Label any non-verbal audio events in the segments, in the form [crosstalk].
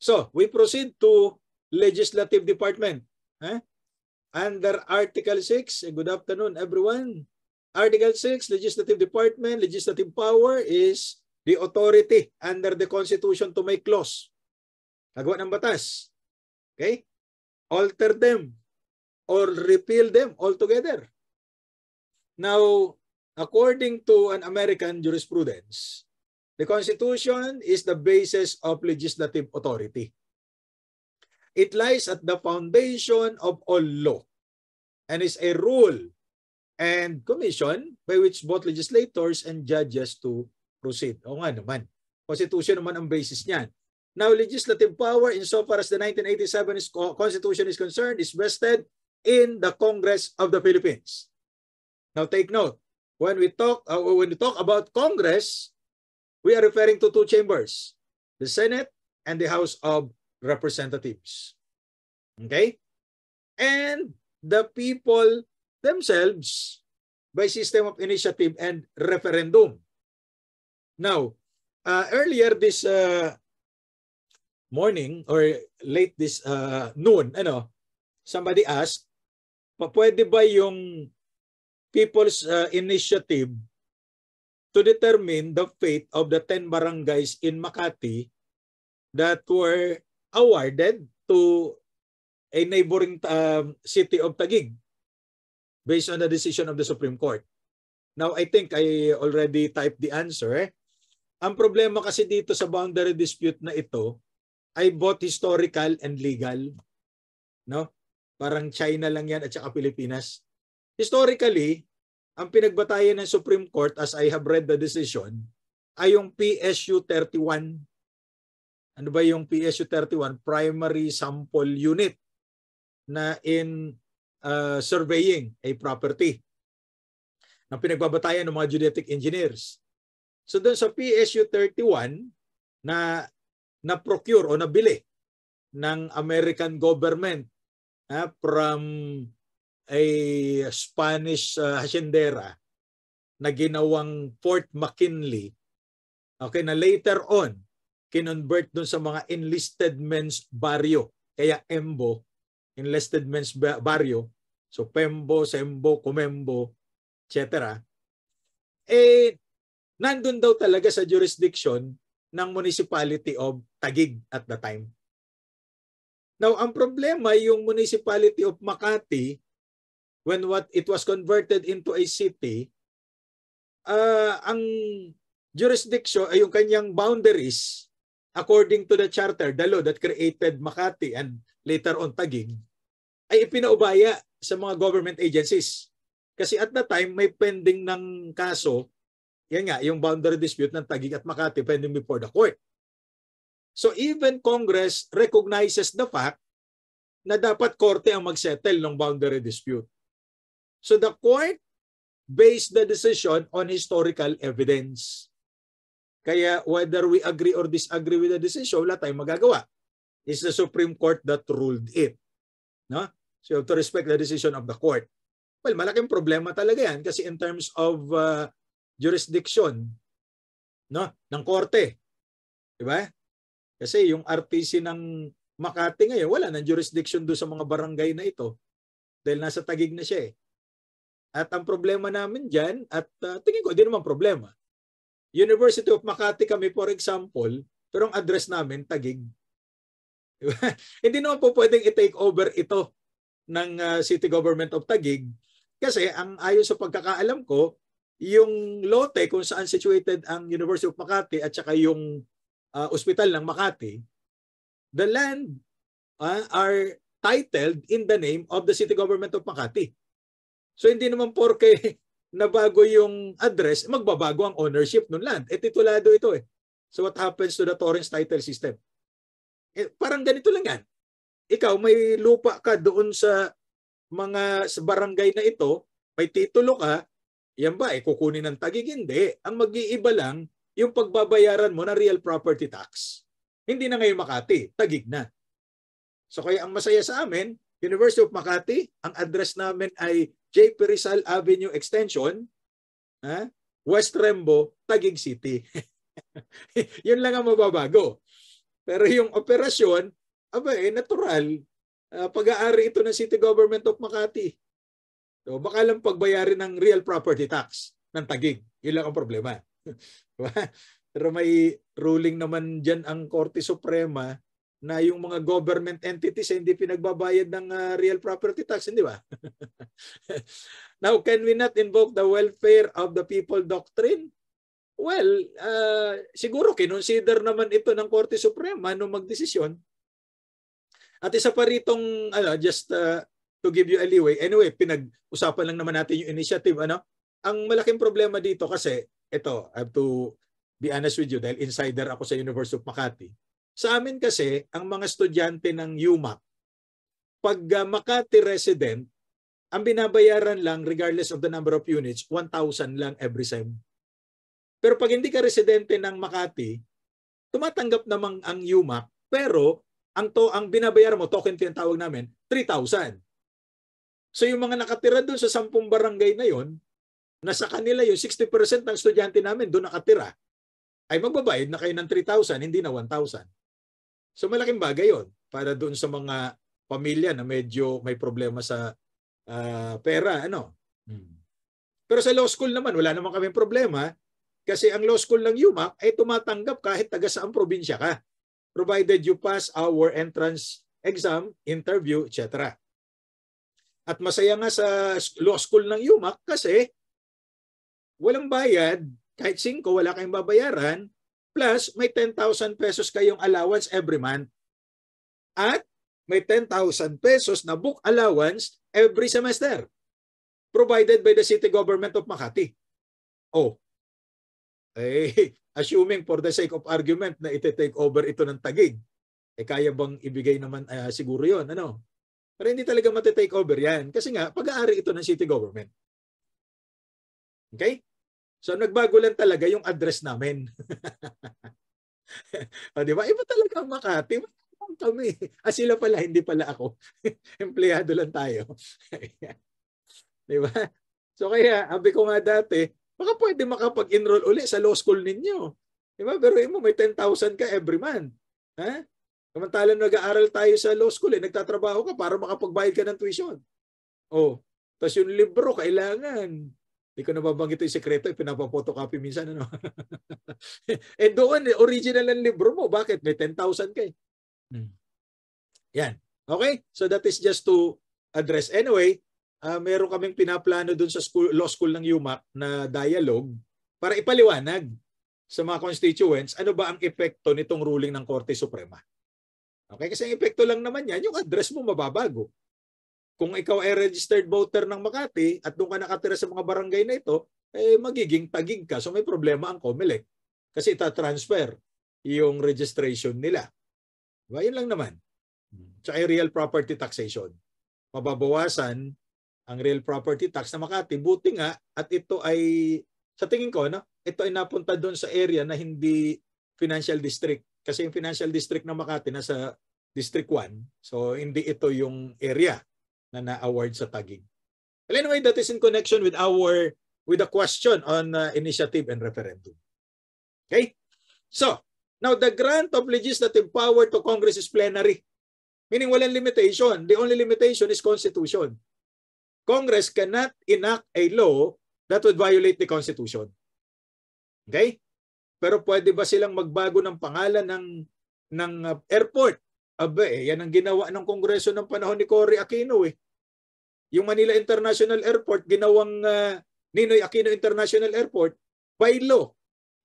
So, we proceed to Legislative Department. Eh? Under Article 6, eh, good afternoon everyone. Article 6, Legislative Department, legislative power is the authority under the Constitution to make laws. Nagawa ng batas. Okay? Alter them or repeal them altogether. Now, according to an American jurisprudence, The Constitution is the basis of legislative authority. It lies at the foundation of all law and is a rule and commission by which both legislators and judges to proceed. O nga naman, Constitution naman ang basis niyan. Now, legislative power insofar as the 1987 is, Constitution is concerned is vested in the Congress of the Philippines. Now, take note, when we talk, uh, when we talk about Congress, We are referring to two chambers, the Senate and the House of Representatives. Okay? And the people themselves by system of initiative and referendum. Now, uh, earlier this uh, morning or late this uh, noon, ano, somebody asked, pwede ba yung people's uh, initiative to determine the fate of the 10 barangays in Makati that were awarded to a neighboring um, city of Taguig based on the decision of the Supreme Court. Now, I think I already typed the answer. Eh? Ang problema kasi dito sa boundary dispute na ito ay both historical and legal. No? Parang China lang yan at saka Pilipinas. Historically, ang pinagbatayan ng Supreme Court as I have read the decision ay yung PSU 31. Ano ba yung PSU 31? Primary Sample Unit na in uh, surveying a property na pinagbabatayan ng mga geodetic engineers. So doon sa PSU 31 na na-procure o nabili ng American government ha, ah, from ay Spanish uh, ah, hasyendera na ginawang Fort McKinley okay na later on kinonvert dun sa mga enlisted men's barrio kaya EMBO enlisted men's barrio so PEMBO, SEMBO, COMEMBO etc. Eh nandun daw talaga sa jurisdiction ng municipality of Tagig at the time. Now, ang problema, yung municipality of Makati, when what it was converted into a city, uh, ang jurisdiction, ay yung kanyang boundaries, according to the charter, the law that created Makati and later on Taguig, ay ipinaubaya sa mga government agencies. Kasi at the time, may pending ng kaso, yan nga, yung boundary dispute ng Taguig at Makati pending before the court. So even Congress recognizes the fact na dapat korte ang magsettle ng boundary dispute. So the court based the decision on historical evidence. Kaya whether we agree or disagree with the decision, wala tayong magagawa. It's the Supreme Court that ruled it. No? So you have to respect the decision of the court. Well, malaking problema talaga yan kasi in terms of uh, jurisdiction no, ng korte. Diba? Kasi yung RTC ng Makati ngayon, wala ng jurisdiction doon sa mga barangay na ito dahil nasa tagig na siya eh. At ang problema namin dyan, at uh, tingin ko, di naman problema. University of Makati kami, for example, pero ang address namin, Tagig. [laughs] Hindi naman po pwedeng i-take over ito ng uh, City Government of Tagig kasi ang ayon sa pagkakaalam ko, yung lote kung saan situated ang University of Makati at saka yung uh, ospital ng Makati, the land uh, are titled in the name of the City Government of Makati. So hindi naman porke [laughs] nabago yung address, magbabago ang ownership ng land. E titulado ito eh. So what happens to the Torrens title system? Eh, parang ganito lang yan. Ikaw, may lupa ka doon sa mga sa barangay na ito, may titulo ka, yan ba, eh, kukunin ng tagig? Hindi. Ang mag-iiba lang, yung pagbabayaran mo na real property tax. Hindi na ngayon Makati, tagig na. So kaya ang masaya sa amin, University of Makati, ang address namin ay JP Rizal Avenue Extension, ha? West Rembo, Taguig City. [laughs] Yun lang ang mababago. Pero yung operasyon, aba eh, natural. Uh, pag-aari ito ng City Government of Makati. So, baka lang pagbayarin ng real property tax ng Taguig. Yun lang ang problema. [laughs] Diba? Pero may ruling naman dyan ang Korte Suprema na yung mga government entities ay hindi pinagbabayad ng uh, real property tax, hindi ba? [laughs] Now, can we not invoke the welfare of the people doctrine? Well, uh, siguro kinonsider naman ito ng Korte Suprema nung magdesisyon. At isa pa ritong, ano, just uh, to give you a leeway, anyway, pinag-usapan lang naman natin yung initiative. Ano? Ang malaking problema dito kasi, ito, I have to be honest with you, dahil insider ako sa University of Makati, sa amin kasi, ang mga estudyante ng UMAC, pag uh, ah, Makati resident, ang binabayaran lang regardless of the number of units, 1,000 lang every sem. Pero pag hindi ka residente ng Makati, tumatanggap naman ang UMAC, pero ang to ang binabayaran mo, token fee ang tawag namin, 3,000. So yung mga nakatira doon sa 10 barangay na yon, nasa kanila yung 60% ng estudyante namin doon nakatira, ay magbabayad na kayo ng 3,000, hindi na 1,000. So malaking bagay yon para doon sa mga pamilya na medyo may problema sa uh, pera. Ano? Hmm. Pero sa law school naman, wala naman kami problema kasi ang law school ng UMAC ay tumatanggap kahit taga saan probinsya ka provided you pass our entrance exam, interview, etc. At masaya nga sa law school ng UMAC kasi walang bayad, kahit 5 wala kayong babayaran, Plus, may 10,000 pesos kayong allowance every month. At may 10,000 pesos na book allowance every semester provided by the city government of Makati. Oh. Eh, [laughs] assuming for the sake of argument na ite-take over ito ng Tagig, eh kaya bang ibigay naman uh, siguro 'yon, ano? Pero hindi talaga mate-take over 'yan kasi nga pag-aari ito ng city government. Okay? So nagbago lang talaga yung address namin. [laughs] o di ba? Iba talaga ang Makati kami. Ah, sila pala, hindi pala ako. [laughs] Empleyado lang tayo. [laughs] di ba? So kaya, abi ko nga dati, baka pwede makapag-enroll uli sa law school ninyo. Di ba? Pero eh, mo, may 10,000 ka every month. Ha? Samantalang nag-aaral tayo sa law school, eh, nagtatrabaho ka para makapagbayad ka ng tuition. Oh, tapos yung libro, kailangan. Hindi ko nababanggit yung sekreto, pinapapotocopy minsan. Ano? [laughs] eh doon, eh, original ang libro mo. Bakit? May 10,000 kay. Eh. Hmm. Yan. Okay? So that is just to address. Anyway, uh, meron kaming pinaplano doon sa school, law school ng UMAC na dialogue para ipaliwanag sa mga constituents ano ba ang epekto nitong ruling ng Korte Suprema. Okay? Kasi ang epekto lang naman yan, yung address mo mababago. Kung ikaw ay registered voter ng Makati at doon ka nakatira sa mga barangay na ito, eh magiging tagig ka. So may problema ang COMELEC kasi ita-transfer yung registration nila. Diba? Yun lang naman. Sa real property taxation. Mababawasan ang real property tax na Makati. Buti nga at ito ay, sa tingin ko, no? ito ay napunta doon sa area na hindi financial district. Kasi yung financial district ng Makati nasa District 1. So hindi ito yung area na na-award sa Tagig. Well, anyway, that is in connection with our with the question on uh, initiative and referendum. Okay? So, now the grant of legislative power to Congress is plenary. Meaning walang limitation. The only limitation is constitution. Congress cannot enact a law that would violate the constitution. Okay? Pero pwede ba silang magbago ng pangalan ng ng uh, airport Aba eh, yan ang ginawa ng Kongreso ng panahon ni Cory Aquino eh. Yung Manila International Airport, ginawang uh, Ninoy Aquino International Airport by law.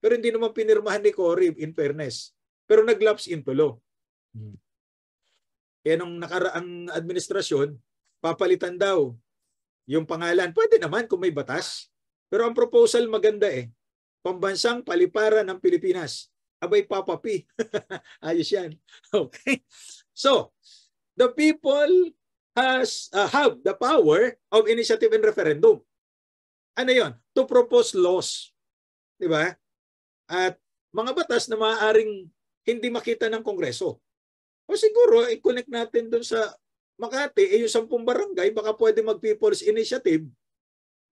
Pero hindi naman pinirmahan ni Cory in fairness. Pero naglaps into law. Hmm. Eh nung nakaraang administrasyon, papalitan daw yung pangalan. Pwede naman kung may batas. Pero ang proposal maganda eh. Pambansang paliparan ng Pilipinas. Abay, Papa P. [laughs] Ayos yan. [laughs] Okay. So, the people has uh, have the power of initiative and referendum. Ano yon? To propose laws. Di ba? At mga batas na maaaring hindi makita ng Kongreso. O siguro, i-connect natin doon sa Makati, eh, yung sampung barangay, baka pwede mag-people's initiative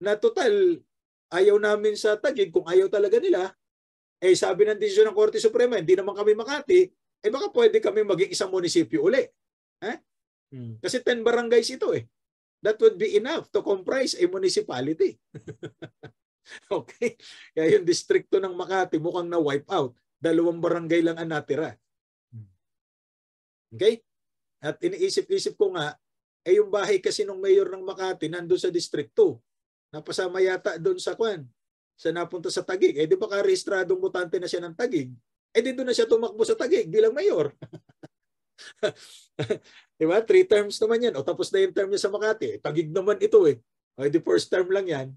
na total, ayaw namin sa Tagig, kung ayaw talaga nila, eh sabi ng desisyon ng Korte Suprema, hindi naman kami Makati, eh baka pwede kami maging isang munisipyo uli. Eh? Hmm. Kasi 10 barangays ito eh. That would be enough to comprise a municipality. [laughs] okay? Kaya yung distrikto ng Makati mukhang na-wipe out. Dalawang barangay lang ang natira. Hmm. Okay? At iniisip-isip ko nga, eh yung bahay kasi ng mayor ng Makati nandoon sa distrikto. Napasama yata doon sa kwan, siya napunta sa Tagig. Eh di ba karehistradong mutante na siya ng Tagig? Eh di doon na siya tumakbo sa Tagig bilang mayor. [laughs] di ba? Three terms naman yan. O tapos na yung term niya sa Makati. Eh, Tagig naman ito eh. O eh, di first term lang yan.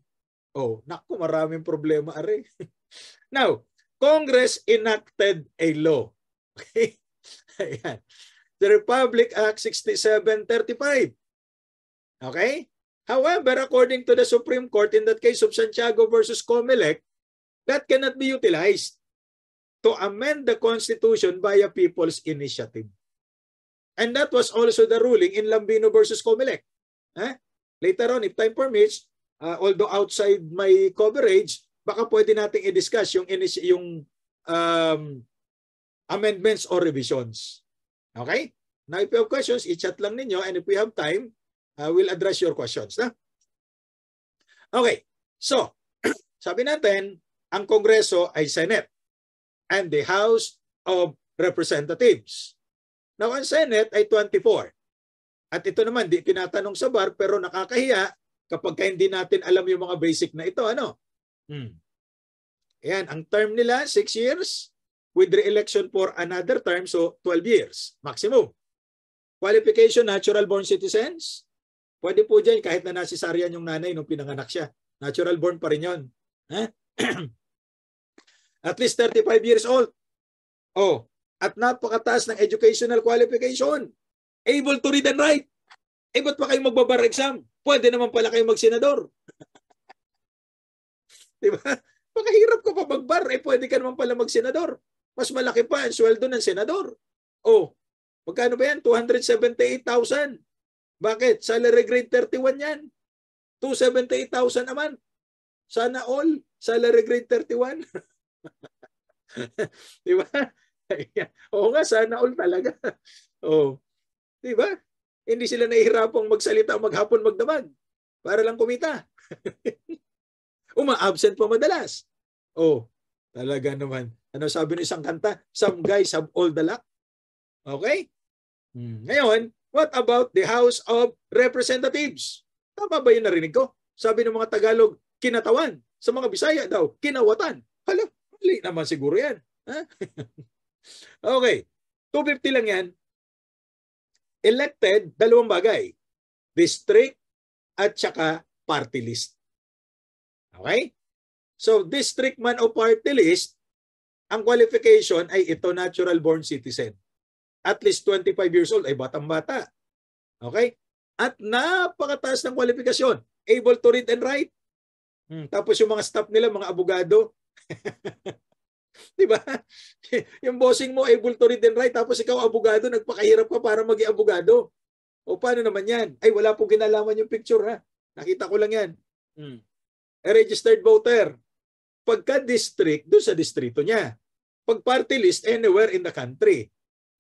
Oh, naku, maraming problema are. [laughs] Now, Congress enacted a law. [laughs] Okay? Ayan. The Republic Act 6735. Okay? However, according to the Supreme Court in that case of Santiago versus Comelec, that cannot be utilized to amend the Constitution by a people's initiative. And that was also the ruling in Lambino versus Comelec. Eh? Later on, if time permits, uh, although outside my coverage, baka pwede nating i-discuss yung, yung um, amendments or revisions. Okay? Now, if you have questions, i-chat lang ninyo and if we have time, uh, will address your questions. Huh? Okay, so [clears throat] sabi natin, ang Kongreso ay Senate and the House of Representatives. Now, ang Senate ay 24. At ito naman, di tinatanong sa bar pero nakakahiya kapag hindi natin alam yung mga basic na ito. Ano? Hmm. Ayan, ang term nila, 6 years with re-election for another term, so 12 years maximum. Qualification, natural born citizens. Pwede po dyan kahit na nasisaryan yung nanay nung pinanganak siya. Natural born pa rin yun. Huh? [clears throat] at least 35 years old. Oh, at napakataas ng educational qualification. Able to read and write. Eh, ba't pa kayo magbabar exam? Pwede naman pala kayo magsenador. [laughs] diba? Pakahirap ko pa magbar, eh pwede ka naman pala magsenador. Mas malaki pa ang sweldo ng senador. Oh, magkano ba yan? 278,000. Bakit? Salary grade 31 yan. 278,000 naman. Sana all. Salary grade 31. [laughs] Di ba? [laughs] Oo nga, sana all talaga. [laughs] Oo. Oh. Di ba? Hindi sila nahihirapang magsalita o maghapon magdamag para lang kumita. Uma-absent pa madalas. Oh, talaga naman. Ano sabi ng isang kanta? Some guys have all the luck. Okay? Hmm, ngayon, What about the House of Representatives? Tama ba yung narinig ko? Sabi ng mga Tagalog, kinatawan. Sa mga Bisaya daw, kinawatan. Hala, mali naman siguro yan. Ha? [laughs] okay, 250 lang yan. Elected, dalawang bagay. District at saka party list. Okay? So, district man o party list, ang qualification ay ito natural born citizen at least 25 years old ay batang-bata. Okay? At napakataas ng kwalifikasyon. Able to read and write. Hmm. Tapos yung mga staff nila, mga abogado. [laughs] Di ba? [laughs] yung bossing mo able to read and write tapos ikaw abogado, nagpakahirap ka para maging abogado. O paano naman yan? Ay, wala pong kinalaman yung picture ha. Nakita ko lang yan. Hmm. A registered voter. Pagka district, doon sa distrito niya. Pag party list, anywhere in the country.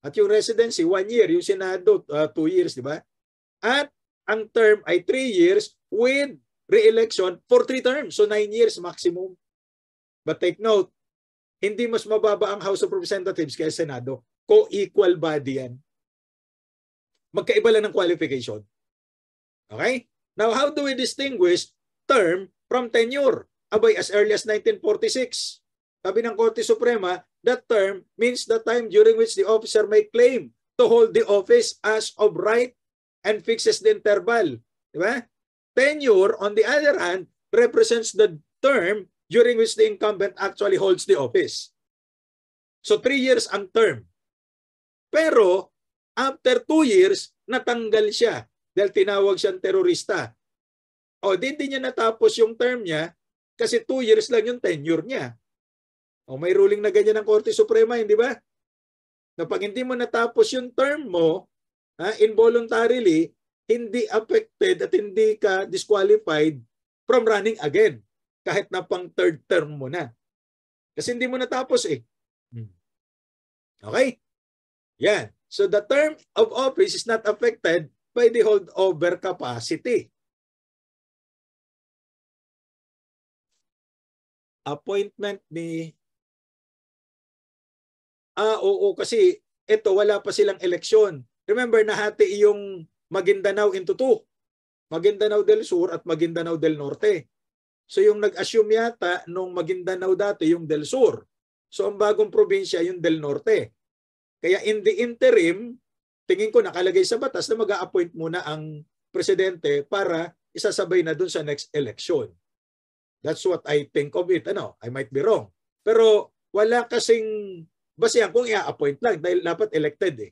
At yung residency, one year. Yung Senado, uh, two years, di ba? At ang term ay three years with re-election for three terms. So nine years maximum. But take note, hindi mas mababa ang House of Representatives kaya Senado. Co-equal body yan. Magkaiba lang ng qualification. Okay? Now, how do we distinguish term from tenure? Abay, as early as 1946. Sabi ng Korte Suprema, That term means the time during which the officer may claim to hold the office as of right and fixes the interval. Di ba? Tenure, on the other hand, represents the term during which the incumbent actually holds the office. So three years ang term. Pero after two years, natanggal siya dahil tinawag siyang terorista. O, di, hindi niya natapos yung term niya kasi two years lang yung tenure niya. O may ruling na ganyan ng Korte Suprema, hindi eh, ba? Na pag hindi mo natapos yung term mo, ha, involuntarily, hindi affected at hindi ka disqualified from running again kahit na pang third term mo na. Kasi hindi mo natapos eh. Hmm. Okay? Yan. So the term of office is not affected by the holdover capacity. Appointment ni ah oo kasi ito wala pa silang eleksyon. Remember nahati yung Maguindanao into two. Maguindanao del Sur at Maguindanao del Norte. So yung nag-assume yata nung Maguindanao dati yung del Sur. So ang bagong probinsya yung del Norte. Kaya in the interim, tingin ko nakalagay sa batas na mag-a-appoint muna ang presidente para isasabay na dun sa next election. That's what I think of it. Ano, I might be wrong. Pero wala kasing basehan kung i-appoint lang dahil dapat elected eh.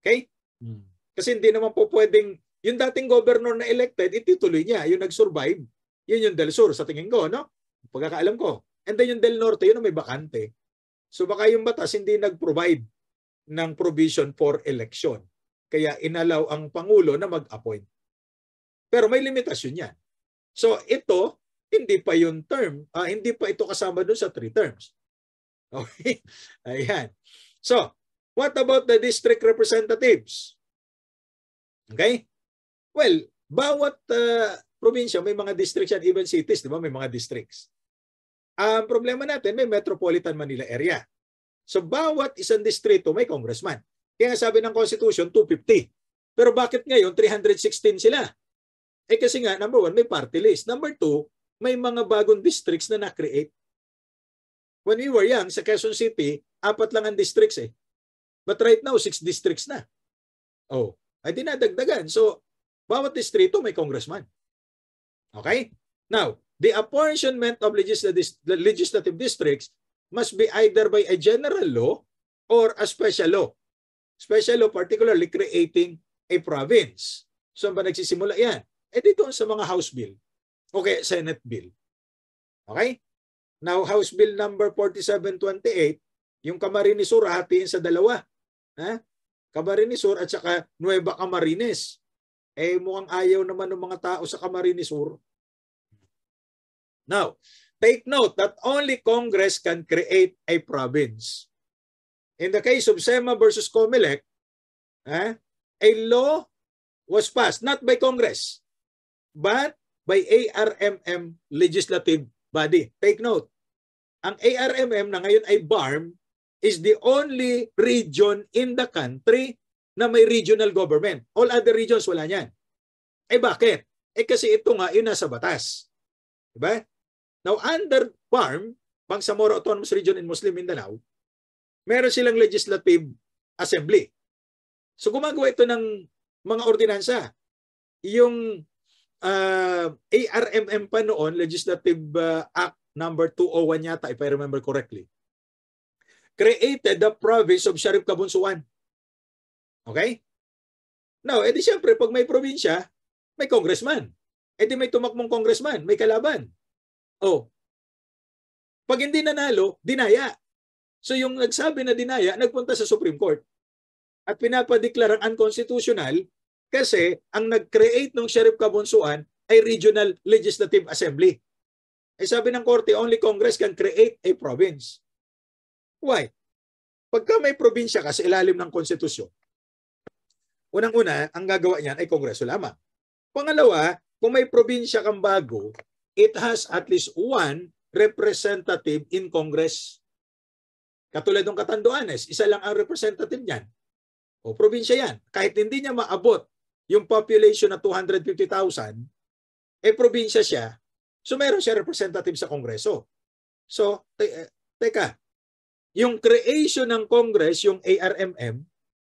Okay? Hmm. Kasi hindi naman po pwedeng yung dating governor na elected, itituloy niya. Yung nag-survive, yun yung Del Sur sa tingin ko, no? Pagkakaalam ko. And then yung Del Norte, yun ang may bakante. So baka yung batas hindi nag-provide ng provision for election. Kaya inalaw ang Pangulo na mag-appoint. Pero may limitasyon yan. So ito, hindi pa yung term, uh, hindi pa ito kasama dun sa three terms. [laughs] Okay? Ayan. So, what about the district representatives? Okay? Well, bawat uh, probinsya may mga districts yan, even cities, di ba? May mga districts. Ang um, problema natin, may metropolitan Manila area. So, bawat isang distrito may congressman. Kaya sabi ng Constitution, 250. Pero bakit ngayon, 316 sila? Eh kasi nga, number one, may party list. Number two, may mga bagong districts na na-create. When we were young, sa Quezon City, apat lang ang districts eh. But right now, six districts na. Oh, ay dinadagdagan. So, bawat distrito may congressman. Okay? Now, the apportionment of legislative districts must be either by a general law or a special law. Special law particularly creating a province. So, ba nagsisimula yan? Eh, dito sa mga House Bill. Okay, Senate Bill. Okay? Now, House Bill number 4728, yung Camarines Sur hatiin sa dalawa. Ha? Camarines Sur at saka Nueva Camarines. Eh mukhang ayaw naman ng mga tao sa Camarines Sur. Now, take note that only Congress can create a province. In the case of SEMA versus COMELEC, ha, a law was passed not by Congress but by ARMM legislative body. Take note, ang ARMM na ngayon ay BARM is the only region in the country na may regional government. All other regions, wala niyan. Eh bakit? Eh kasi ito nga yun nasa batas. Diba? Now under BARM, Bangsamoro Autonomous Region in Muslim Mindanao, meron silang legislative assembly. So gumagawa ito ng mga ordinansa. Yung uh, ah, ARMM pa noon, Legislative uh, Act number 201 yata, if I remember correctly, created the province of Sharif Kabunsuan. Okay? Now, edi eh, siyempre, pag may probinsya, may congressman. Edi eh, may tumakmong congressman, may kalaban. Oh, pag hindi nanalo, dinaya. So yung nagsabi na dinaya, nagpunta sa Supreme Court at pinapadeklarang unconstitutional kasi ang nag-create ng Sheriff Kabunsuan ay Regional Legislative Assembly. Ay eh, sabi ng korte, only Congress can create a province. Why? Pagka may probinsya ka sa ilalim ng konstitusyon, unang-una, ang gagawa niyan ay Kongreso lamang. Pangalawa, kung may probinsya kang bago, it has at least one representative in Congress. Katulad ng Katanduanes, isa lang ang representative niyan. O probinsya yan. Kahit hindi niya maabot yung population na 250,000, eh probinsya siya, so meron siya representative sa Kongreso. So, te- eh, teka, yung creation ng Congress, yung ARMM,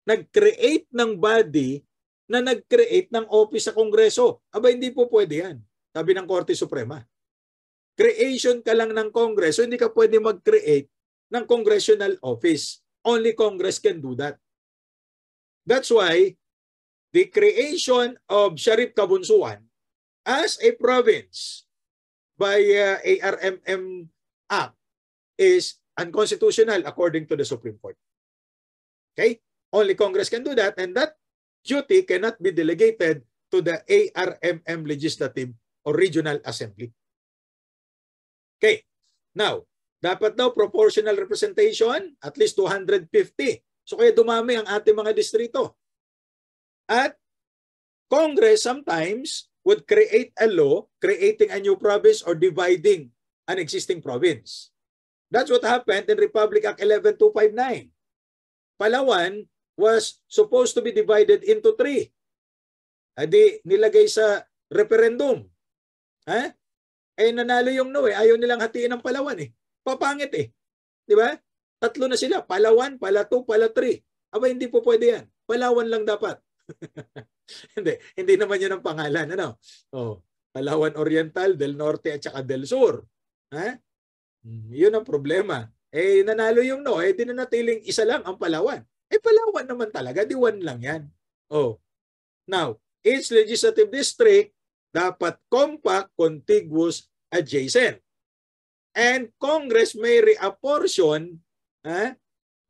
nag-create ng body na nag-create ng office sa Kongreso. Aba, hindi po pwede yan. Sabi ng Korte Suprema. Creation ka lang ng Kongreso, hindi ka pwede mag-create ng congressional office. Only Congress can do that. That's why the creation of Sharif Kabunsuan as a province by uh, ARMM Act is unconstitutional according to the Supreme Court. Okay? Only Congress can do that and that duty cannot be delegated to the ARMM Legislative or Regional Assembly. Okay. Now, dapat daw proportional representation, at least 250. So kaya dumami ang ating mga distrito. At Congress sometimes would create a law creating a new province or dividing an existing province. That's what happened in Republic Act 11259. Palawan was supposed to be divided into three. Adi nilagay sa referendum. Ha? Eh nanalo yung no eh. Ayaw nilang hatiin ang Palawan eh. Papangit eh. Di ba? Tatlo na sila. Palawan, Pala 2, Pala 3. Aba hindi po pwede yan. Palawan lang dapat. [laughs] hindi, hindi naman yun ang pangalan. Ano? Oh, Palawan Oriental, Del Norte at saka Del Sur. Ha? Hmm, yun ang problema. Eh, nanalo yung no. Eh, di na natiling isa lang ang Palawan. Eh, Palawan naman talaga. Di one lang yan. Oh. Now, each legislative district dapat compact, contiguous, adjacent. And Congress may reapportion ha,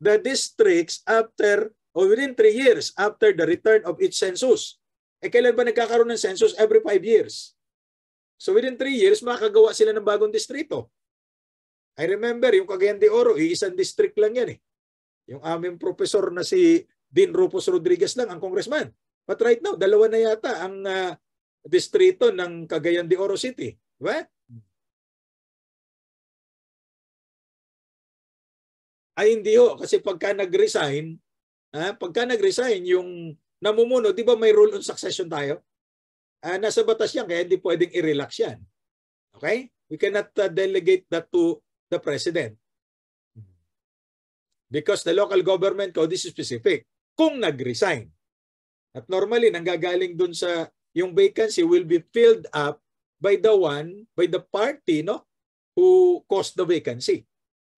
the districts after o within 3 years after the return of each census. Eh kailan ba nagkakaroon ng census? Every 5 years. So within 3 years, makakagawa sila ng bagong distrito. I remember yung Cagayan de Oro, iisang district lang yan eh. Yung aming professor na si Dean Rufus Rodriguez lang ang congressman. But right now, dalawa na yata ang uh, distrito ng Cagayan de Oro City. Diba? Ay hindi ho, kasi pagka nag-resign, Ah, pagka nag-resign yung namumuno, di ba may rule on succession tayo? Ah, nasa batas yan, kaya hindi pwedeng i-relax yan. Okay? We cannot uh, delegate that to the president. Because the local government code is specific. Kung nag-resign. At normally, nanggagaling dun sa yung vacancy will be filled up by the one, by the party, no? Who caused the vacancy.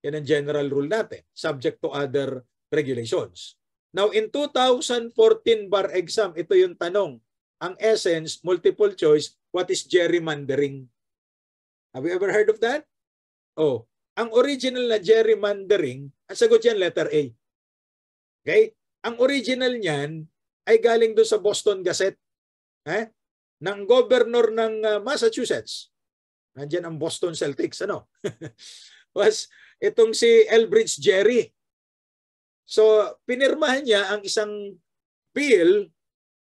Yan ang general rule natin, subject to other regulations. Now, in 2014 bar exam, ito yung tanong. Ang essence, multiple choice, what is gerrymandering? Have you ever heard of that? Oh, ang original na gerrymandering, ang sagot yan letter A. Okay? Ang original niyan ay galing doon sa Boston Gazette eh? ng governor ng uh, Massachusetts. Nandiyan ang Boston Celtics, ano? [laughs] Was itong si Elbridge Gerry. So pinirmahan niya ang isang bill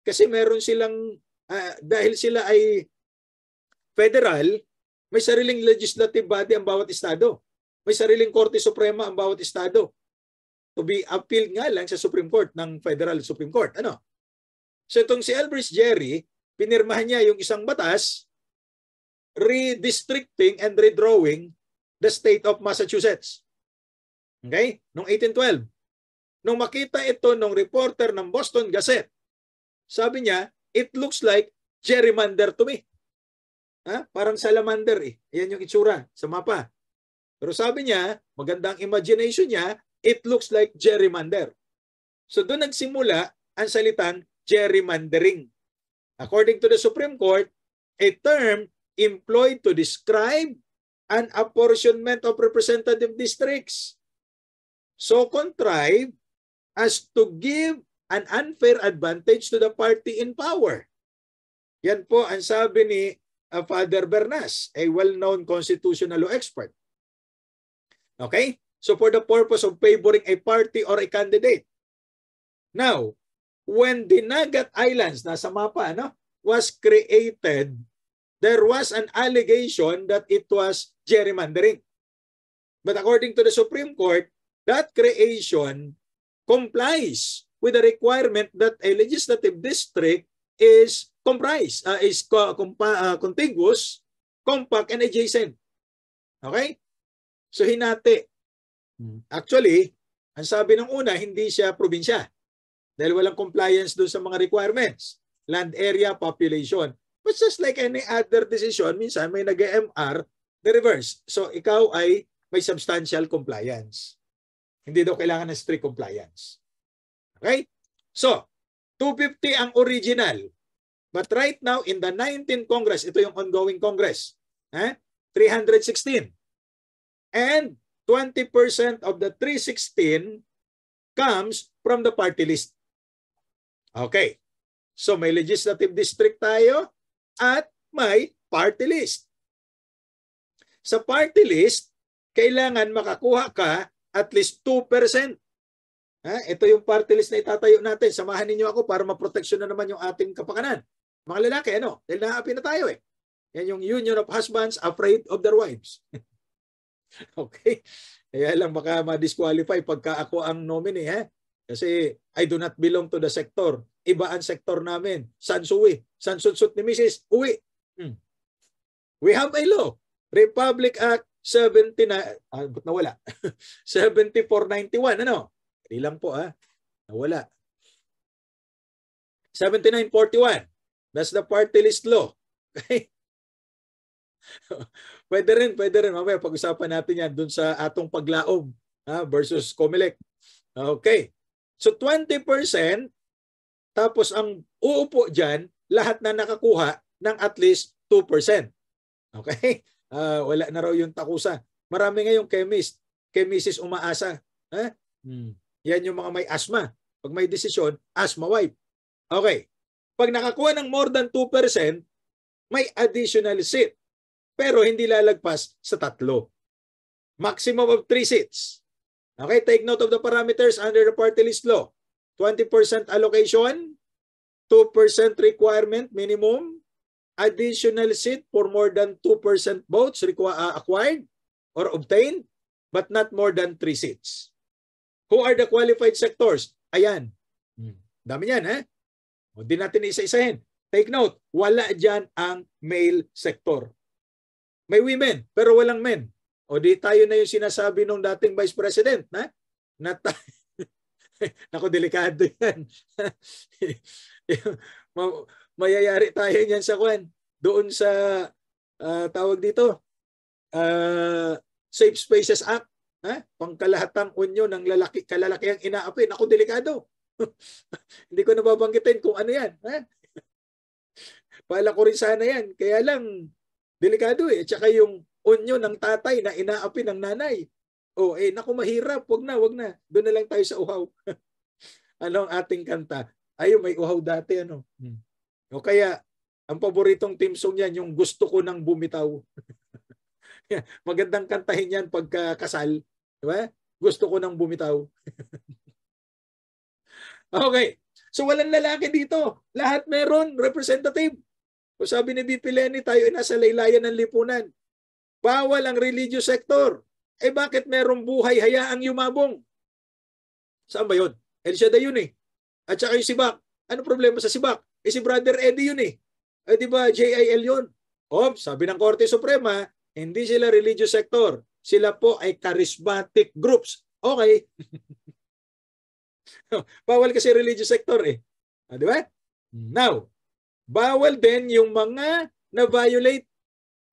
kasi meron silang uh, dahil sila ay federal, may sariling legislative body ang bawat estado. May sariling Korte Suprema ang bawat estado. To be appealed nga lang sa Supreme Court ng Federal Supreme Court. Ano? So itong si Elbridge Jerry, pinirmahan niya yung isang batas redistricting and redrawing the state of Massachusetts. Okay? Noong 1812. Nung makita ito nung reporter ng Boston Gazette, sabi niya, it looks like gerrymander to me. Ha? Parang salamander eh. Yan yung itsura sa mapa. Pero sabi niya, magandang imagination niya, it looks like gerrymander. So doon nagsimula ang salitan gerrymandering. According to the Supreme Court, a term employed to describe an apportionment of representative districts so contrived as to give an unfair advantage to the party in power. Yan po ang sabi ni uh, Father Bernas, a well-known constitutional law expert. Okay? So for the purpose of favoring a party or a candidate. Now, when the Nagat Islands, nasa mapa, ano, was created, there was an allegation that it was gerrymandering. But according to the Supreme Court, that creation complies with the requirement that a legislative district is comprised, uh, is co- compa- uh, contiguous, compact, and adjacent. Okay? So hinati. Hmm. Actually, ang sabi ng una, hindi siya probinsya dahil walang compliance doon sa mga requirements. Land area, population. But just like any other decision, minsan may nag-MR, the reverse. So ikaw ay may substantial compliance. Hindi daw kailangan ng strict compliance. Okay? So, 250 ang original. But right now, in the 19th Congress, ito yung ongoing Congress, eh? 316. And 20% of the 316 comes from the party list. Okay. So may legislative district tayo at may party list. Sa party list, kailangan makakuha ka at least 2%. Ha? Ito yung party list na itatayo natin. Samahan ninyo ako para maproteksyon na naman yung ating kapakanan. Mga lalaki, ano? Dahil naapi na tayo eh. Yan yung Union of Husbands Afraid of Their Wives. [laughs] okay? Kaya lang baka ma-disqualify pagka ako ang nominee. Ha? Kasi I do not belong to the sector. Iba ang sector namin. Sansuwi. Sansunsut ni Mrs. Uwi. Hmm. We have a law. Republic Act 70 na, ah, ba't nawala? 74.91, [laughs] ano? Hindi lang po ah. Nawala. 79.41. That's the party list law. [laughs] Okay? pwede rin, pwede rin. Mamaya pag-usapan natin yan dun sa atong paglaom ha, versus Comelec. Okay. So 20% tapos ang uupo dyan, lahat na nakakuha ng at least 2%. Okay? uh, wala na raw yung takusa. Marami ngayong chemist, chemists umaasa. Ha? Hmm. Yan yung mga may asthma. Pag may desisyon, asthma wipe. Okay. Pag nakakuha ng more than 2%, may additional seat. Pero hindi lalagpas sa tatlo. Maximum of 3 seats. Okay, take note of the parameters under the party list law. 20% allocation, 2% requirement minimum, additional seat for more than 2% votes uh, acquired or obtained, but not more than 3 seats. Who are the qualified sectors? Ayan. Hmm. Dami yan, ha? Eh? Hindi natin isa-isahin. Take note, wala dyan ang male sector. May women, pero walang men. O di tayo na yung sinasabi nung dating vice president, na? na [laughs] Nako, delikado yan. [laughs] mayayari tayo niyan sa kwan. Doon sa uh, tawag dito, uh, Safe Spaces Act, ha? pangkalahatang unyo ng lalaki, kalalaki ang inaapin. Ako delikado. [laughs] Hindi ko nababanggitin kung ano yan. Ha? Pala ko rin sana yan. Kaya lang, delikado eh. Tsaka yung unyo ng tatay na inaapi ng nanay. oh, eh, naku mahirap. Wag na, wag na. Doon na lang tayo sa uhaw. [laughs] ano ang ating kanta? Ayun, may uhaw dati. Ano? Hmm. O kaya, ang paboritong team song niyan, yung gusto ko nang bumitaw. [laughs] Magandang kantahin yan pagka kasal. Di ba? Gusto ko nang bumitaw. [laughs] okay. So walang lalaki dito. Lahat meron representative. O sabi ni BP Lenny, tayo ay nasa laylayan ng lipunan. Bawal ang religious sector. Eh bakit merong buhay haya ang yumabong? Saan ba yun? El Shaddai yun eh. At saka yung Sibak. Ano problema sa Sibak? Eh si Brother Eddie yun eh. Eh di ba JIL yun? Oh, sabi ng Korte Suprema, hindi sila religious sector. Sila po ay charismatic groups. Okay. [laughs] bawal kasi religious sector eh. Ah, di ba? Now, bawal din yung mga na-violate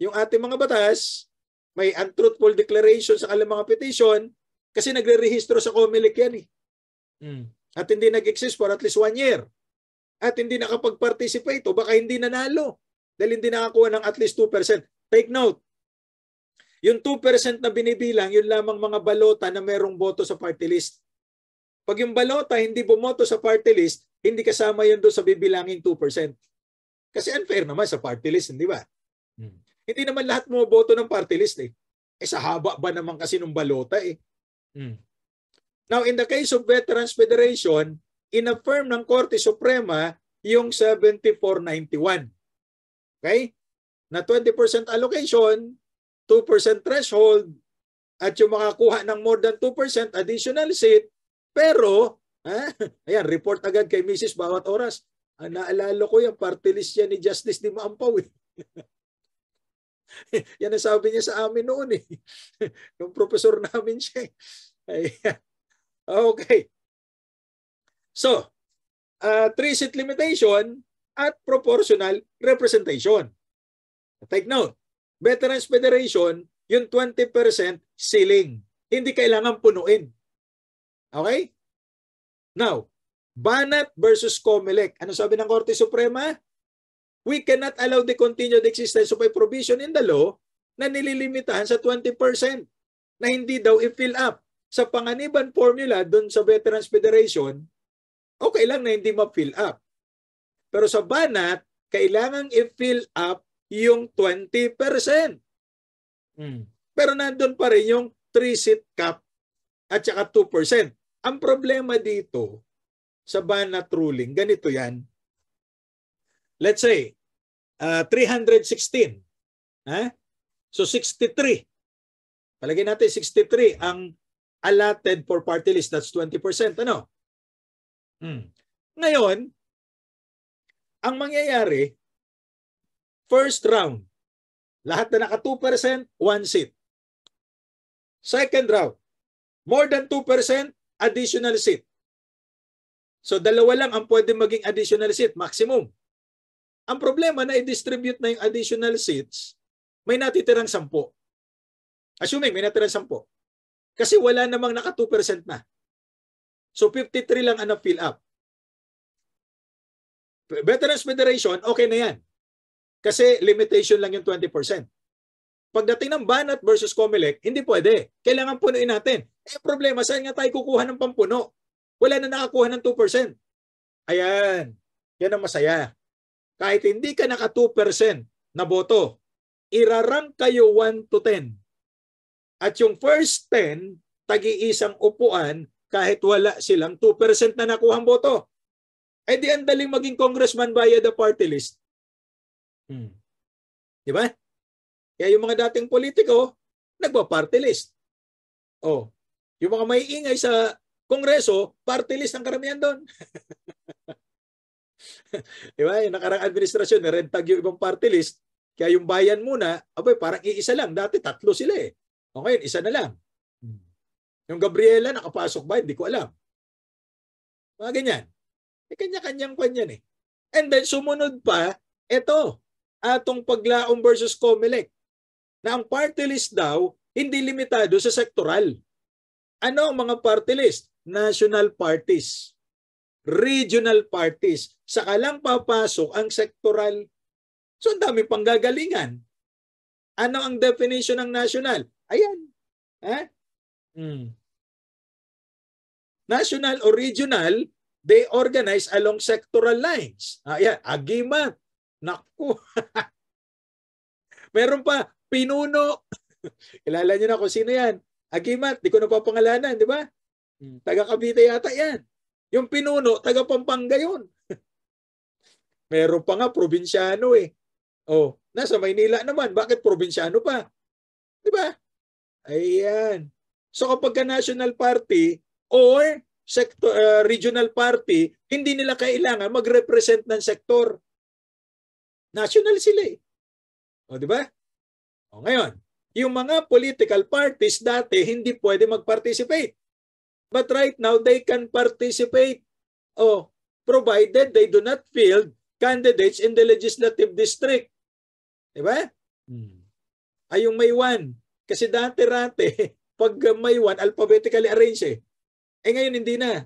yung ating mga batas, may untruthful declaration sa kanilang mga petition, kasi nagre-rehistro sa COMELEC yan eh. Mm. At hindi nag-exist for at least one year at hindi nakapag-participate o baka hindi nanalo dahil hindi nakakuha ng at least 2%. Take note, yung 2% na binibilang, yun lamang mga balota na merong boto sa party list. Pag yung balota hindi bumoto sa party list, hindi kasama yun doon sa bibilangin 2%. Kasi unfair naman sa party list, hindi ba? Hmm. Hindi naman lahat mo boto ng party list eh. Eh sa haba ba naman kasi ng balota eh. Hmm. Now in the case of Veterans Federation, inaffirm ng Korte Suprema yung 7491. Okay? Na 20% allocation, 2% threshold, at yung makakuha ng more than 2% additional seat, pero, ha? [laughs] ayan, report agad kay Mrs. Bawat Oras. Ah, naalala ko yung party list yan ni Justice Di Maampaw. Eh. [laughs] yan ang sabi niya sa amin noon eh. [laughs] yung professor namin siya. Eh. Ayan. Okay. So, uh, three-seat limitation at proportional representation. Take note, Veterans Federation, yung 20% ceiling. Hindi kailangan punuin. Okay? Now, Banat versus Comelec. Ano sabi ng Korte Suprema? We cannot allow the continued existence of a provision in the law na nililimitahan sa 20% na hindi daw i-fill up sa panganiban formula doon sa Veterans Federation okay lang na hindi ma-fill up. Pero sa banat, kailangan i-fill up yung 20%. Mm. Pero nandun pa rin yung 3-seat cap at saka 2%. Ang problema dito sa banat ruling, ganito yan. Let's say, uh, ah, 316. Ha? So 63. Palagay natin 63 ang allotted for party list. That's 20%. Ano? Mm. Ngayon, ang mangyayari, first round, lahat na naka 2%, one seat. Second round, more than 2%, additional seat. So dalawa lang ang pwede maging additional seat, maximum. Ang problema na i-distribute na yung additional seats, may natitirang sampo. Assuming may natirang sampo. Kasi wala namang naka 2% na. So 53 lang ang na-fill up. Veterans Federation, okay na yan. Kasi limitation lang yung 20%. Pagdating ng Banat versus Comelec, hindi pwede. Kailangan punuin natin. Eh problema, saan nga tayo kukuha ng pampuno? Wala na nakakuha ng 2%. Ayan. Yan ang masaya. Kahit hindi ka naka 2% na boto, irarang kayo 1 to 10. At yung first 10, tagi-isang upuan, kahit wala silang 2% na nakuhang boto. Eh di ang daling maging congressman via the party list. Hmm. Di ba? Kaya yung mga dating politiko, nagpa-party list. Oh, yung mga may ingay sa kongreso, party list ang karamihan doon. [laughs] di ba? Yung nakarang administrasyon, red tag yung ibang party list. Kaya yung bayan muna, abay, parang iisa lang. Dati tatlo sila eh. O ngayon, isa na lang. Yung Gabriela, nakapasok ba? Hindi ko alam. Mga ganyan. E kanya-kanyang kwan yan eh. And then sumunod pa, eto, atong paglaong versus Comelec, na ang party list daw, hindi limitado sa sektoral. Ano ang mga party list? National parties, regional parties, saka lang papasok ang sektoral. So ang dami pang gagalingan. Ano ang definition ng national? Ayan. Ha? Mm. National or regional, they organize along sectoral lines. Ah, yeah, Agima. Naku. [laughs] Meron pa, Pinuno. [laughs] Kilala niyo na kung sino yan. Agimat, di ko napapangalanan, di ba? Hmm. Taga Cavite yata yan. Yung pinuno, taga Pampanga yun. [laughs] Meron pa nga probinsyano eh. Oh, nasa Maynila naman, bakit probinsyano pa? Di ba? Ayan. So kapag ka national party or sector uh, regional party, hindi nila kailangan mag-represent ng sektor. National sila eh. O di ba? O ngayon, yung mga political parties dati hindi pwede mag-participate. But right now they can participate. O provided they do not field candidates in the legislative district. Di ba? Hmm. Ay yung may one. Kasi dati-rate, [laughs] pag may one, alphabetically arrange eh. Eh ngayon hindi na.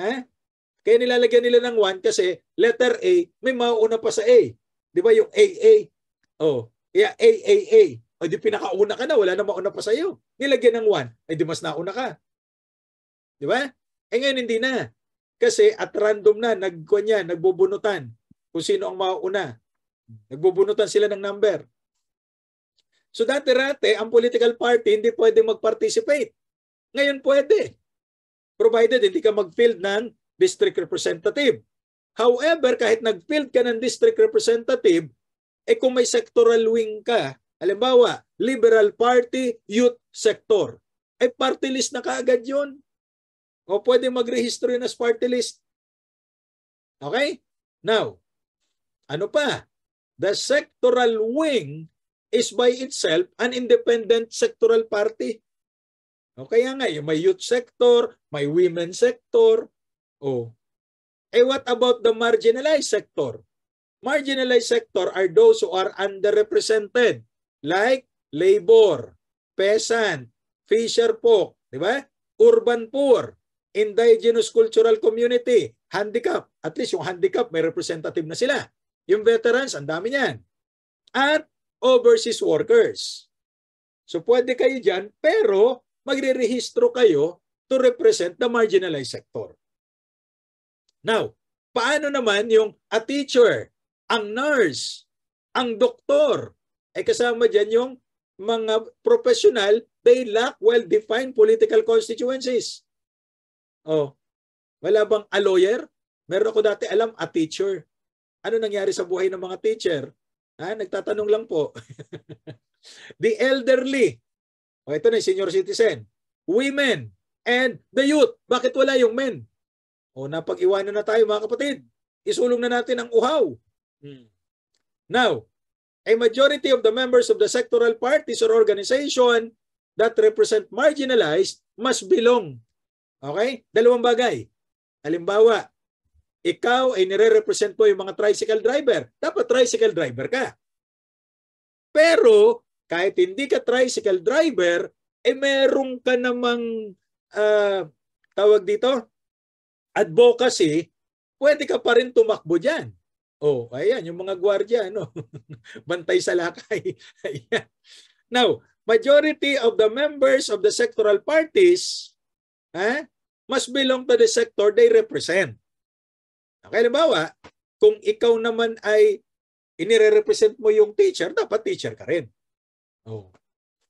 Eh? Kaya nilalagyan nila ng one kasi letter A, may mauuna pa sa A. Di ba yung AA? Oh, yeah, AAA. O di pinakauna ka na, wala na mauna pa sa iyo. Nilagyan ng one, ay di mas nauna ka. Di ba? Eh ngayon hindi na. Kasi at random na, nagkanya, nagbubunutan kung sino ang mauuna. Nagbubunutan sila ng number. So dati-rate, ang political party hindi pwede mag-participate. Ngayon pwede. Provided hindi ka mag-field ng district representative. However, kahit nag-field ka ng district representative, eh kung may sectoral wing ka, halimbawa, Liberal Party, Youth Sector, ay eh party list na kaagad yun. O pwede mag-register yun as party list. Okay? Now, ano pa? The sectoral wing is by itself an independent sectoral party. O kaya nga, may youth sector, may women sector. O, eh what about the marginalized sector? Marginalized sector are those who are underrepresented like labor, peasant, fisher folk, di ba? urban poor, indigenous cultural community, handicap. At least yung handicap, may representative na sila. Yung veterans, ang dami niyan. At overseas workers. So pwede kayo dyan, pero magre-rehistro kayo to represent the marginalized sector. Now, paano naman yung a teacher, ang nurse, ang doktor, ay eh, kasama dyan yung mga professional, they lack well-defined political constituencies. Oh, wala bang a lawyer? Meron ako dati alam, a teacher. Ano nangyari sa buhay ng mga teacher? Ha? Nagtatanong lang po. [laughs] the elderly. O ito na yung senior citizen. Women and the youth. Bakit wala yung men? O napag-iwanan na tayo mga kapatid. Isulong na natin ang uhaw. Hmm. Now, a majority of the members of the sectoral parties or organization that represent marginalized must belong. Okay? Dalawang bagay. Halimbawa, ikaw ay nire-represent po yung mga tricycle driver. Dapat tricycle driver ka. Pero kahit hindi ka tricycle driver, eh meron ka namang uh, tawag dito, advocacy, pwede ka pa rin tumakbo diyan. Oh, ayan, yung mga gwardiya, ano? [laughs] Bantay sa lakay. [laughs] Now, majority of the members of the sectoral parties eh, must belong to the sector they represent. Kaya nabawa, kung ikaw naman ay inire-represent mo yung teacher, dapat teacher ka rin. Oh.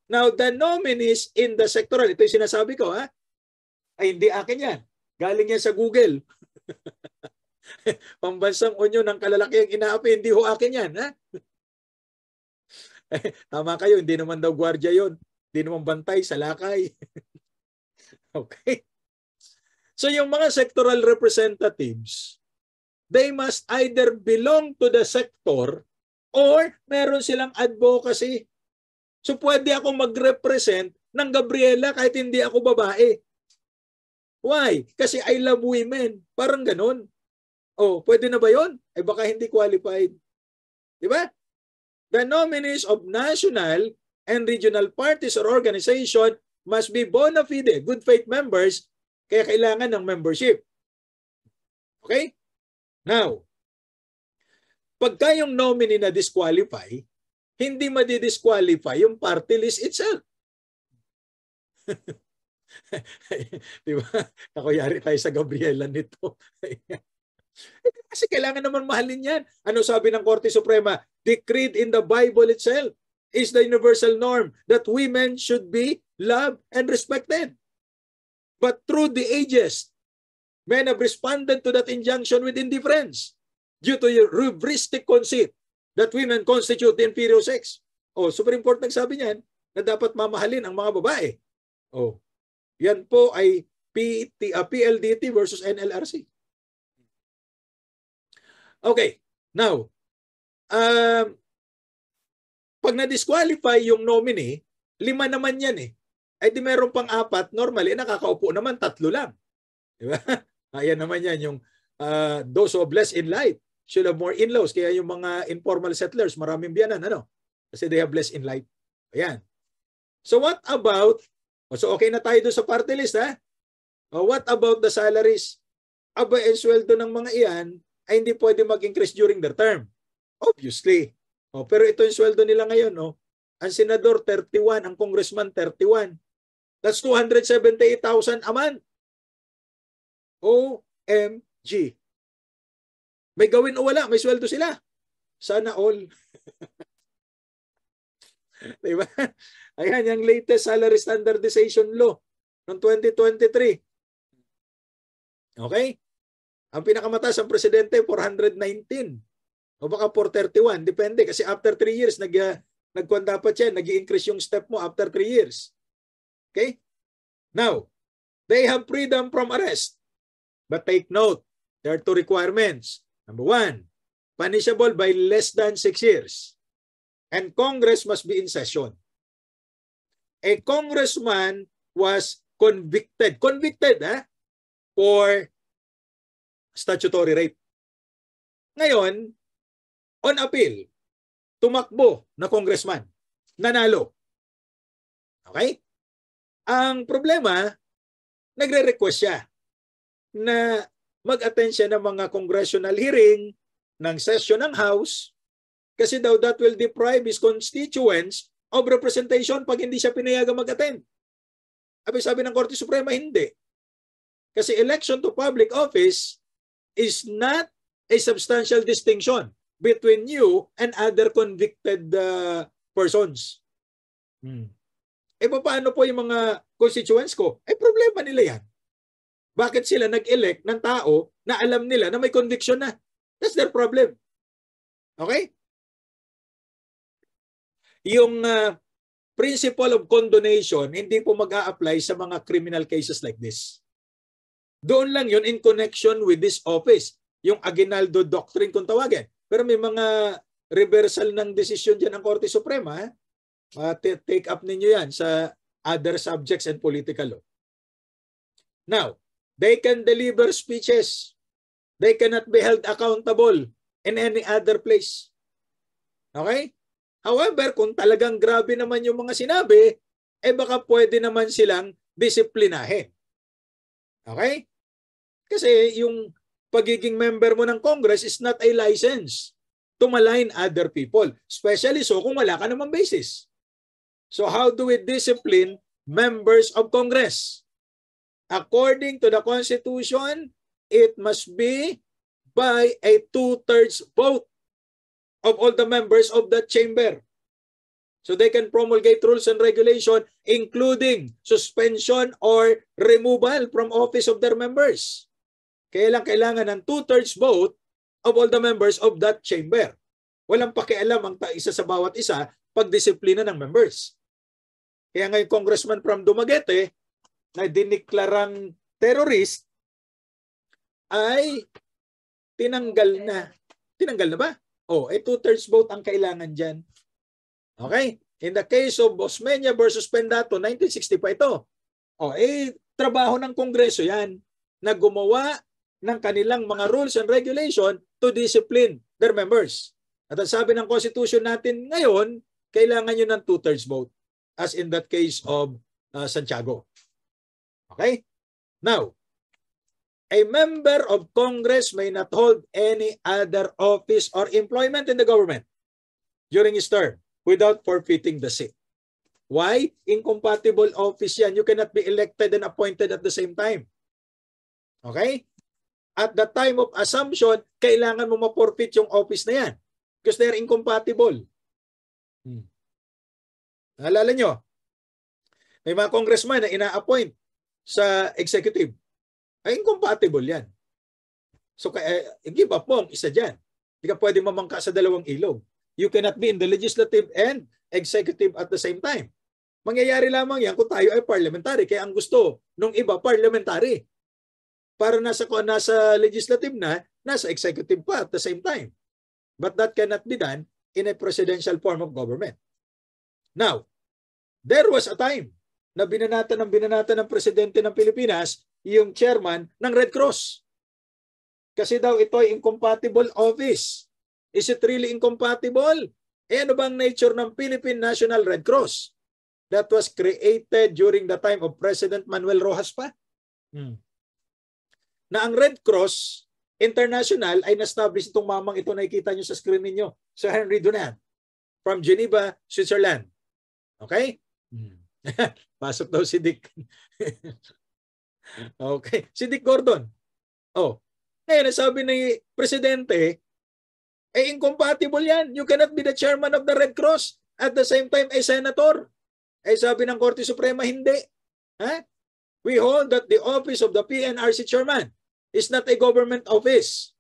Now, the nominees in the sectoral, ito yung sinasabi ko, ha? ay hindi akin yan. Galing yan sa Google. [laughs] Pambansang unyo ng kalalakiang inaapi, hindi ho akin yan. Ha? [laughs] Tama kayo, hindi naman daw gwardiya yon Hindi naman bantay, salakay. [laughs] okay. So yung mga sectoral representatives, they must either belong to the sector or meron silang advocacy. So pwede ako mag-represent ng Gabriela kahit hindi ako babae. Why? Kasi I love women. Parang ganun. Oh, pwede na ba yon? Eh baka hindi qualified. Di ba? The nominees of national and regional parties or organization must be bona fide, good faith members, kaya kailangan ng membership. Okay? Now, pagka yung nominee na disqualify, hindi madi-disqualify yung party list itself. [laughs] Di ba? Ako yari tayo sa Gabriela nito. [laughs] Eh, kasi kailangan naman mahalin yan. Ano sabi ng Korte Suprema? Decreed in the Bible itself is the universal norm that women should be loved and respected. But through the ages, Men have responded to that injunction with indifference due to your hubristic conceit that women constitute the inferior sex. Oh, Supreme Court nagsabi niyan na dapat mamahalin ang mga babae. Oh, yan po ay PT, uh, ah, PLDT versus NLRC. Okay, now, um, pag na-disqualify yung nominee, lima naman yan eh. Ay di meron pang apat, normally, nakakaupo naman, tatlo lang. Di ba? [laughs] Ayan naman yan, yung uh, those who are blessed in light should have more in-laws. Kaya yung mga informal settlers, maraming biyanan. Ano? Kasi they have blessed in light. Ayan. So what about, oh, so okay na tayo doon sa party list ha? Oh, what about the salaries? Aba, ang eh, sweldo ng mga iyan ay hindi pwede mag-increase during their term. Obviously. Oh, pero ito yung sweldo nila ngayon. Oh. Ang senador, 31. Ang congressman, 31. That's 278,000 a month. OMG. May gawin o wala, may sweldo sila. Sana all. [laughs] Di ba? Ayan, yung latest salary standardization law noong 2023. Okay? Ang pinakamataas ang presidente, 419. O baka 431. Depende. Kasi after 3 years, nag, uh, nagkuhan dapat yan. nag increase yung step mo after 3 years. Okay? Now, they have freedom from arrest. But take note, there are two requirements. Number one, punishable by less than six years. And Congress must be in session. A congressman was convicted, convicted ha, for statutory rape. Ngayon, on appeal, tumakbo na congressman, nanalo. Okay? Ang problema, nagre-request siya na mag-attend siya ng mga congressional hearing ng session ng House kasi daw that will deprive his constituents of representation pag hindi siya pinayagang mag-attend. Abi sabi ng Korte Suprema, hindi. Kasi election to public office is not a substantial distinction between you and other convicted uh, persons. Hmm. E paano po yung mga constituents ko? Eh problema nila yan. Bakit sila nag-elect ng tao na alam nila na may conviction na? That's their problem. Okay? Yung uh, principle of condonation hindi po mag apply sa mga criminal cases like this. Doon lang yun in connection with this office. Yung Aguinaldo Doctrine kung tawagin. Pero may mga reversal ng decision dyan ng Korte Suprema. Eh? Uh, take up ninyo yan sa other subjects and political law. Now, They can deliver speeches. They cannot be held accountable in any other place. Okay? However, kung talagang grabe naman yung mga sinabi, eh baka pwede naman silang disiplinahin. Okay? Kasi yung pagiging member mo ng Congress is not a license to malign other people. Especially so kung wala ka naman basis. So how do we discipline members of Congress? according to the Constitution, it must be by a two-thirds vote of all the members of the chamber. So they can promulgate rules and regulation including suspension or removal from office of their members. Kailang kailangan ng two-thirds vote of all the members of that chamber. Walang pakialam ang isa sa bawat isa pagdisiplina ng members. Kaya ngayon, Congressman from Dumaguete, na diniklarang terrorist ay tinanggal na. Tinanggal na ba? Oh, eh two-thirds vote ang kailangan dyan. Okay? In the case of Bosmenia versus Pendato, 1960 pa ito. Oh, eh, trabaho ng Kongreso yan na gumawa ng kanilang mga rules and regulation to discipline their members. At ang sabi ng Constitution natin ngayon, kailangan nyo ng two-thirds vote as in that case of uh, Santiago. Okay? Now, a member of Congress may not hold any other office or employment in the government during his term without forfeiting the seat. Why? Incompatible office yan. You cannot be elected and appointed at the same time. Okay? At the time of assumption, kailangan mo ma-forfeit yung office na yan because they're incompatible. Hmm. Alala nyo, may mga congressman na ina-appoint sa executive, ay incompatible yan. So kaya, give up mo ang isa diyan. Hindi ka pwede mamangka sa dalawang ilog. You cannot be in the legislative and executive at the same time. Mangyayari lamang yan kung tayo ay parliamentary. Kaya ang gusto nung iba, parliamentary. Para nasa, nasa legislative na, nasa executive pa at the same time. But that cannot be done in a presidential form of government. Now, there was a time na binanatan ng binanatan ng presidente ng Pilipinas yung chairman ng Red Cross. Kasi daw ito ay incompatible office. Is it really incompatible? Eh ano bang nature ng Philippine National Red Cross? That was created during the time of President Manuel Rojas pa. Hmm. Na ang Red Cross International ay na-establish itong mamang ito nakikita nyo sa screen ninyo. Sir Henry Dunant from Geneva, Switzerland. Okay? Hmm. [laughs] Pasok daw si Dick. [laughs] okay. Si Dick Gordon. Oh. Eh, Ngayon, sabi ni Presidente, eh incompatible yan. You cannot be the chairman of the Red Cross at the same time a eh, senator. Eh sabi ng Korte Suprema, hindi. Ha? We hold that the office of the PNRC chairman is not a government office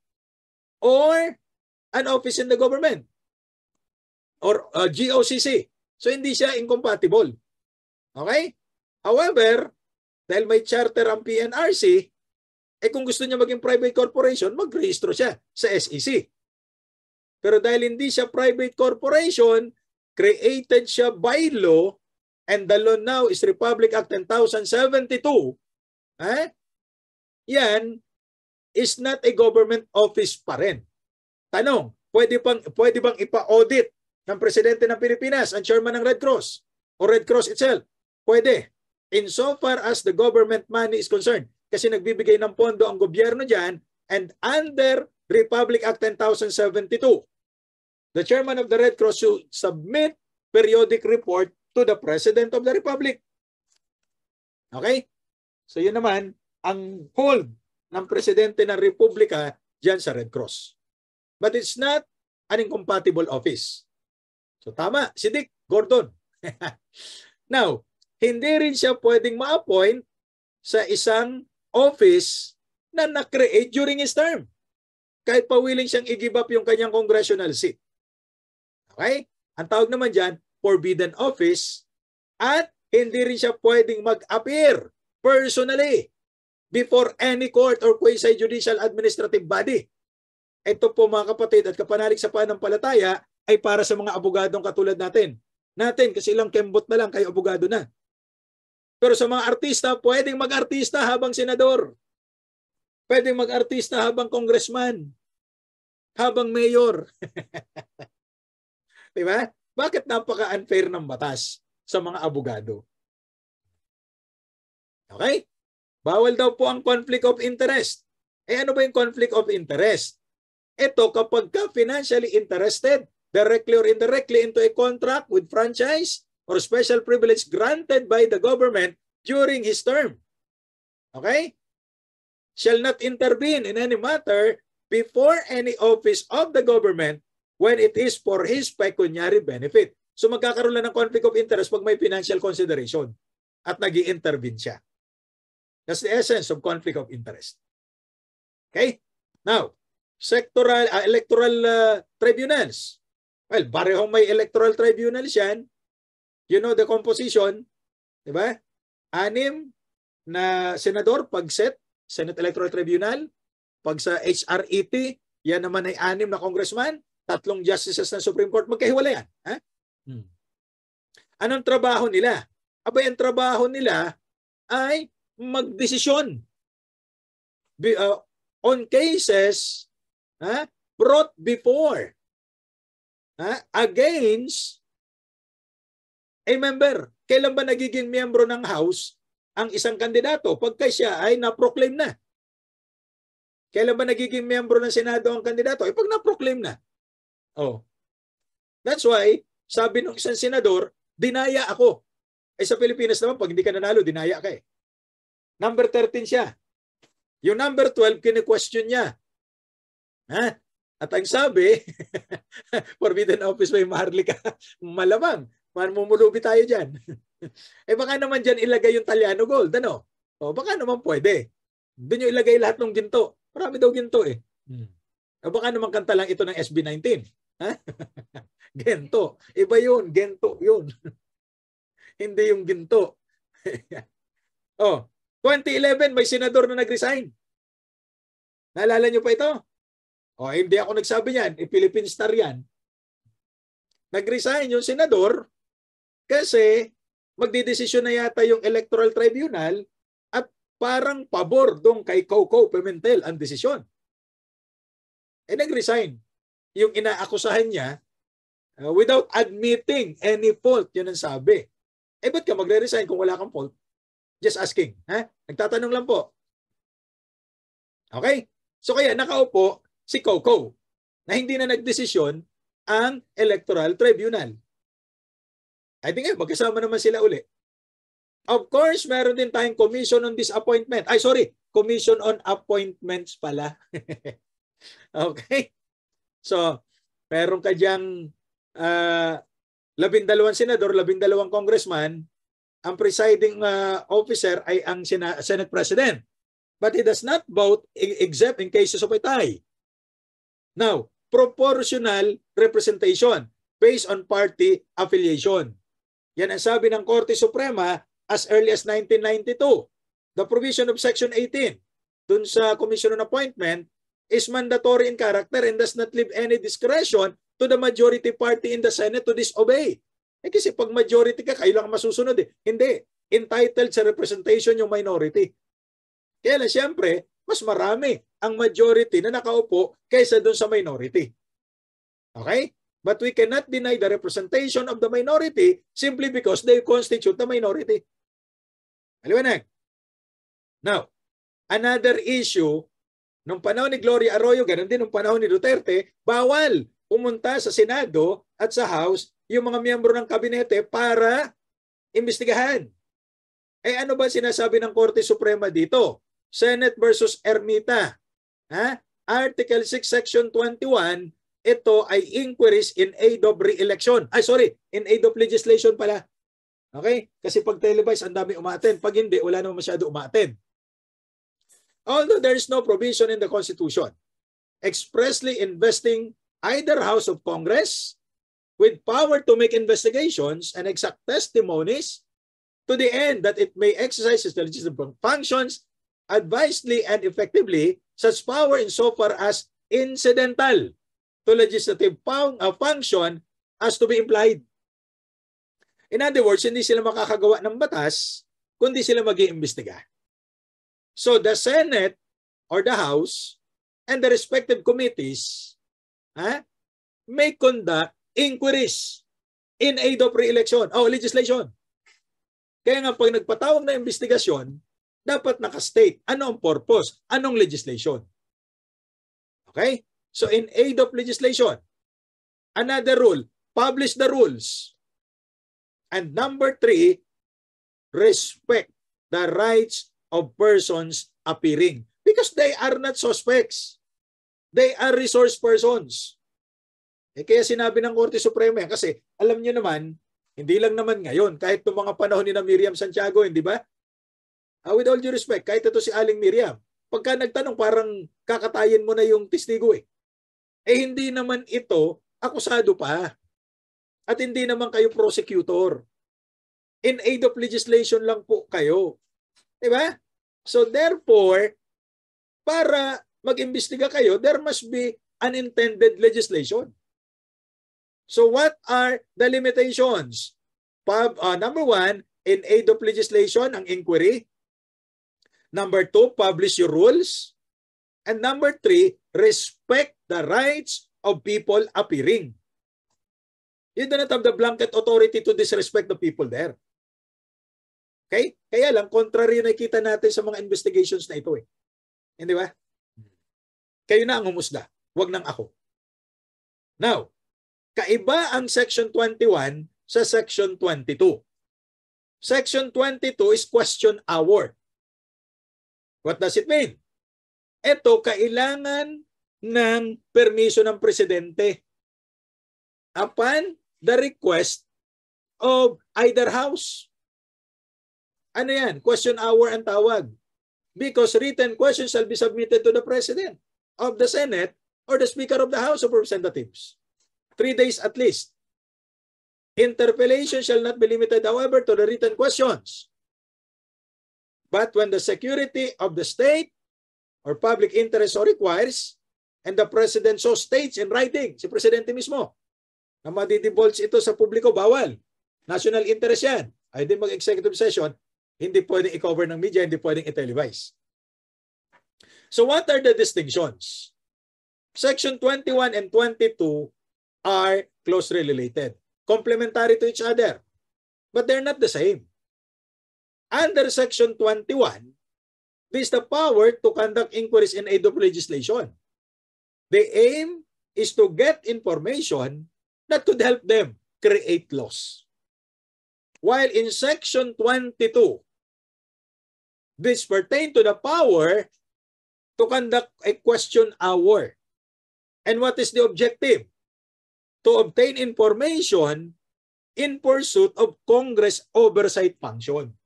or an office in the government or uh, GOCC. So hindi siya incompatible. Okay? However, dahil may charter ang PNRC, eh kung gusto niya maging private corporation, magrehistro siya sa SEC. Pero dahil hindi siya private corporation, created siya by law and the law now is Republic Act 10,072. Eh? Yan is not a government office pa rin. Tanong, pwede, pang, pwede bang ipa-audit ng presidente ng Pilipinas, ang chairman ng Red Cross o Red Cross itself? Pwede. In so far as the government money is concerned, kasi nagbibigay ng pondo ang gobyerno diyan and under Republic Act 10,072, the chairman of the Red Cross should submit periodic report to the President of the Republic. Okay? So yun naman, ang hold ng Presidente ng Republika diyan sa Red Cross. But it's not an incompatible office. So tama, si Dick Gordon. [laughs] Now, hindi rin siya pwedeng ma-appoint sa isang office na na-create during his term. Kahit pa willing siyang i-give up yung kanyang congressional seat. Okay? Ang tawag naman dyan, forbidden office at hindi rin siya pwedeng mag-appear personally before any court or quasi-judicial administrative body. Ito po mga kapatid at kapanalig sa panampalataya ay para sa mga abogadong katulad natin. Natin kasi ilang kembot na lang kayo abogado na. Pero sa mga artista, pwedeng mag-artista habang senador. Pwedeng mag-artista habang congressman. Habang mayor. [laughs] Di ba? Bakit napaka-unfair ng batas sa mga abogado? Okay? Bawal daw po ang conflict of interest. Eh ano ba yung conflict of interest? Ito kapag ka financially interested, directly or indirectly into a contract with franchise or special privilege granted by the government during his term. Okay? Shall not intervene in any matter before any office of the government when it is for his pecuniary benefit. So magkakaroon lang ng conflict of interest pag may financial consideration at nag intervene siya. That's the essence of conflict of interest. Okay? Now, sectoral, uh, electoral uh, tribunals. Well, parehong may electoral tribunals yan you know the composition, di ba? Anim na senador pag set, Senate Electoral Tribunal, pag sa HRET, yan naman ay anim na congressman, tatlong justices ng Supreme Court, magkahiwala yan. Ha? Hmm. Anong trabaho nila? Abay, ang trabaho nila ay magdesisyon Be, uh, on cases ha, brought before ha, against eh member, kailan ba nagiging miyembro ng House ang isang kandidato pagka siya ay na-proclaim na? Kailan ba nagiging miyembro ng Senado ang kandidato? Ay eh, pag na-proclaim na. Oh. That's why, sabi ng isang senador, dinaya ako. Ay eh, sa Pilipinas naman, pag hindi ka nanalo, dinaya ka eh. Number 13 siya. Yung number 12, kini-question niya. Ha? At ang sabi, [laughs] forbidden office by Maharlika, malamang Manumulubi tayo dyan. [laughs] eh baka naman dyan ilagay yung Taliano Gold, ano? O baka naman pwede. Doon yung ilagay lahat ng ginto. Marami daw ginto eh. Hmm. O baka naman kanta lang ito ng SB19. Ha? [laughs] gento. Iba yun. Gento yun. [laughs] Hindi yung ginto. oh, 2011, may senador na nag-resign. Naalala nyo pa ito? O, oh, hindi ako nagsabi yan. E, Philippine Star yan. Nag-resign yung senador kasi magdidesisyon na yata yung electoral tribunal at parang pabor dong kay Coco Pimentel ang desisyon. Eh nag-resign. Yung inaakusahan niya uh, without admitting any fault, yun ang sabi. Eh ba't ka magre-resign kung wala kang fault? Just asking. Ha? Nagtatanong lang po. Okay? So kaya nakaupo si Coco na hindi na nagdesisyon ang Electoral Tribunal. I think eh, magkasama naman sila uli. Of course, meron din tayong commission on disappointment. Ay, sorry. Commission on appointments pala. [laughs] okay? So, meron ka diyang uh, labindalawang senador, labindalawang congressman, ang presiding uh, officer ay ang Sena- Senate President. But he does not vote e-, except in cases of a tie. Now, proportional representation based on party affiliation. Yan ang sabi ng Korte Suprema as early as 1992. The provision of Section 18 dun sa Commission on Appointment is mandatory in character and does not leave any discretion to the majority party in the Senate to disobey. Eh kasi pag majority ka, kayo lang masusunod eh. Hindi. Entitled sa representation yung minority. Kaya lang siyempre, mas marami ang majority na nakaupo kaysa doon sa minority. Okay? But we cannot deny the representation of the minority simply because they constitute the minority. Aliwanag. Now, another issue, nung panahon ni Gloria Arroyo, ganun din nung panahon ni Duterte, bawal umunta sa Senado at sa House yung mga miyembro ng kabinete para imbestigahan. Eh ano ba sinasabi ng Korte Suprema dito? Senate versus Ermita. Ha? Article 6 Section 21 ito ay inquiries in aid of re-election. Ay, sorry, in aid of legislation pala. Okay? Kasi pag televised, ang dami umaten. Pag hindi, wala naman masyado umaten. Although there is no provision in the Constitution expressly investing either House of Congress with power to make investigations and exact testimonies to the end that it may exercise its legislative functions advisedly and effectively, such power insofar as incidental to legislative fun- uh, function as to be implied. In other words, hindi sila makakagawa ng batas kundi sila mag iimbestiga So the Senate or the House and the respective committees ha, may conduct inquiries in aid of re-election oh, legislation. Kaya nga pag nagpatawag na investigasyon, dapat nakastate ano ang purpose, anong legislation. Okay? So in aid of legislation, another rule, publish the rules. And number three, respect the rights of persons appearing because they are not suspects. They are resource persons. Eh kaya sinabi ng Korte Suprema yan kasi alam niyo naman, hindi lang naman ngayon, kahit noong mga panahon ni na Miriam Santiago, hindi ba? Uh, with all due respect, kahit ito si Aling Miriam, pagka nagtanong parang kakatayin mo na yung testigo eh. Eh hindi naman ito akusado pa. At hindi naman kayo prosecutor. In aid of legislation lang po kayo. Di ba? So therefore, para mag-imbestiga kayo, there must be unintended legislation. So what are the limitations? Pub, uh, ah, number one, in aid of legislation, ang inquiry. Number two, publish your rules. And number three, respect the rights of people appearing. You do not have the blanket authority to disrespect the people there. Okay? Kaya lang, contrary yung nakita natin sa mga investigations na ito eh. Hindi ba? Kayo na ang humusda. Huwag nang ako. Now, kaiba ang Section 21 sa Section 22. Section 22 is question hour. What does it mean? Ito, kailangan ng permiso ng presidente upon the request of either house. Ano yan? Question hour ang tawag. Because written questions shall be submitted to the President of the Senate or the Speaker of the House of Representatives. Three days at least. Interpellation shall not be limited, however, to the written questions. But when the security of the state or public interest so requires, And the President so states in writing, si Presidente mismo, na madidivulge ito sa publiko, bawal. National interest yan. Ay din mag-executive session, hindi pwedeng i-cover ng media, hindi pwedeng i-televise. So what are the distinctions? Section 21 and 22 are closely related, complementary to each other, but they're not the same. Under Section 21, this is the power to conduct inquiries in aid of legislation. The aim is to get information that could help them create laws. While in section 22, this pertain to the power to conduct a question hour. And what is the objective? To obtain information in pursuit of Congress oversight function.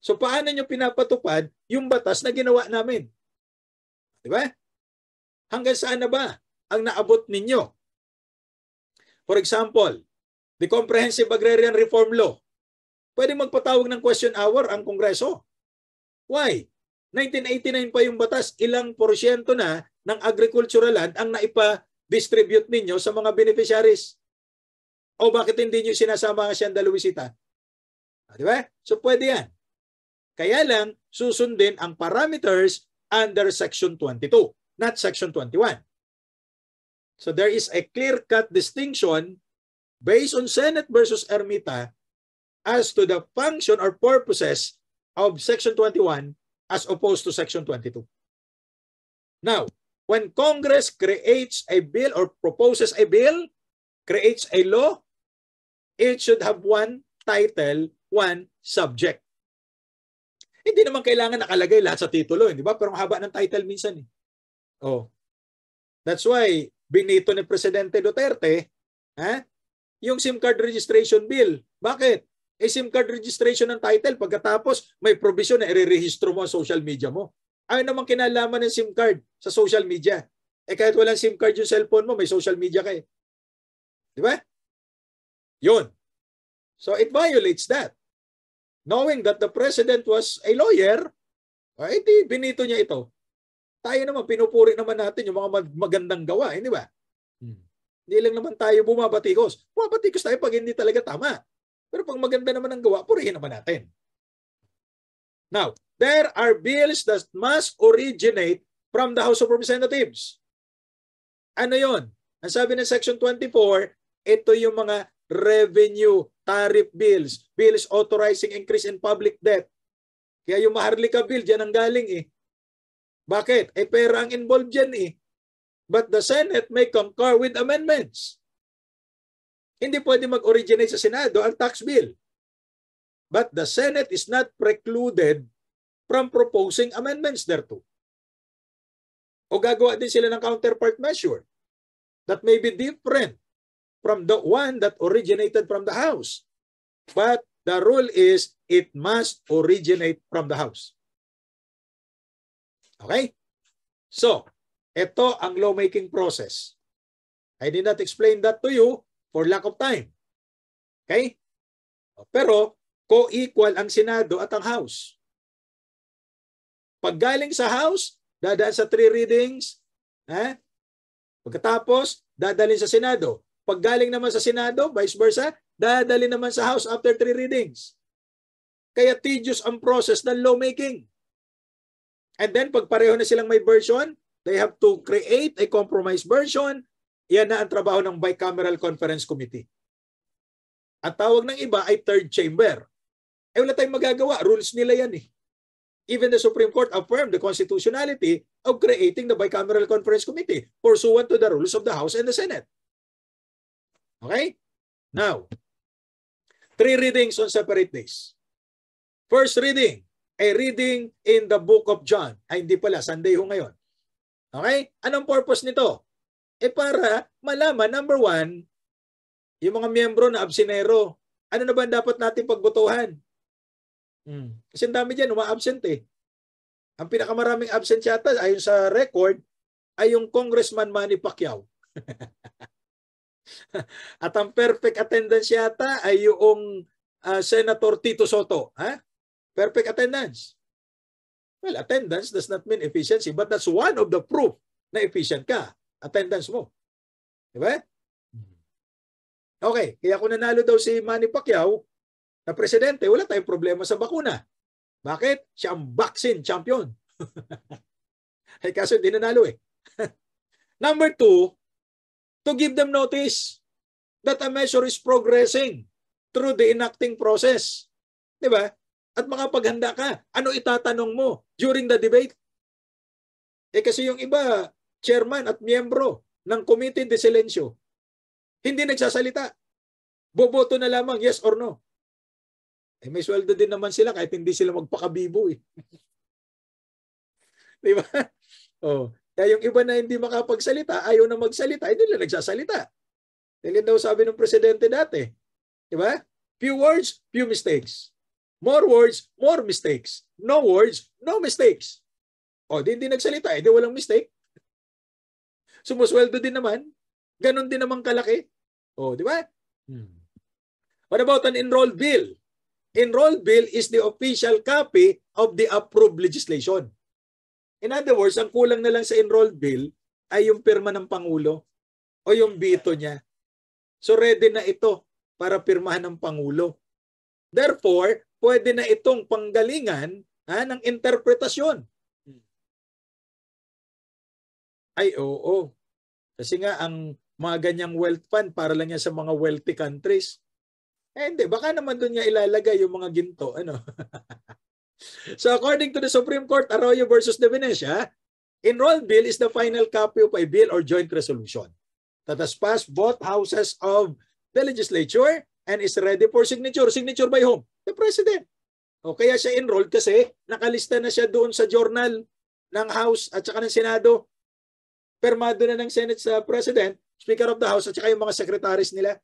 So paano nyo pinapatupad yung batas na ginawa namin? Di ba? Hanggang saan na ba ang naabot ninyo? For example, the Comprehensive Agrarian Reform Law. Pwede magpatawag ng question hour ang Kongreso. Why? 1989 pa yung batas, ilang porsyento na ng agricultural land ang naipa-distribute ninyo sa mga beneficiaries. O bakit hindi nyo sinasama ang Hacienda Luisita? Ah, di ba? So pwede yan. Kaya lang, susundin ang parameters under Section 22 not Section 21. So there is a clear-cut distinction based on Senate versus Ermita as to the function or purposes of Section 21 as opposed to Section 22. Now, when Congress creates a bill or proposes a bill, creates a law, it should have one title, one subject. Hindi naman kailangan nakalagay lahat sa titulo, hindi eh, ba? Pero ang haba ng title minsan eh. Oh. That's why binito ni Presidente Duterte, ha? Yung SIM card registration bill. Bakit? Eh SIM card registration ang title pagkatapos may provision na ire irerehistro mo ang social media mo. Ayaw naman kinalaman ng SIM card sa social media. Eh kahit walang SIM card yung cellphone mo, may social media ka eh. Di ba? Yun. So it violates that. Knowing that the president was a lawyer, oh, eh di binito niya ito tayo naman, pinupuri naman natin yung mga magandang gawa, hindi eh, ba? Hmm. Hindi lang naman tayo bumabatikos. Bumabatikos tayo pag hindi talaga tama. Pero pag maganda naman ang gawa, purihin naman natin. Now, there are bills that must originate from the House of Representatives. Ano yon? Ang sabi ng Section 24, ito yung mga revenue tariff bills, bills authorizing increase in public debt. Kaya yung Maharlika bill, diyan ang galing eh. Bakit? Eh pera ang involved yan eh. But the Senate may concur with amendments. Hindi pwede mag-originate sa Senado ang tax bill. But the Senate is not precluded from proposing amendments thereto. O gagawa din sila ng counterpart measure that may be different from the one that originated from the House. But the rule is it must originate from the House. Okay? So, ito ang lawmaking process. I did not explain that to you for lack of time. Okay? Pero, co-equal ang Senado at ang House. Pag galing sa House, dadaan sa three readings. Ha? Pagkatapos, dadalhin sa Senado. Pag galing naman sa Senado, vice versa, dadalhin naman sa House after three readings. Kaya tedious ang process ng lawmaking. And then pag pareho na silang may version, they have to create a compromise version. Yan na ang trabaho ng bicameral conference committee. At tawag ng iba ay third chamber. Eh wala tayong magagawa. Rules nila yan eh. Even the Supreme Court affirmed the constitutionality of creating the bicameral conference committee pursuant to the rules of the House and the Senate. Okay? Now, three readings on separate days. First reading, a reading in the book of John. Ay, hindi pala, Sunday ho ngayon. Okay? Anong purpose nito? E para malaman, number one, yung mga miyembro na absinero, ano na ba dapat natin pagbotohan? Hmm. Kasi ang dami dyan, umaabsent eh. Ang pinakamaraming absent yata, ayon sa record, ay yung Congressman Manny Pacquiao. [laughs] At ang perfect attendance yata ay yung uh, Senator Tito Soto. Ha? perfect attendance. Well, attendance does not mean efficiency, but that's one of the proof na efficient ka. Attendance mo. Di ba? Mm-hmm. Okay, kaya kung nanalo daw si Manny Pacquiao na presidente, wala tayong problema sa bakuna. Bakit? Siya ang vaccine champion. Ay [laughs] eh, kaso hindi nanalo eh. [laughs] Number two, to give them notice that a measure is progressing through the enacting process. Di ba? at makapaghanda ka. Ano itatanong mo during the debate? Eh kasi yung iba, chairman at miyembro ng Committee de Silencio, hindi nagsasalita. Boboto na lamang, yes or no. Eh may sweldo din naman sila kahit hindi sila magpakabibo eh. [laughs] Di ba? Oh. Kaya yung iba na hindi makapagsalita, ayaw na magsalita, hindi eh, nila nagsasalita. Dahil daw sabi ng presidente dati. Di ba? Few words, few mistakes. More words, more mistakes. No words, no mistakes. O, di hindi nagsalita, eh, di walang mistake. Sumusweldo din naman. Ganon din naman kalaki. O, di ba? Hmm. What about an enrolled bill? Enrolled bill is the official copy of the approved legislation. In other words, ang kulang na lang sa enrolled bill ay yung pirma ng Pangulo o yung veto niya. So ready na ito para pirmahan ng Pangulo. Therefore, pwede na itong panggalingan ha, ng interpretasyon. Ay, oo. Kasi nga, ang mga ganyang wealth fund, para lang yan sa mga wealthy countries. Eh, hindi. Baka naman doon nga ilalagay yung mga ginto. Ano? [laughs] so, according to the Supreme Court, Arroyo versus De Venecia, enrolled bill is the final copy of a bill or joint resolution that has passed both houses of the legislature and is ready for signature. Signature by whom? The President. O kaya siya enrolled kasi nakalista na siya doon sa journal ng House at saka ng Senado. Permado na ng Senate sa President, Speaker of the House at saka yung mga secretaries nila.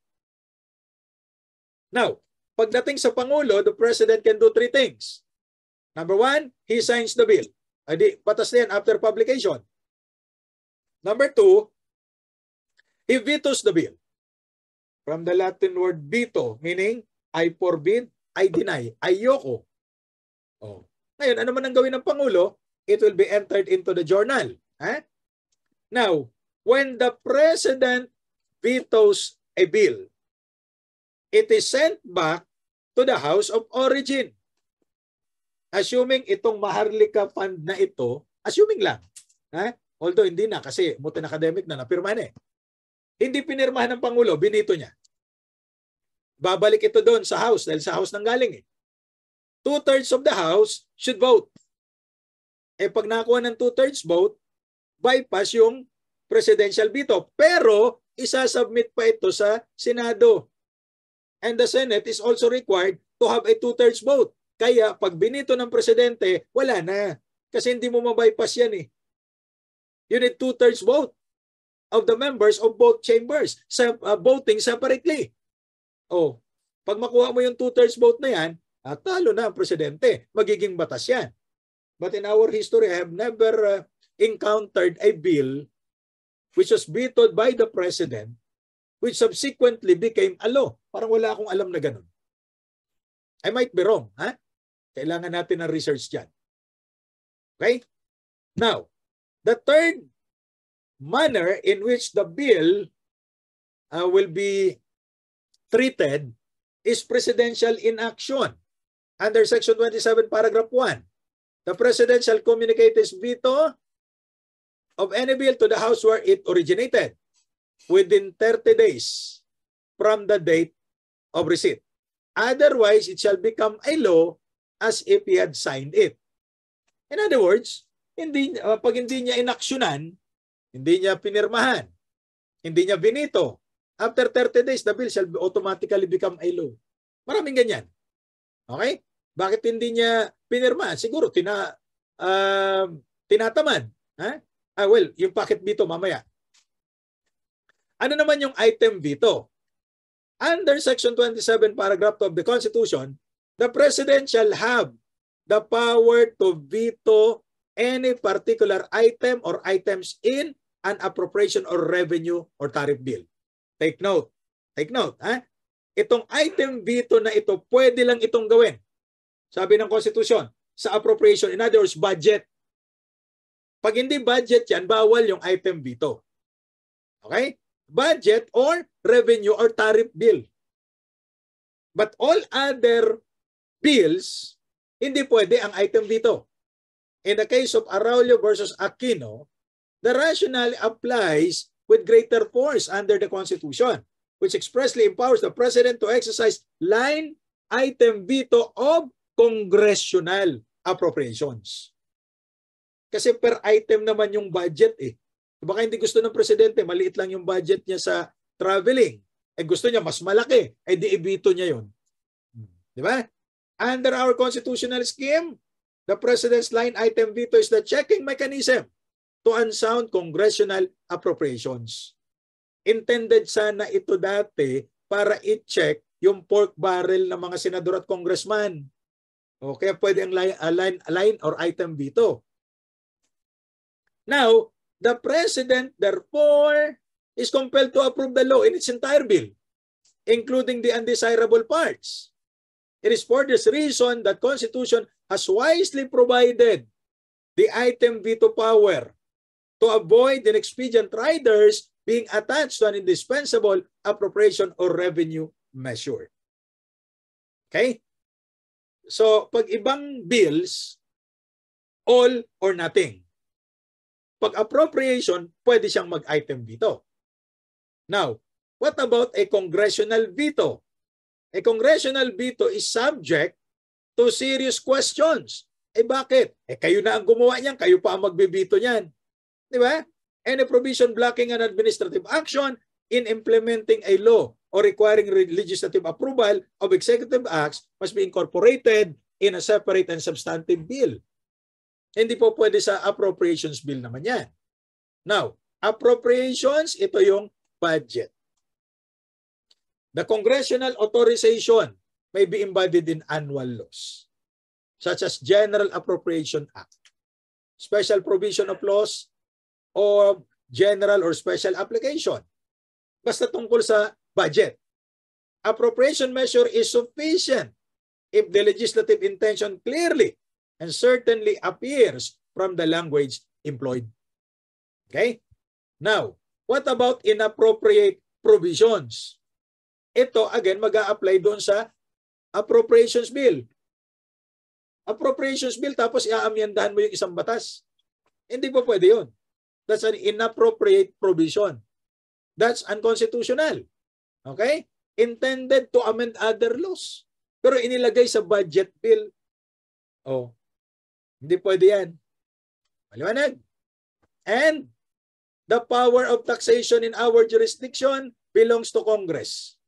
Now, pagdating sa Pangulo, the President can do three things. Number one, he signs the bill. Adi, ah, batas na yan after publication. Number two, he vetoes the bill. From the Latin word veto, meaning I forbid I deny, ayoko. Oh. Ngayon, ano man ang gawin ng Pangulo, it will be entered into the journal. Eh? Now, when the President vetoes a bill, it is sent back to the House of Origin. Assuming itong Maharlika Fund na ito, assuming lang, ha? Eh? although hindi na kasi mutin academic na napirmahan eh. Hindi pinirmahan ng Pangulo, binito niya. Babalik ito doon sa House dahil sa House nang galing eh. Two-thirds of the House should vote. Eh pag nakuha ng two-thirds vote, bypass yung presidential veto. Pero isasubmit pa ito sa Senado. And the Senate is also required to have a two-thirds vote. Kaya pag binito ng presidente, wala na. Kasi hindi mo mabypass yan eh. You need two-thirds vote of the members of both chambers, se- uh, voting separately. Oh, pag makuha mo yung two-thirds vote na yan, at ah, talo na ang presidente. Magiging batas yan. But in our history, I have never uh, encountered a bill which was vetoed by the president which subsequently became a law. Parang wala akong alam na ganun. I might be wrong. Ha? Kailangan natin ng research dyan. Okay? Now, the third manner in which the bill uh, will be treated is presidential inaction under Section 27, Paragraph 1. The President shall communicate his veto of any bill to the House where it originated within 30 days from the date of receipt. Otherwise, it shall become a law as if he had signed it. In other words, hindi, uh, pag hindi niya inaksyonan, hindi niya pinirmahan, hindi niya binito, After 30 days, the bill shall automatically become a law. Maraming ganyan. Okay? Bakit hindi niya pinirma? Siguro tina, uh, um, tinatamad. Ha? Ah, well, yung packet dito mamaya. Ano naman yung item dito? Under Section 27, paragraph 2 of the Constitution, the President shall have the power to veto any particular item or items in an appropriation or revenue or tariff bill. Take note. Take note. Ha? Itong item veto na ito, pwede lang itong gawin. Sabi ng konstitusyon, sa appropriation, in other words, budget. Pag hindi budget yan, bawal yung item veto. Okay? Budget or revenue or tariff bill. But all other bills, hindi pwede ang item veto. In the case of Araulio versus Aquino, the rationale applies with greater force under the Constitution, which expressly empowers the President to exercise line item veto of congressional appropriations. Kasi per item naman yung budget eh. Baka diba, hindi gusto ng presidente, maliit lang yung budget niya sa traveling. Eh gusto niya mas malaki, eh di ibito niya yun. Di ba? Under our constitutional scheme, the president's line item veto is the checking mechanism to unsound congressional appropriations. Intended sana ito dati para i-check yung pork barrel ng mga senador at congressman. O kaya pwede ang line, line, line or item veto. Now, the President therefore is compelled to approve the law in its entire bill, including the undesirable parts. It is for this reason that Constitution has wisely provided the item veto power to avoid the expedient riders being attached to an indispensable appropriation or revenue measure. Okay? So, pag ibang bills, all or nothing. Pag appropriation, pwede siyang mag-item veto. Now, what about a congressional veto? A congressional veto is subject to serious questions. Eh bakit? Eh kayo na ang gumawa niyan, kayo pa ang magbibito niyan. Di ba? Any provision blocking an administrative action in implementing a law or requiring legislative approval of executive acts must be incorporated in a separate and substantive bill. Hindi po pwede sa appropriations bill naman yan. Now, appropriations, ito yung budget. The congressional authorization may be embodied in annual laws such as General Appropriation Act, Special Provision of Laws o general or special application. Basta tungkol sa budget. Appropriation measure is sufficient if the legislative intention clearly and certainly appears from the language employed. Okay? Now, what about inappropriate provisions? Ito, again, mag apply doon sa appropriations bill. Appropriations bill, tapos iaamyandahan mo yung isang batas. Hindi po pwede yun. That's an inappropriate provision. That's unconstitutional. Okay? Intended to amend other laws. Pero inilagay sa budget bill. Oh, hindi pwede yan. Maliwanag. And the power of taxation in our jurisdiction belongs to Congress.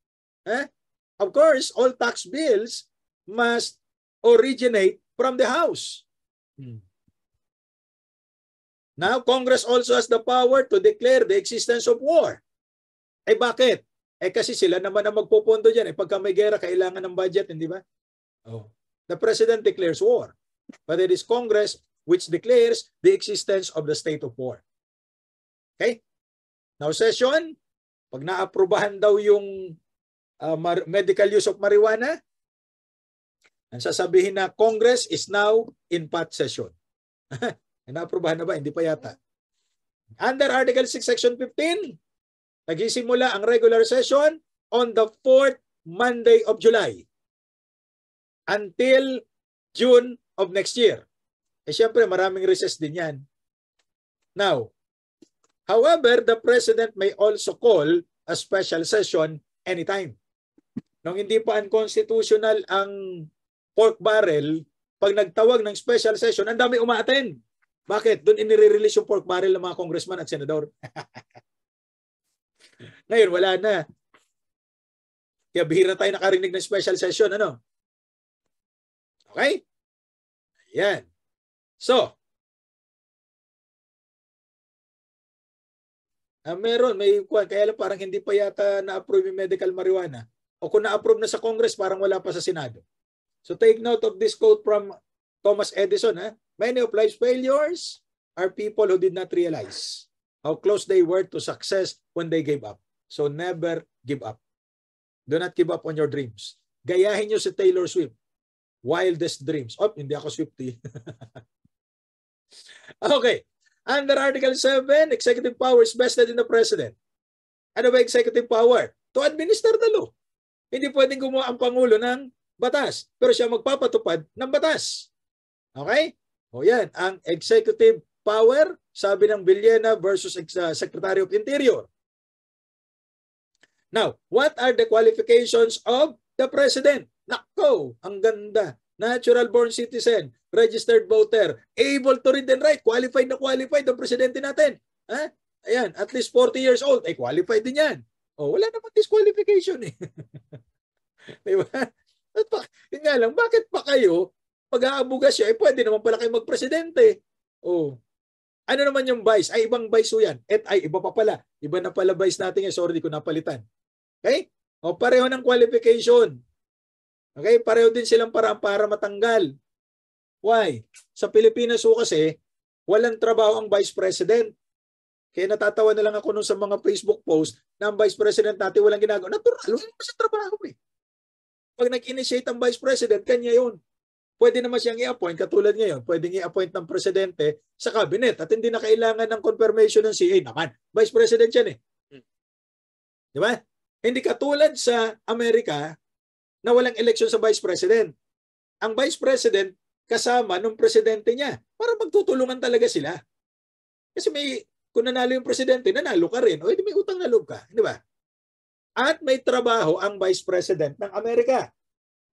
Eh? Of course, all tax bills must originate from the House. Hmm. Now, Congress also has the power to declare the existence of war. Eh bakit? Eh kasi sila naman ang magpupondo dyan. Eh pagka may gera, kailangan ng budget, hindi ba? Oh. The President declares war. But it is Congress which declares the existence of the state of war. Okay? Now session, pag naaprubahan daw yung uh, medical use of marijuana, ang sasabihin na Congress is now in pot session. [laughs] Naaprobahan na ba? Hindi pa yata. Under Article 6, Section 15, nagsisimula ang regular session on the 4th Monday of July until June of next year. Eh siyempre, maraming recess din yan. Now, however, the President may also call a special session anytime. Nung hindi pa unconstitutional ang pork barrel, pag nagtawag ng special session, ang dami umaattend. Bakit? Doon inire-release yung pork barrel ng mga congressman at senador. [laughs] Ngayon, wala na. Kaya bihira tayo nakarinig ng special session. Ano? Okay? Ayan. So, Ah, meron, may kuan. Kaya lang parang hindi pa yata na-approve yung medical marijuana. O kung na-approve na sa Congress, parang wala pa sa Senado. So take note of this quote from Thomas Edison. Ha? Many of life's failures are people who did not realize how close they were to success when they gave up. So never give up. Do not give up on your dreams. Gayahin nyo si Taylor Swift. Wildest dreams. Oh, hindi ako Swifty. [laughs] okay. Under Article 7, executive power is vested in the president. Ano ba executive power? To administer the law. Hindi pwedeng gumawa ang Pangulo ng batas, pero siya magpapatupad ng batas. Okay? O yan, ang executive power, sabi ng Villena versus ah, Secretary of Interior. Now, what are the qualifications of the president? Nako, ang ganda. Natural born citizen, registered voter, able to read and write, qualified na qualified ang presidente natin. Ha? Ayan, at least 40 years old, ay eh, qualified din yan. O, oh, wala namang disqualification eh. [laughs] Di ba? At bak- yun nga lang, bakit pa kayo mag-aabuga siya, eh pwede naman pala kayo magpresidente. Oh. Ano naman yung vice? Ay, ibang vice yan. At ay, iba pa pala. Iba na pala vice natin eh. Sorry, di ko napalitan. Okay? O, oh, pareho ng qualification. Okay? Pareho din silang paraan para matanggal. Why? Sa Pilipinas ho kasi, walang trabaho ang vice president. Kaya natatawa na lang ako nung sa mga Facebook post na ang vice president natin walang ginagawa. Natural, wala sa trabaho eh. Pag nag-initiate ang vice president, kanya yon pwede naman siyang i-appoint, katulad ngayon, pwedeng i-appoint ng presidente sa cabinet at hindi na kailangan ng confirmation ng CA naman. Vice President yan eh. Hmm. Di ba? Hindi katulad sa Amerika na walang election sa Vice President. Ang Vice President kasama ng presidente niya para magtutulungan talaga sila. Kasi may kung nanalo yung presidente, nanalo ka rin. O edi may utang na loob ka. Di ba? At may trabaho ang vice president ng Amerika.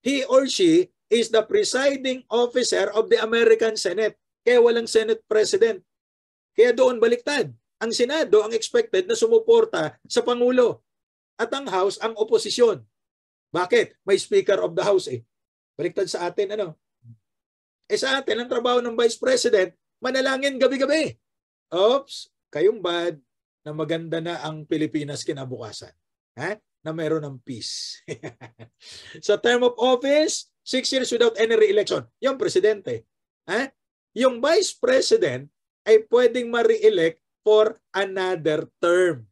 He or she is the presiding officer of the American Senate. Kaya walang Senate President. Kaya doon baliktad. Ang Senado ang expected na sumuporta sa Pangulo. At ang House ang oposisyon. Bakit? May Speaker of the House eh. Baliktad sa atin ano? Eh sa atin, ang trabaho ng Vice President, manalangin gabi-gabi. Oops, kayong bad na maganda na ang Pilipinas kinabukasan. Ha? na meron ng peace. [laughs] Sa so, term of office, six years without any re-election. Yung presidente. Eh? Yung vice president ay pwedeng ma-re-elect for another term.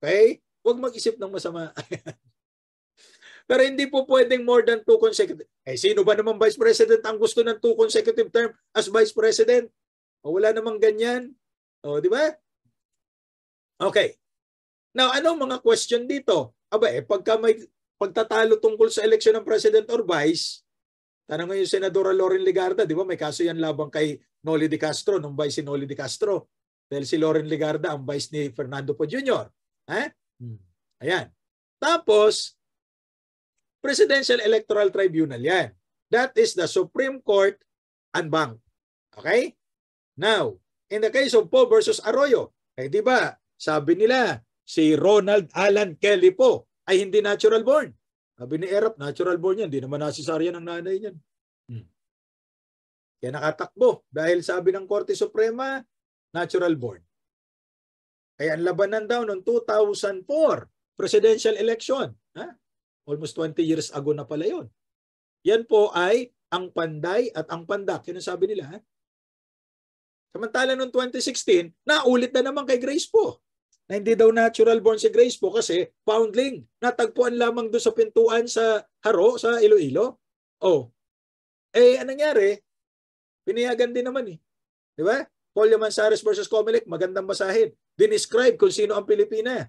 Okay? Huwag mag-isip ng masama. [laughs] Pero hindi po pwedeng more than two consecutive. Eh, sino ba naman vice president ang gusto ng two consecutive term as vice president? O wala namang ganyan. O, di ba? Okay. Now, ano mga question dito? Aba eh, pagka may pagtatalo tungkol sa eleksyon ng President or Vice, tanong mo yung Senadora Lauren Ligarda, di ba may kaso yan labang kay Noli De Castro, nung Vice si Noli De Castro. Dahil si Lauren Ligarda ang Vice ni Fernando Po Jr. Eh? Hmm. Ayan. Tapos, Presidential Electoral Tribunal yan. That is the Supreme Court and Bank. Okay? Now, in the case of Poe versus Arroyo, eh di ba, sabi nila, si Ronald Alan Kelly po ay hindi natural born. Sabi ni Erap, natural born yan. Hindi naman nasisarya ng nanay niyan. Hmm. Kaya nakatakbo dahil sabi ng Korte Suprema, natural born. Kaya ang labanan daw noong 2004 presidential election. Ha? Almost 20 years ago na pala yun. Yan po ay ang panday at ang pandak. Yun ang sabi nila. Ha? Samantala noong 2016, naulit na naman kay Grace po na hindi daw natural born si Grace po kasi foundling. Natagpuan lamang doon sa pintuan sa Haro, sa Iloilo. Oh. Eh, anong nangyari? Piniyagan din naman eh. Di ba? Paul Yamansares versus Comelec, magandang basahin. Dinescribe kung sino ang Pilipina.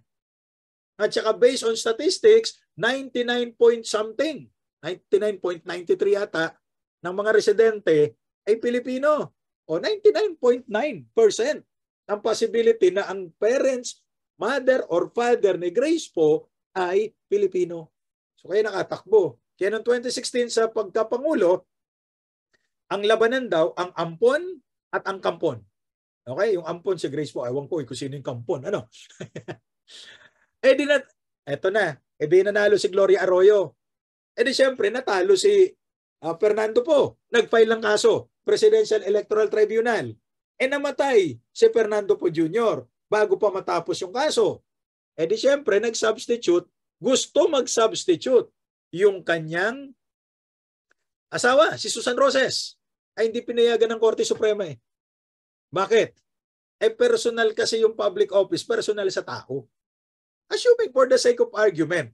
At saka based on statistics, 99 point something, 99.93 yata, ng mga residente ay Pilipino. O 99.9% ang possibility na ang parents mother or father ni Grace po ay Pilipino. So kaya nakatakbo. Kaya noong 2016 sa pagkapangulo, ang labanan daw ang ampon at ang kampon. Okay, yung ampon si Grace po, ewan ko eh, kung sino yung kampon. Ano? [laughs] eh di na, eto na, eh di nanalo si Gloria Arroyo. Eh di syempre, natalo si uh, Fernando po. Nag-file ng kaso, Presidential Electoral Tribunal. Eh namatay si Fernando po Jr bago pa matapos yung kaso. E di syempre, nag-substitute, gusto mag-substitute yung kanyang asawa, si Susan Roses. Ay hindi pinayagan ng Korte Suprema eh. Bakit? Eh personal kasi yung public office, personal sa tao. Assuming for the sake of argument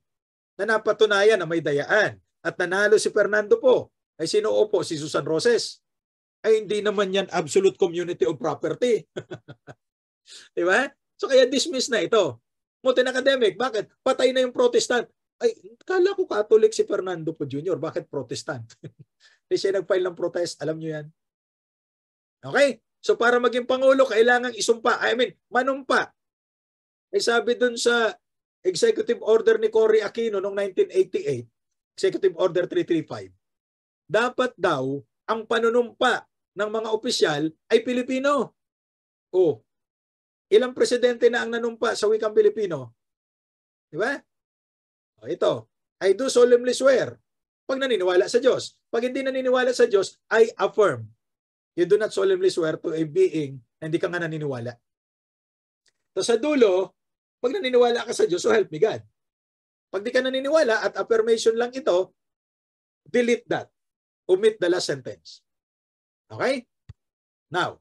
na napatunayan na may dayaan at nanalo si Fernando po, ay sino po si Susan Roses? Ay hindi naman yan absolute community of property. [laughs] Di ba? So kaya dismiss na ito. Motin academic, bakit? Patay na yung protestant. Ay, kala ko Catholic si Fernando po Jr. Bakit protestant? Kasi [laughs] siya nag-file ng protest. Alam nyo yan. Okay? So para maging pangulo, kailangan isumpa. I mean, manumpa. Ay sabi dun sa executive order ni Cory Aquino noong 1988, Executive Order 335, dapat daw ang panunumpa ng mga opisyal ay Pilipino. Oh, Ilang presidente na ang nanumpa sa wikang Pilipino? Di ba? O ito, I do solemnly swear. Pag naniniwala sa Diyos. Pag hindi naniniwala sa Diyos, I affirm. You do not solemnly swear to a being na hindi ka nga naniniwala. So sa dulo, pag naniniwala ka sa Diyos, so help me God. Pag di ka naniniwala at affirmation lang ito, delete that. Omit the last sentence. Okay? Now,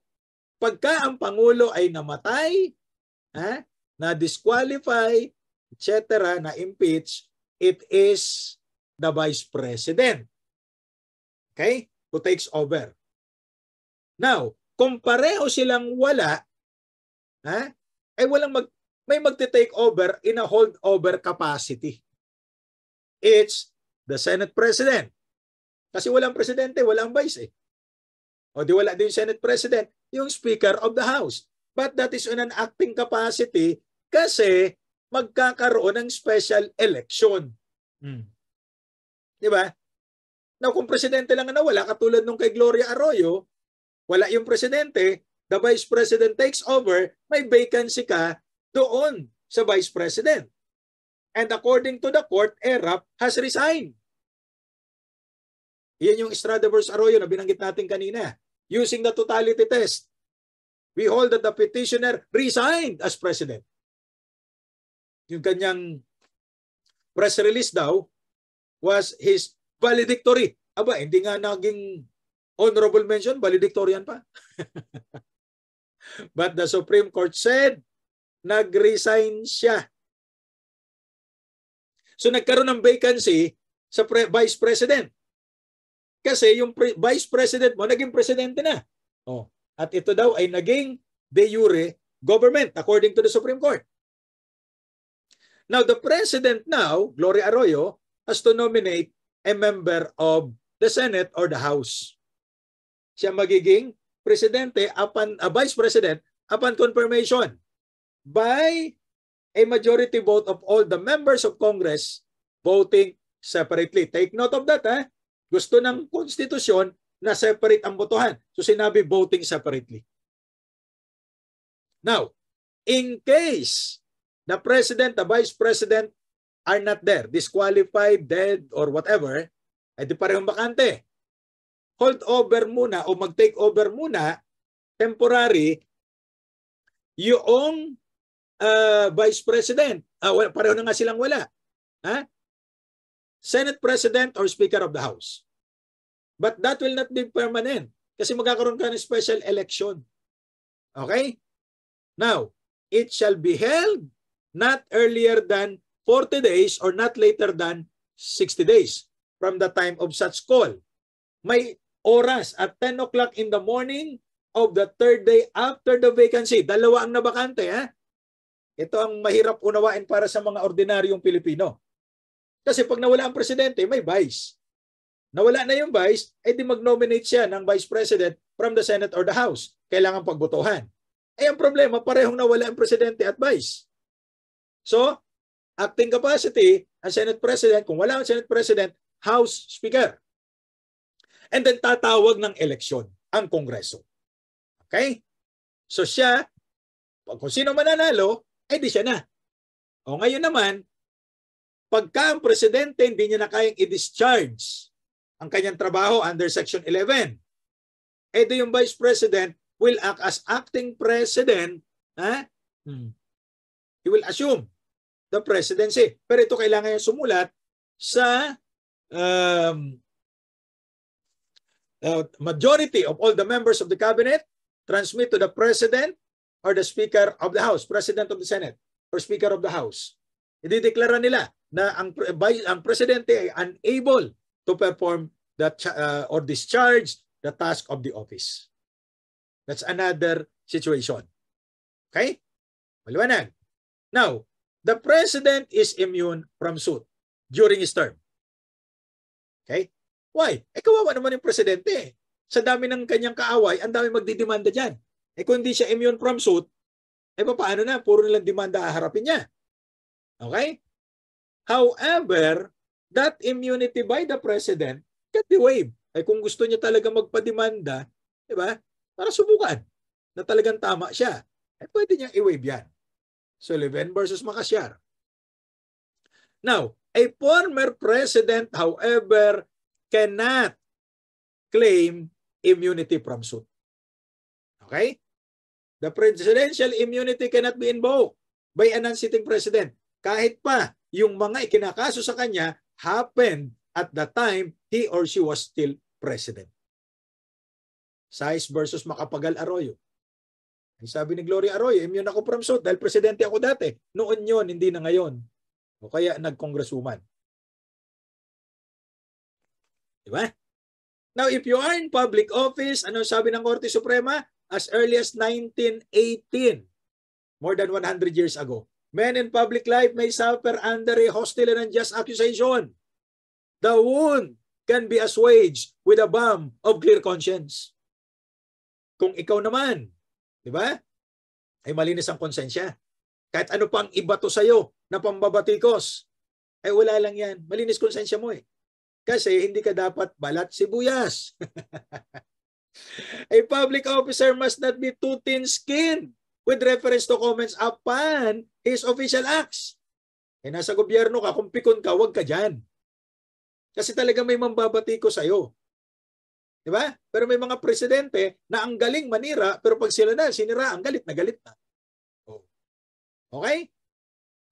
Pagka ang Pangulo ay namatay, ha, na-disqualify, etc., na-impeach, it is the Vice President. Okay? Who takes over. Now, kung pareho silang wala, ha, ay walang mag, may magte-take over in a hold over capacity. It's the Senate President. Kasi walang presidente, walang vice eh. O di wala din Senate President, yung Speaker of the House. But that is in an acting capacity kasi magkakaroon ng special election. Mm. Di ba? Now, kung presidente lang nawala, katulad nung kay Gloria Arroyo, wala yung presidente, the vice president takes over, may vacancy ka doon sa vice president. And according to the court, ERAP has resigned. Iyan yung Estrada vs. Arroyo na binanggit natin kanina using the totality test. We hold that the petitioner resigned as president. Yung kanyang press release daw was his valedictory. Aba, hindi nga naging honorable mention, valedictorian pa. [laughs] But the Supreme Court said, nag-resign siya. So nagkaroon ng vacancy sa pre- Vice President. Kasi yung pre- vice president mo, naging presidente na. Oh. At ito daw ay naging de jure government according to the Supreme Court. Now, the president now, Gloria Arroyo, has to nominate a member of the Senate or the House. Siya magiging presidente, upon, uh, vice president, upon confirmation by a majority vote of all the members of Congress voting separately. Take note of that, eh? Gusto ng konstitusyon na separate ang botohan. So sinabi voting separately. Now, in case the president, the vice president are not there, disqualified, dead, or whatever, ay di parehong bakante. Hold over muna o mag-take over muna, temporary, yung uh, vice president. Ah, pareho na nga silang wala. Ha? Senate President or Speaker of the House. But that will not be permanent kasi magkakaroon ka ng special election. Okay? Now, it shall be held not earlier than 40 days or not later than 60 days from the time of such call. May oras at 10 o'clock in the morning of the third day after the vacancy. Dalawa ang nabakante. Ha? Ito ang mahirap unawain para sa mga ordinaryong Pilipino. Kasi pag nawala ang presidente, may vice. Nawala na yung vice, eh di mag-nominate siya ng vice president from the Senate or the House. Kailangan pagbotohan. Eh ang problema, parehong nawala ang presidente at vice. So, acting capacity, ang Senate President, kung wala ang Senate President, House Speaker. And then tatawag ng eleksyon ang Kongreso. Okay? So siya, pag kung sino mananalo, eh di siya na. O ngayon naman, Pagka ang presidente hindi niya na kayang i-discharge ang kanyang trabaho under Section 11, edo eh, yung vice president will act as acting president. Ha? Hmm. He will assume the presidency. Pero ito kailangan yung sumulat sa um, uh, majority of all the members of the cabinet transmit to the president or the speaker of the house, president of the senate or speaker of the house. Idideklara nila na ang by, ang presidente ay unable to perform that uh, or discharge the task of the office. That's another situation. Okay? Maliwanag. Now, the president is immune from suit during his term. Okay? Why? Eh kawawa naman yung presidente. Sa dami ng kanyang kaaway, ang dami magdidemanda diyan. Eh kung hindi siya immune from suit, eh paano na? Puro nilang demanda haharapin niya. Okay? However, that immunity by the president can be waived. Ay eh, kung gusto niya talaga magpademanda, di ba? Para subukan na talagang tama siya. Ay eh, pwede niyang i-waive yan. So, Leven versus Macasyar. Now, a former president, however, cannot claim immunity from suit. Okay? The presidential immunity cannot be invoked by an non-sitting president kahit pa yung mga ikinakaso sa kanya happened at the time he or she was still president. Size versus Makapagal Arroyo. Ang sabi ni Gloria Arroyo, immune ako from suit dahil presidente ako dati. Noon yon hindi na ngayon. O kaya nagkongresuman. Di ba? Now, if you are in public office, ano sabi ng Korte Suprema? As early as 1918, more than 100 years ago, Men in public life may suffer under a hostile and unjust accusation. The wound can be assuaged with a balm of clear conscience. Kung ikaw naman, di ba? Ay malinis ang konsensya. Kahit ano pang iba to sa'yo na pambabatikos, ay wala lang yan. Malinis konsensya mo eh. Kasi hindi ka dapat balat sibuyas. [laughs] A public officer must not be too thin-skinned with reference to comments upon his official acts. Eh nasa gobyerno ka, kung pikon ka, wag ka dyan. Kasi talaga may mambabati ko sa'yo. Di ba? Pero may mga presidente na ang galing manira, pero pag sila na sinira, ang galit na galit na. Oh. Okay?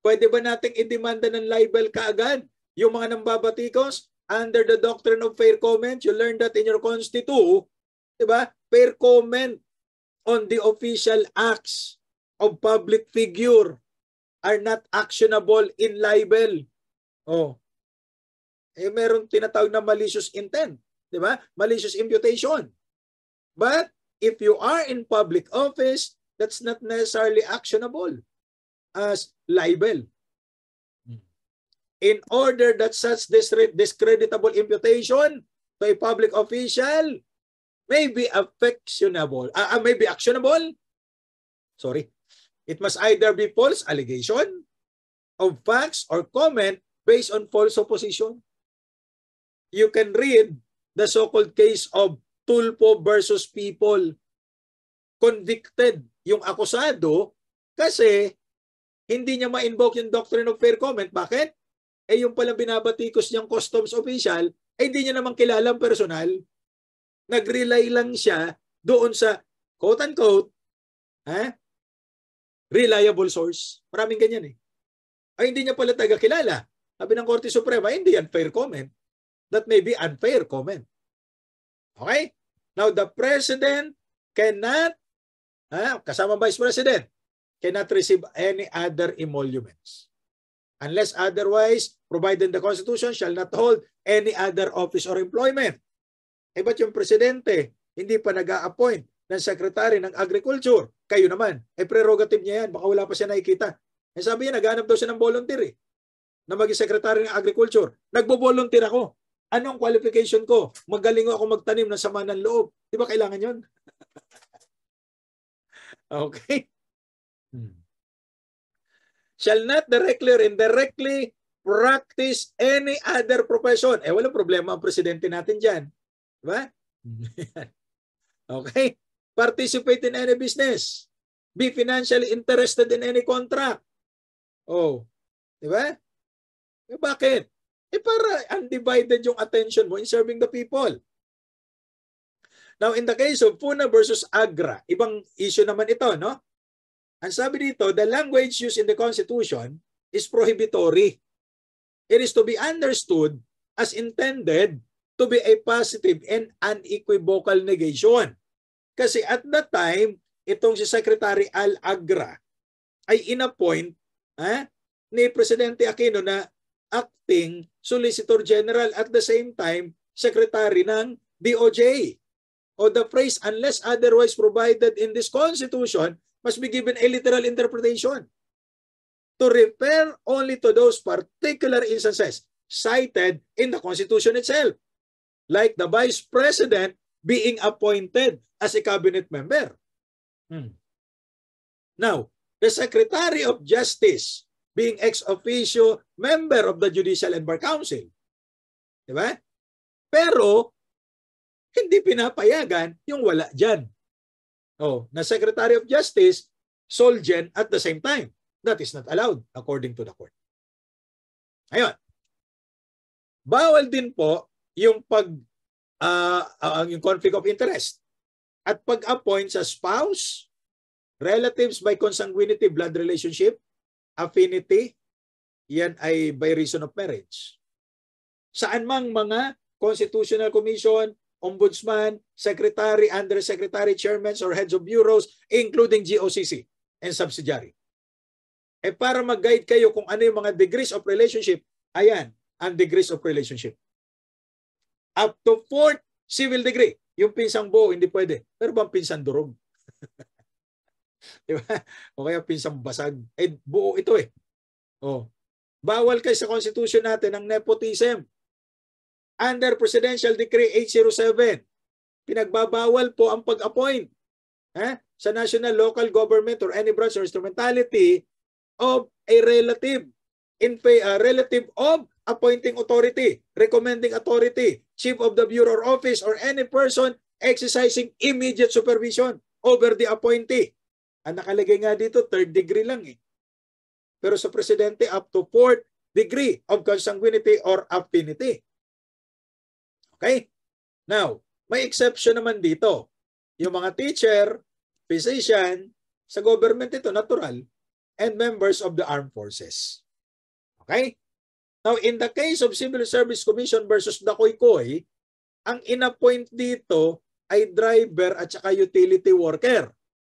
Pwede ba nating idemanda ng libel kaagad? Yung mga nambabatikos, under the doctrine of fair comment, you learned that in your Constitu, di ba? Fair comment on the official acts of public figure are not actionable in libel. Oh. Eh meron tinatawag na malicious intent, 'di ba? Malicious imputation. But if you are in public office, that's not necessarily actionable as libel. In order that such discreditable imputation to a public official may be affectionable, uh, may be actionable. Sorry. It must either be false allegation of facts or comment based on false supposition. You can read the so-called case of Tulpo versus people. Convicted yung akusado kasi hindi niya ma-invoke yung doctrine of fair comment. Bakit? Eh yung palang binabatikos niyang customs official, eh hindi niya naman kilala ang personal nag-rely lang siya doon sa quote-unquote ha? reliable source. Maraming ganyan eh. Ay hindi niya pala taga-kilala. Sabi ng Korte Suprema, hindi unfair comment. That may be unfair comment. Okay? Now the President cannot, ha? kasama Vice President, cannot receive any other emoluments unless otherwise provided the Constitution shall not hold any other office or employment eh ba't yung presidente hindi pa nag appoint ng Secretary ng Agriculture? Kayo naman. Eh prerogative niya yan. Baka wala pa siya nakikita. Eh sabi niya, naghanap daw siya ng volunteer eh, na maging Secretary ng Agriculture. Nagbo-volunteer ako. Anong qualification ko? Magaling ako magtanim ng sama ng loob. Di ba kailangan yon? [laughs] okay? Hmm. Shall not directly or indirectly practice any other profession. Eh, walang problema ang presidente natin dyan. Diba? [laughs] okay? Participate in any business. Be financially interested in any contract. Oh, di ba? Eh, bakit? Eh para undivided yung attention mo in serving the people. Now in the case of Puna versus Agra, ibang issue naman ito, no? Ang sabi dito, the language used in the Constitution is prohibitory. It is to be understood as intended to be a positive and unequivocal negation. Kasi at that time, itong si Secretary Al-Agra ay inappoint ha, eh, ni Presidente Aquino na acting Solicitor General at the same time Secretary ng DOJ. O the phrase unless otherwise provided in this Constitution must be given a literal interpretation to refer only to those particular instances cited in the Constitution itself like the vice president being appointed as a cabinet member. Hmm. Now, the Secretary of Justice being ex officio member of the Judicial and Bar Council. Di ba? Pero, hindi pinapayagan yung wala dyan. Oh, na Secretary of Justice, Solgen at the same time. That is not allowed according to the court. Ayun. Bawal din po yung pag uh, uh, yung conflict of interest at pag-appoint sa spouse, relatives by consanguinity, blood relationship, affinity, yan ay by reason of marriage. Saan mang mga Constitutional Commission, Ombudsman, Secretary, Undersecretary, Chairmen, or Heads of Bureaus, including GOCC and subsidiary. Eh para mag-guide kayo kung ano yung mga degrees of relationship, ayan, ang degrees of relationship up to fourth civil degree. Yung pinsang buo, hindi pwede. Pero bang pinsang durog? [laughs] Di ba? O kaya pinsang basag. Eh, buo ito eh. Oh. Bawal kay sa constitution natin ang nepotism. Under Presidential Decree 807, pinagbabawal po ang pag-appoint eh, sa national, local government or any branch or instrumentality of a relative in a uh, relative of appointing authority, recommending authority, chief of the bureau or office, or any person exercising immediate supervision over the appointee. Ang nakalagay nga dito, third degree lang eh. Pero sa presidente, up to fourth degree of consanguinity or affinity. Okay? Now, may exception naman dito. Yung mga teacher, physician, sa government ito, natural, and members of the armed forces. Okay? Now, in the case of Civil Service Commission versus the koy ang inappoint dito ay driver at saka utility worker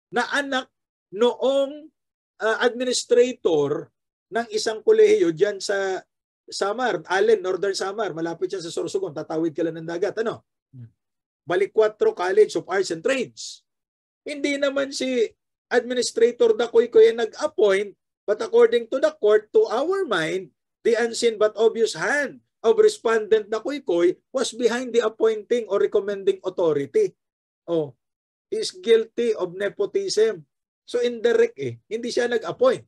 na anak noong uh, administrator ng isang kolehiyo diyan sa Samar, Allen, Northern Samar, malapit siya sa Sorsogon, tatawid ka lang ng dagat. Ano? Hmm. Balikwatro College of Arts and Trades. Hindi naman si Administrator Dakoy ko yung nag-appoint, but according to the court, to our mind, The unseen but obvious hand of respondent na Koykoy was behind the appointing or recommending authority. Oh, is guilty of nepotism. So indirect eh, hindi siya nag-appoint.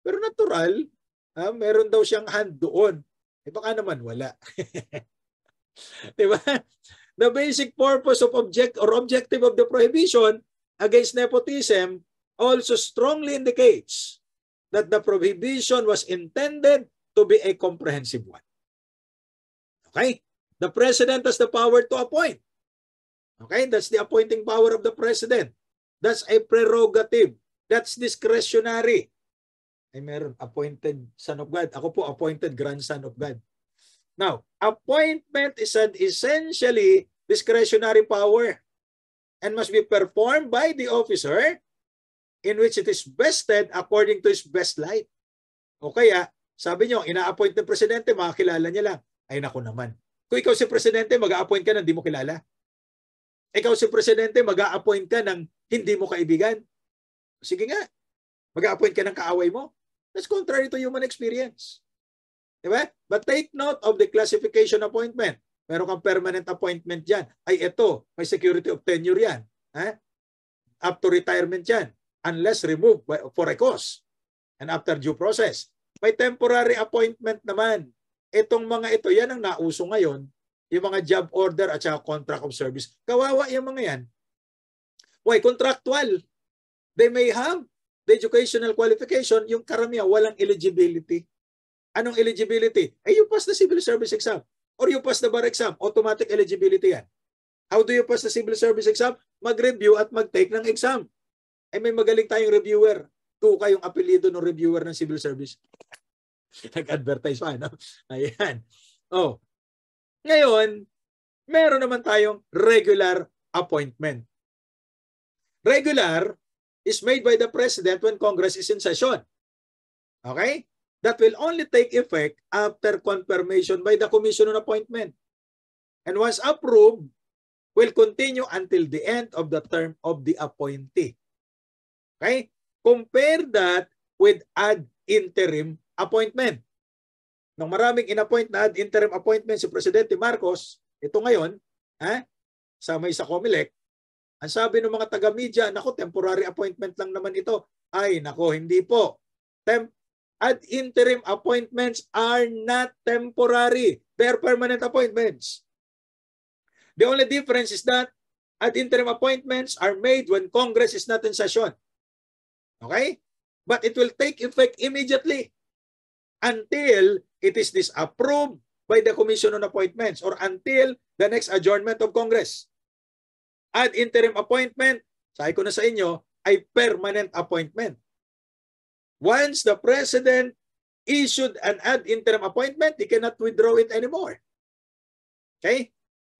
Pero natural, ah, meron daw siyang hand doon. Eh baka naman wala. [laughs] 'Di The basic purpose of object or objective of the prohibition against nepotism also strongly indicates that the prohibition was intended to be a comprehensive one. Okay? The president has the power to appoint. Okay? That's the appointing power of the president. That's a prerogative. That's discretionary. Ay meron, appointed son of God. Ako po, appointed grandson of God. Now, appointment is an essentially discretionary power and must be performed by the officer in which it is vested according to his best light. O kaya, sabi niyo, ang ina-appoint ng presidente, mga kilala niya lang. Ay nako naman. Kung ikaw si presidente, mag-a-appoint ka ng hindi mo kilala. Ikaw si presidente, mag-a-appoint ka ng hindi mo kaibigan. Sige nga, mag-a-appoint ka ng kaaway mo. That's contrary to human experience. Diba? But take note of the classification appointment. Meron kang permanent appointment dyan. Ay ito, may security of tenure yan. Eh? Up to retirement yan. Unless removed by, for a cause. And after due process may temporary appointment naman. Itong mga ito, yan ang nauso ngayon, yung mga job order at saka contract of service. Kawawa yung mga yan. Why? Contractual. They may have the educational qualification, yung karamihan walang eligibility. Anong eligibility? Eh, you pass the civil service exam or you pass the bar exam, automatic eligibility yan. How do you pass the civil service exam? Mag-review at mag-take ng exam. Eh, may magaling tayong reviewer. Tuka yung apelido ng reviewer ng civil service. [laughs] Nag-advertise pa, ano? Ayan. Oh. Ngayon, meron naman tayong regular appointment. Regular is made by the President when Congress is in session. Okay? That will only take effect after confirmation by the Commission on Appointment. And once approved, will continue until the end of the term of the appointee. Okay? Compare that with ad interim appointment. Nung maraming inappoint na ad interim appointment si Presidente Marcos, ito ngayon, ha, sa may sa COMELEC, ang sabi ng mga taga-media, nako temporary appointment lang naman ito. Ay, nako hindi po. Temp ad interim appointments are not temporary. They're permanent appointments. The only difference is that ad interim appointments are made when Congress is not in session. Okay? But it will take effect immediately until it is disapproved by the Commission on Appointments or until the next adjournment of Congress. Ad interim appointment, sabi ko na sa inyo, ay permanent appointment. Once the President issued an ad interim appointment, he cannot withdraw it anymore. Okay?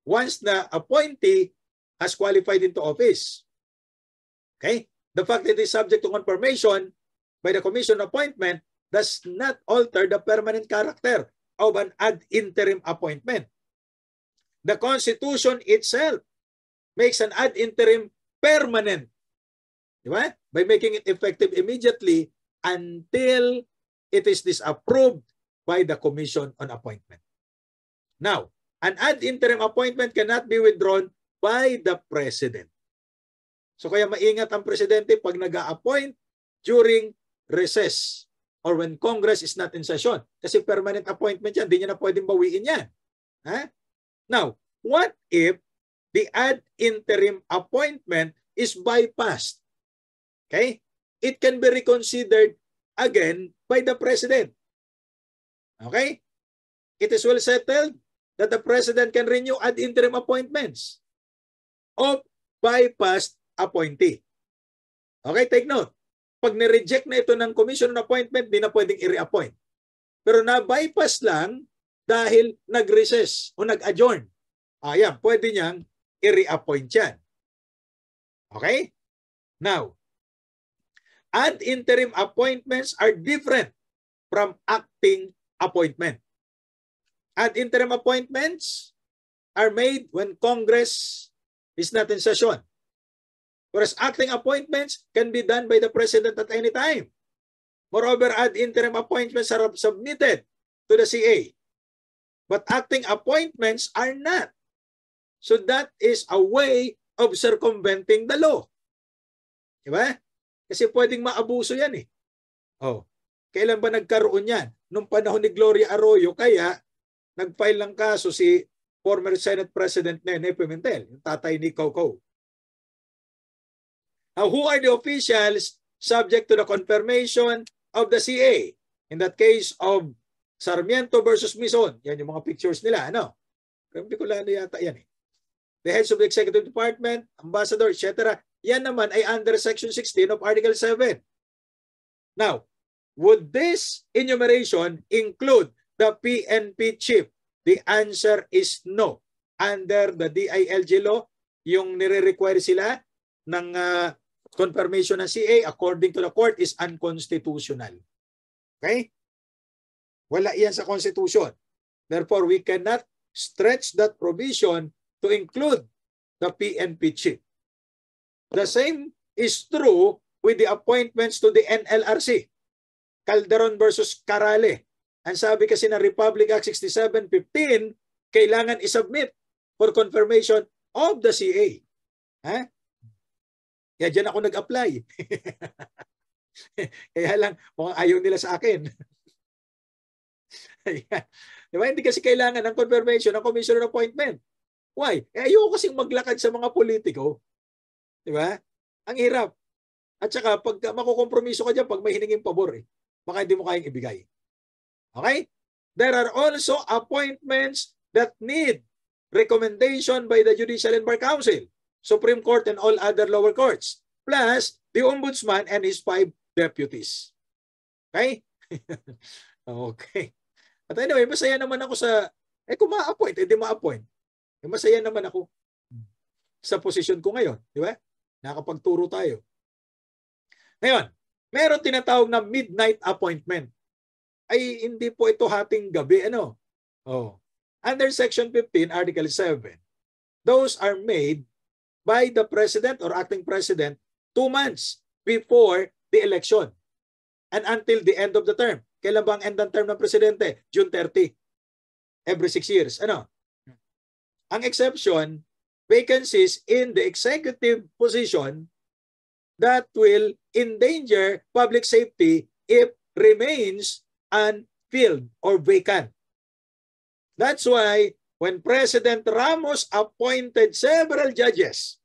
Once the appointee has qualified into office. Okay? the fact that it is subject to confirmation by the commission appointment does not alter the permanent character of an ad interim appointment. The Constitution itself makes an ad interim permanent. By making it effective immediately until it is disapproved by the Commission on Appointment. Now, an ad interim appointment cannot be withdrawn by the President. So kaya maingat ang presidente pag nag appoint during recess or when Congress is not in session. Kasi permanent appointment yan, di niya na pwedeng bawiin yan. Ha? Now, what if the ad interim appointment is bypassed? Okay? It can be reconsidered again by the president. Okay? It is well settled that the president can renew ad interim appointments of bypassed appointee. Okay, take note. Pag nireject na ito ng commission on appointment, di na pwedeng i-reappoint. Pero na-bypass lang dahil nag-recess o nag-adjourn. Ayan, pwede niyang i-reappoint yan. Okay? Now, ad interim appointments are different from acting appointment. Ad interim appointments are made when Congress is not in session. Whereas acting appointments can be done by the President at any time. Moreover, ad interim appointments are submitted to the CA. But acting appointments are not. So that is a way of circumventing the law. Diba? Kasi pwedeng maabuso yan eh. Oh, kailan ba nagkaroon yan? Nung panahon ni Gloria Arroyo, kaya nagfile ng kaso si former Senate President Nene Pimentel, yung tatay ni Coco. Now, who are the officials subject to the confirmation of the CA? In that case of Sarmiento versus Mison. Yan yung mga pictures nila. Ano? Bicolano yata yan eh. The heads of the executive department, ambassador, etc. Yan naman ay under section 16 of article 7. Now, would this enumeration include the PNP chief? The answer is no. Under the DILG law, yung nire-require sila ng uh, confirmation ng CA according to the court is unconstitutional. Okay? Wala iyan sa Constitution. Therefore, we cannot stretch that provision to include the PNP chief. The same is true with the appointments to the NLRC. Calderon versus Carale. Ang sabi kasi ng Republic Act 6715, kailangan isubmit for confirmation of the CA. Ha? Kaya dyan ako nag-apply. [laughs] Kaya lang, mukhang ayaw nila sa akin. [laughs] Ayan. Diba? Hindi kasi kailangan ng confirmation ng commissioner appointment. Why? Eh, ayoko kasing maglakad sa mga politiko. Di ba? Ang hirap. At saka, pag makukompromiso ka dyan, pag may hiningin pabor, eh, baka hindi mo kayang ibigay. Okay? There are also appointments that need recommendation by the Judicial and Bar Council. Supreme Court and all other lower courts, plus the Ombudsman and his five deputies. Okay? [laughs] okay. At anyway, masaya naman ako sa, eh kung ma-appoint, hindi eh, ma-appoint. Eh, masaya naman ako sa posisyon ko ngayon. Di ba? Nakapagturo tayo. Ngayon, meron tinatawag na midnight appointment. Ay hindi po ito hating gabi. Ano? Oh. Under Section 15, Article 7, those are made by the president or acting president two months before the election and until the end of the term. Kailan ba ang end ng term ng presidente? June 30. Every six years. Ano? Ang exception, vacancies in the executive position that will endanger public safety if remains unfilled or vacant. That's why when President Ramos appointed several judges.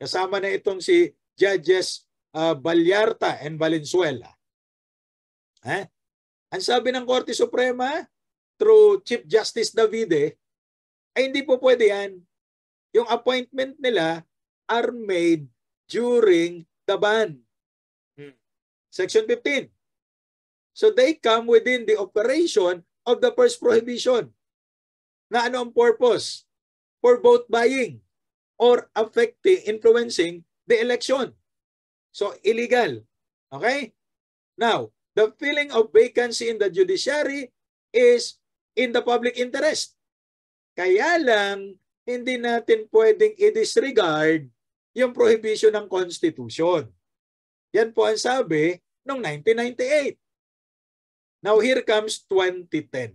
Kasama na itong si Judges uh, ah, Ballarta and Valenzuela. Eh? Ang sabi ng Korte Suprema through Chief Justice Davide, ay hindi po pwede yan. Yung appointment nila are made during the ban. Hmm. Section 15. So they come within the operation of the first prohibition na ano ang purpose for vote buying or affecting, influencing the election. So, illegal. Okay? Now, the filling of vacancy in the judiciary is in the public interest. Kaya lang, hindi natin pwedeng i-disregard yung prohibition ng Constitution. Yan po ang sabi noong 1998. Now here comes 2010.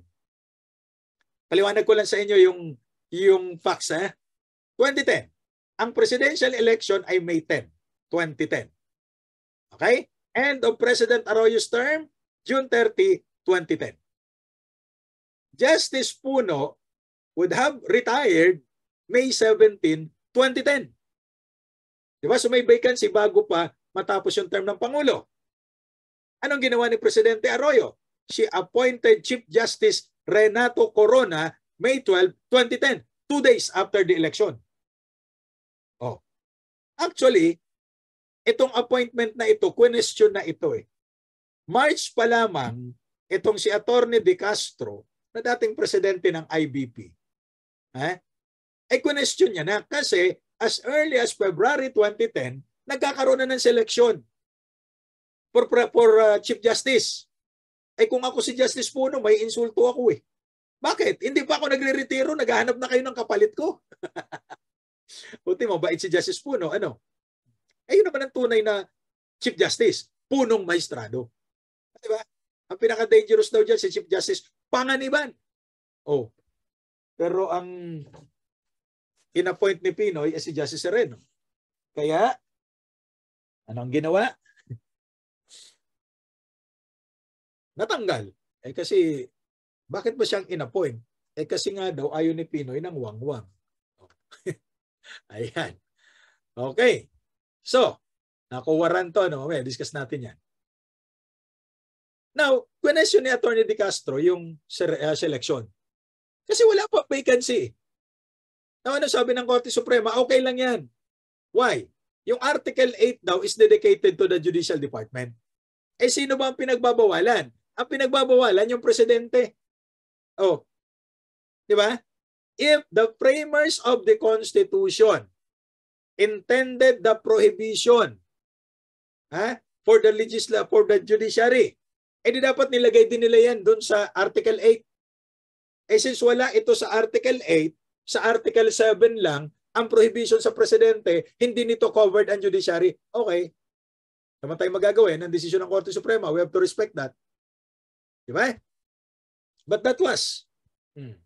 Paliwanag ko lang sa inyo yung, yung facts. Eh. 2010, ang presidential election ay May 10, 2010. Okay? End of President Arroyo's term, June 30, 2010. Justice Puno would have retired May 17, 2010. Di ba? So may vacancy bago pa matapos yung term ng Pangulo. Anong ginawa ni Presidente Arroyo? She appointed Chief Justice Renato Corona, May 12, 2010, two days after the election. Oh. Actually, itong appointment na ito, question na ito eh. March pa lamang, itong si Attorney De Castro, na dating presidente ng IBP, eh, ay question niya na kasi as early as February 2010, nagkakaroon na ng seleksyon for, for uh, Chief Justice. Eh kung ako si Justice Puno, may insulto ako eh. Bakit? Hindi pa ako nagre-retiro, naghahanap na kayo ng kapalit ko. [laughs] Buti mabait si Justice Puno. Ano? Eh yun naman ang tunay na Chief Justice, punong maestrado. Di ba? Ang pinaka-dangerous daw dyan si Chief Justice, panganiban. Oh. Pero ang inappoint ni Pinoy eh, si Justice Sereno. Kaya, anong ginawa? natanggal. Eh kasi, bakit ba siyang inappoint? Eh kasi nga daw ayaw ni Pinoy ng wangwang. [laughs] Ayan. Okay. So, nakuwaran to. No? May discuss natin yan. Now, question ni Attorney De Castro yung ah, selection. Kasi wala pa vacancy. Now, ano sabi ng Korte Suprema? Okay lang yan. Why? Yung Article 8 daw is dedicated to the Judicial Department. Eh, sino ba ang pinagbabawalan? Ang pinagbabawalan yung presidente. Oh. 'Di ba? If the framers of the Constitution intended the prohibition ha, for the legisla for the judiciary, eh di dapat nilagay din nila yan doon sa Article 8. Eh since wala ito sa Article 8, sa Article 7 lang, ang prohibition sa presidente, hindi nito covered ang judiciary. Okay. Naman tayo magagawin, ang eh, desisyon ng Korte Suprema, we have to respect that. Di ba? But that was. Hmm.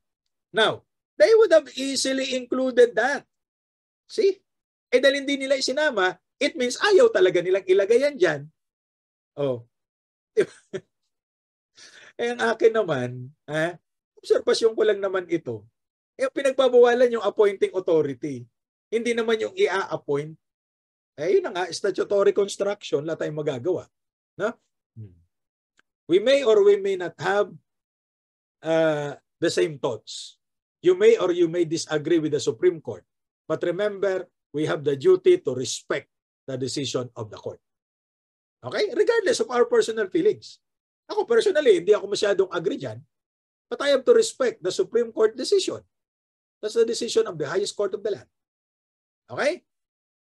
Now, they would have easily included that. See? Eh dahil hindi nila isinama, it means ayaw talaga nilang ilagay yan dyan. Oh. Diba? [laughs] eh ang akin naman, ha? obserbasyon ko lang naman ito. Eh pinagbabawalan yung appointing authority. Hindi naman yung ia-appoint. Eh yun na nga, statutory construction, lahat tayong magagawa. No? We may or we may not have uh, the same thoughts. You may or you may disagree with the Supreme Court. But remember, we have the duty to respect the decision of the court. Okay? Regardless of our personal feelings. Ako personally, hindi ako masyadong agree dyan. But I have to respect the Supreme Court decision. That's the decision of the highest court of the land. Okay?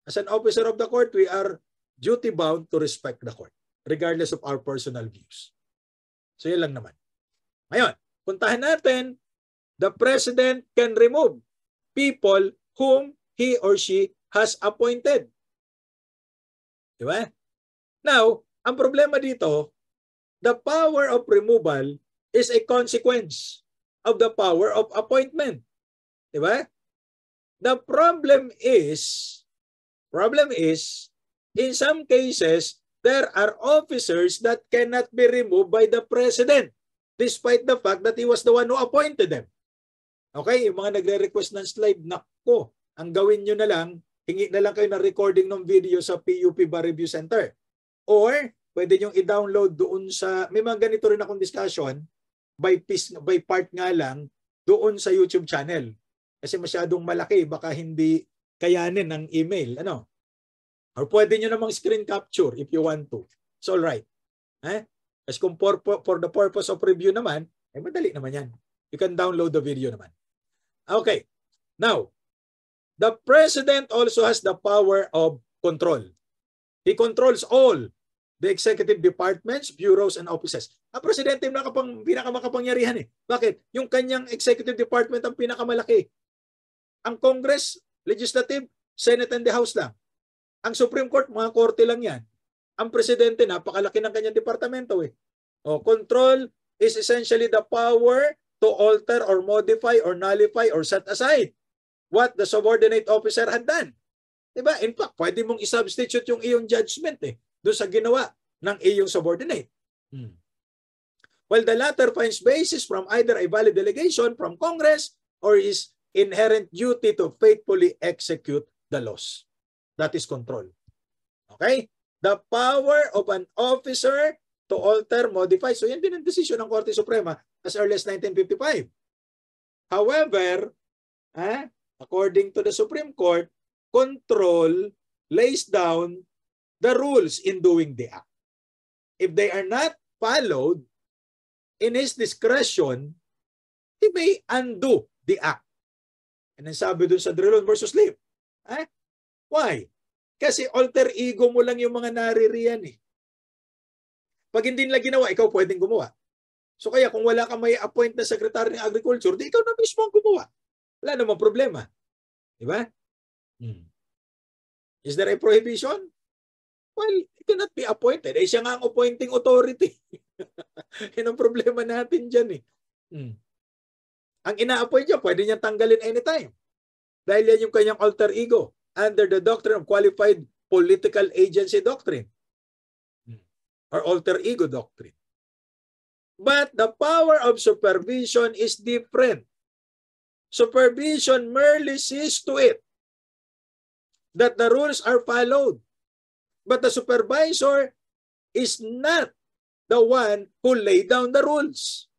As an officer of the court, we are duty bound to respect the court, regardless of our personal views. So yan lang naman. Ngayon, puntahan natin, the president can remove people whom he or she has appointed. Di ba? Now, ang problema dito, the power of removal is a consequence of the power of appointment. Di ba? The problem is, problem is, in some cases, there are officers that cannot be removed by the president despite the fact that he was the one who appointed them. Okay, yung mga nagre-request ng slide, nako, ang gawin nyo na lang, hingi na lang kayo ng recording ng video sa PUP Bar Review Center. Or, pwede nyo i-download doon sa, may mga ganito rin akong discussion, by, piece, by part nga lang, doon sa YouTube channel. Kasi masyadong malaki, baka hindi kayanin ng email. Ano? Or pwede nyo namang screen capture if you want to. It's all right. Eh? As kung for, for the purpose of review naman, eh madali naman yan. You can download the video naman. Okay. Now, the president also has the power of control. He controls all the executive departments, bureaus, and offices. Ang presidente yung nakapang, pinakamakapangyarihan eh. Bakit? Yung kanyang executive department ang pinakamalaki. Ang Congress, legislative, Senate, and the House lang. Ang Supreme Court, mga korte lang yan. Ang presidente, napakalaki ng kanyang departamento eh. O, oh, control is essentially the power to alter or modify or nullify or set aside what the subordinate officer had done. Diba? In fact, pwede mong isubstitute yung iyong judgment eh doon sa ginawa ng iyong subordinate. Hmm. While the latter finds basis from either a valid delegation from Congress or is inherent duty to faithfully execute the laws. That is control. Okay? The power of an officer to alter, modify. So yan din ang desisyon ng Korte Suprema as early as 1955. However, eh, according to the Supreme Court, control lays down the rules in doing the act. If they are not followed, in his discretion, he may undo the act. And then sabi dun sa Drilon versus Leap, eh, Why? Kasi alter ego mo lang yung mga naririyan eh. Pag hindi nila ginawa, ikaw pwedeng gumawa. So kaya kung wala kang may appoint na Secretary ng Agriculture, di ikaw na mismo ang gumawa. Wala namang problema. Di ba? Hmm. Is there a prohibition? Well, it cannot be appointed. Eh, siya nga ang appointing authority. [laughs] Yan ang problema natin dyan eh. Hmm. Ang ina-appoint niya, pwede niya tanggalin anytime. Dahil yan yung kanyang alter ego under the doctrine of qualified political agency doctrine or alter ego doctrine. But the power of supervision is different. Supervision merely sees to it that the rules are followed. But the supervisor is not the one who laid down the rules.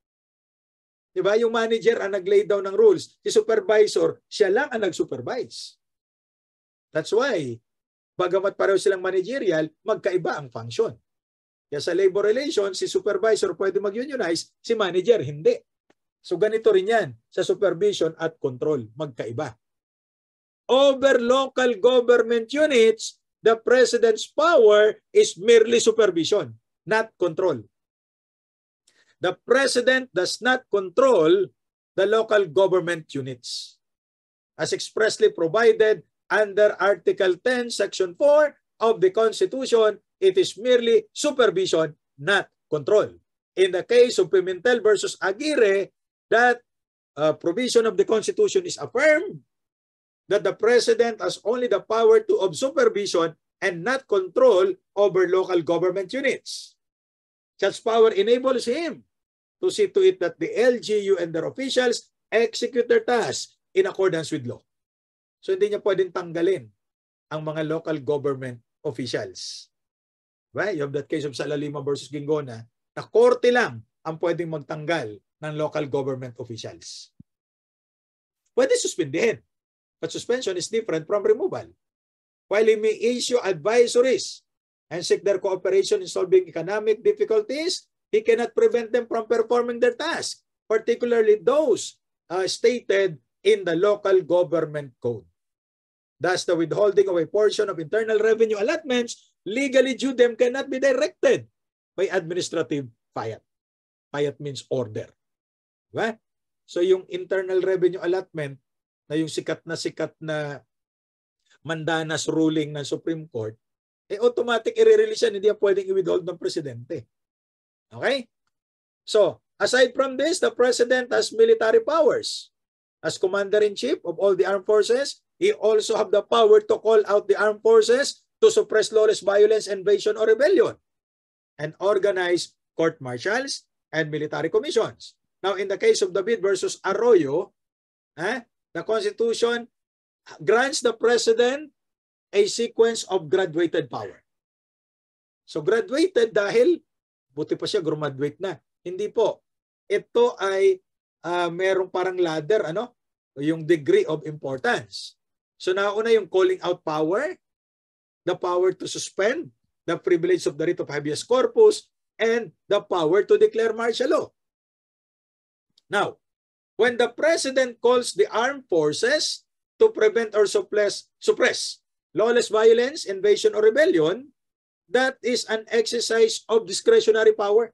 Diba? Yung manager ang nag-lay down ng rules. Si supervisor, siya lang ang nag-supervise. That's why, bagamat pareho silang managerial, magkaiba ang function. Kaya sa labor relations, si supervisor pwede mag-unionize, si manager hindi. So ganito rin yan sa supervision at control, magkaiba. Over local government units, the president's power is merely supervision, not control. The president does not control the local government units as expressly provided under Article 10, Section 4 of the Constitution, it is merely supervision, not control. In the case of Pimentel versus Aguirre, that uh, provision of the Constitution is affirmed that the President has only the power to of supervision and not control over local government units. Such power enables him to see to it that the LGU and their officials execute their tasks in accordance with law. So hindi niya pwedeng tanggalin ang mga local government officials. Right? You have that case of Salalima versus Gingona na korte lang ang pwedeng magtanggal ng local government officials. Pwede suspindihin. But suspension is different from removal. While he may issue advisories and seek their cooperation in solving economic difficulties, he cannot prevent them from performing their task, particularly those uh, stated in the local government code. Thus, the withholding of a portion of internal revenue allotments legally due them cannot be directed by administrative fiat. Fiat means order. Diba? So yung internal revenue allotment na yung sikat na sikat na mandanas ruling ng Supreme Court, eh automatic i-release yan, hindi yan pwedeng i-withhold ng presidente. Okay? So, aside from this, the president has military powers as commander-in-chief of all the armed forces He also have the power to call out the armed forces to suppress lawless violence, invasion, or rebellion, and organize court martials and military commissions. Now, in the case of David versus Arroyo, eh, the Constitution grants the president a sequence of graduated power. So graduated dahil buti pa siya graduate na. Hindi po. Ito ay uh, merong parang ladder, ano? Yung degree of importance. So nauna yung calling out power, the power to suspend, the privilege of the writ of habeas corpus, and the power to declare martial law. Now, when the president calls the armed forces to prevent or suppress, suppress lawless violence, invasion, or rebellion, that is an exercise of discretionary power.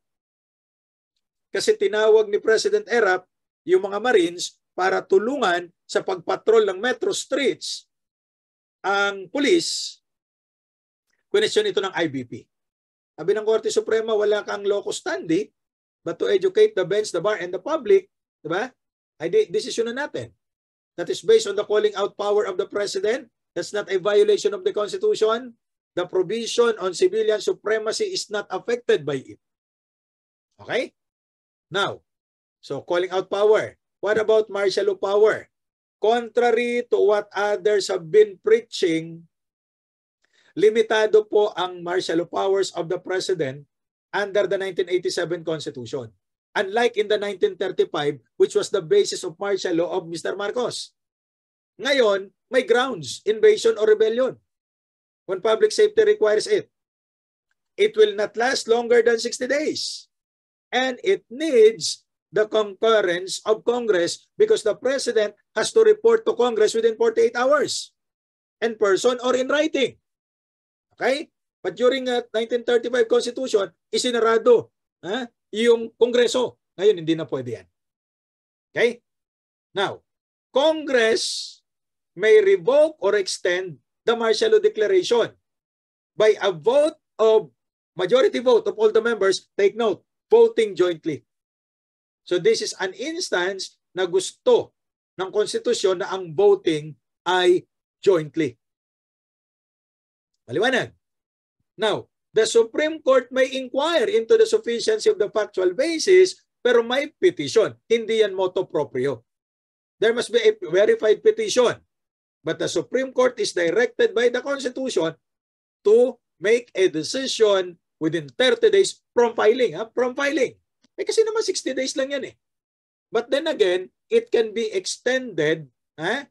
Kasi tinawag ni President Erap yung mga Marines para tulungan sa pagpatrol ng metro streets ang pulis, kwenesyon ito ng IBP. Sabi ng Korte Suprema, wala kang locus standi but to educate the bench, the bar, and the public, di ba? Ay, decision na natin. That is based on the calling out power of the President. That's not a violation of the Constitution. The provision on civilian supremacy is not affected by it. Okay? Now, so calling out power. What about martial law power? Contrary to what others have been preaching, limitado po ang martial law powers of the president under the 1987 Constitution. Unlike in the 1935, which was the basis of martial law of Mr. Marcos. Ngayon, may grounds, invasion or rebellion. When public safety requires it. It will not last longer than 60 days. And it needs the concurrence of Congress because the President has to report to Congress within 48 hours in person or in writing. Okay? But during uh, 1935 Constitution, isinarado ha, yung Kongreso. Ngayon, hindi na pwede yan. Okay? Now, Congress may revoke or extend the martial law declaration by a vote of majority vote of all the members. Take note, voting jointly. So this is an instance na gusto ng konstitusyon na ang voting ay jointly. Maliwanag. Now, the Supreme Court may inquire into the sufficiency of the factual basis pero may petition. Hindi yan moto proprio. There must be a verified petition. But the Supreme Court is directed by the Constitution to make a decision within 30 days from filing. Ha? Ah, from filing. Eh kasi naman 60 days lang yan eh. But then again, it can be extended eh,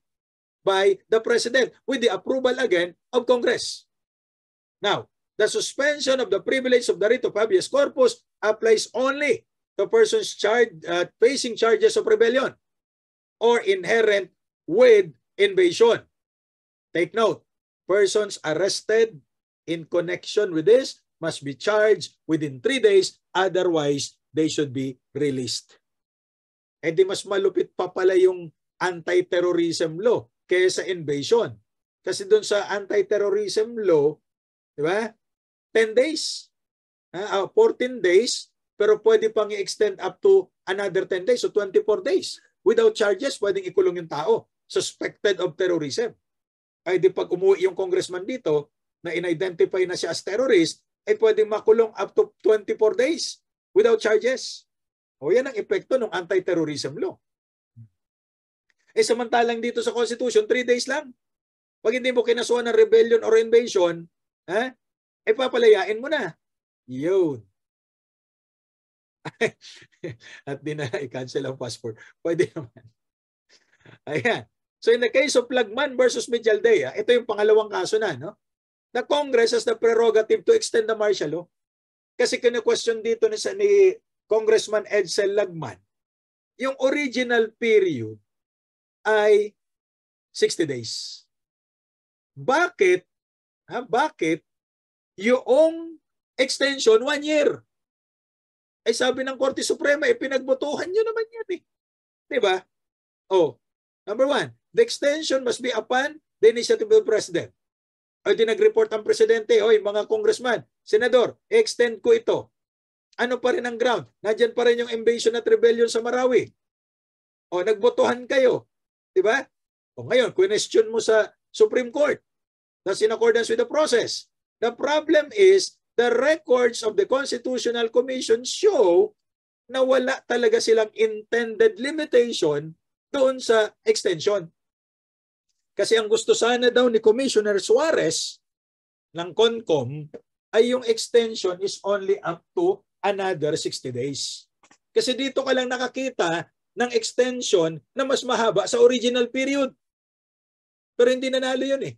by the President with the approval again of Congress. Now, the suspension of the privilege of the writ of habeas corpus applies only to persons charged, uh, facing charges of rebellion or inherent with invasion. Take note, persons arrested in connection with this must be charged within three days, otherwise they should be released. E di mas malupit pa pala yung anti-terrorism law kaysa invasion. Kasi doon sa anti-terrorism law, di ba? 10 days. Uh, ah, 14 days, pero pwede pang i-extend up to another 10 days, so 24 days. Without charges, pwedeng ikulong yung tao. Suspected of terrorism. Ay di pag umuwi yung congressman dito na in-identify na siya as terrorist, ay pwedeng makulong up to 24 days without charges. O yan ang epekto ng anti-terrorism law. Eh samantalang dito sa Constitution, 3 days lang. Pag hindi mo kinasuhan ng rebellion or invasion, ha? Eh papalayain mo na. Yun. [laughs] At di na i-cancel ang passport. Pwede naman. Ayan. So in the case of Plagman versus Medialdea, ito yung pangalawang kaso na, no? The Congress has the prerogative to extend the martial law. Kasi kini-question dito ni, ni Congressman Edsel Lagman, yung original period ay 60 days. Bakit? Ha, bakit yung extension one year? Ay eh, sabi ng Korte Suprema, eh, pinagbotohan nyo naman yan eh. ba? Diba? Oh, number one, the extension must be upon the initiative of the President. O di nag-report ang Presidente, oy mga congressman, Senador, extend ko ito. Ano pa rin ang ground? Nandyan pa rin yung invasion at rebellion sa Marawi. O, nagbotohan kayo. Di ba? O ngayon, question mo sa Supreme Court. That's in accordance with the process. The problem is, the records of the Constitutional Commission show na wala talaga silang intended limitation doon sa extension. Kasi ang gusto sana daw ni Commissioner Suarez ng CONCOM ay yung extension is only up to another 60 days. Kasi dito ka lang nakakita ng extension na mas mahaba sa original period. Pero hindi nanalo yun eh.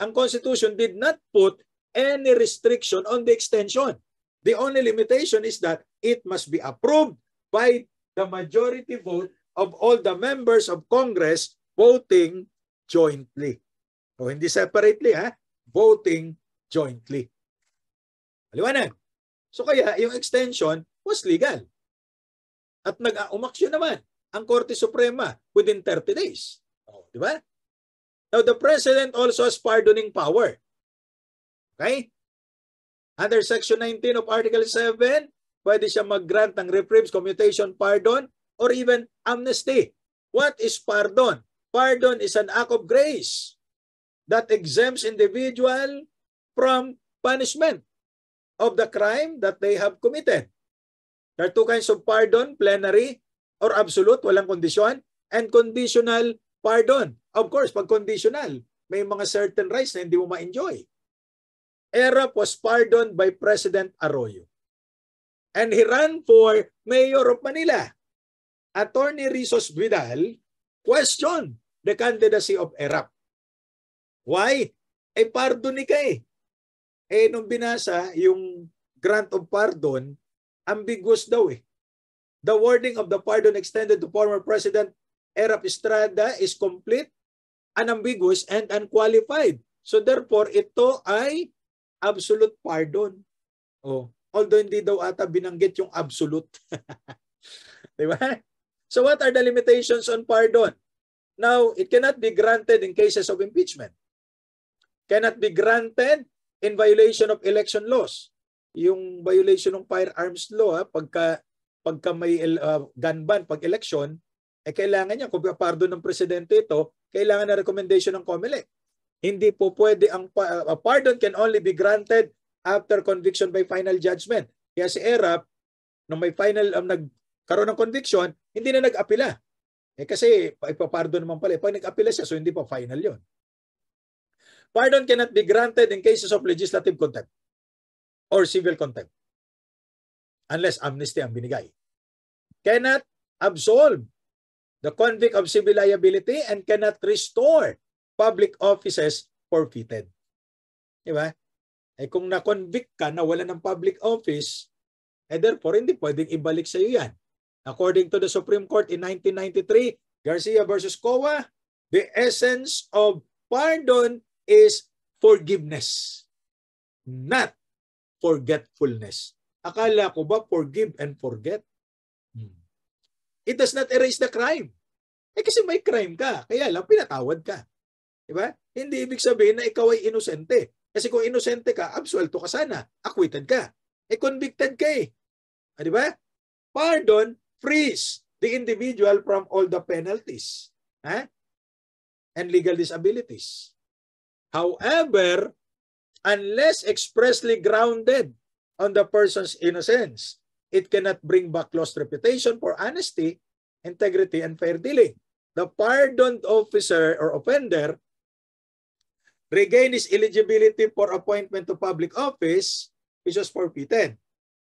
Ang Constitution did not put any restriction on the extension. The only limitation is that it must be approved by the majority vote of all the members of Congress voting jointly. O hindi separately ha, voting jointly. Aliwanag. So kaya yung extension was legal. At nag-umaksyon naman ang Korte Suprema within 30 days. Oh, di ba? Now the president also has pardoning power. Okay? Under Section 19 of Article 7, pwede siya mag-grant ng reprieves, commutation, pardon, or even amnesty. What is pardon? Pardon is an act of grace that exempts individual from punishment of the crime that they have committed. There are two kinds of pardon, plenary or absolute, walang kondisyon, and conditional pardon. Of course, pag conditional, may mga certain rights na hindi mo ma-enjoy. Erap was pardoned by President Arroyo. And he ran for mayor of Manila. Attorney Rizos Vidal questioned the candidacy of Erap. Why? Eh, pardon ni ka eh. Eh, nung binasa yung grant of pardon, ambiguous daw eh. The wording of the pardon extended to former President Erap Estrada is complete, unambiguous, and unqualified. So therefore, ito ay absolute pardon. Oh, although hindi daw ata binanggit yung absolute. [laughs] 'Di ba? So what are the limitations on pardon? Now, it cannot be granted in cases of impeachment. Cannot be granted in violation of election laws. Yung violation ng firearms law, ha, pagka, pagka may uh, gun ban pag election, eh kailangan niya, kung pardon ng presidente ito, kailangan na recommendation ng COMELEC. Hindi po pwede, ang uh, pardon can only be granted after conviction by final judgment. Kaya si ERAP, nung may final, um, nagkaroon ng conviction, hindi na nag-apila. Eh kasi ipapardon naman pala. Eh, pag nag-apila siya, so hindi pa final yon Pardon cannot be granted in cases of legislative contempt or civil contempt unless amnesty ang binigay. Cannot absolve the convict of civil liability and cannot restore public offices forfeited. Di ba? Eh kung na-convict ka na wala ng public office, eh therefore hindi pwedeng ibalik sa iyo yan. According to the Supreme Court in 1993, Garcia versus COA, the essence of pardon is forgiveness, not forgetfulness. Akala ko ba forgive and forget? Hmm. It does not erase the crime. Eh kasi may crime ka, kaya lang pinatawad ka. Di ba? Hindi ibig sabihin na ikaw ay inosente. Kasi kung inosente ka, absuelto ka sana. Acquitted ka. Eh convicted ka eh. Ah, di ba? Pardon frees the individual from all the penalties. Ha? And legal disabilities. However, unless expressly grounded on the person's innocence, it cannot bring back lost reputation for honesty, integrity, and fair dealing. The pardoned officer or offender regain his eligibility for appointment to public office, which was forfeited,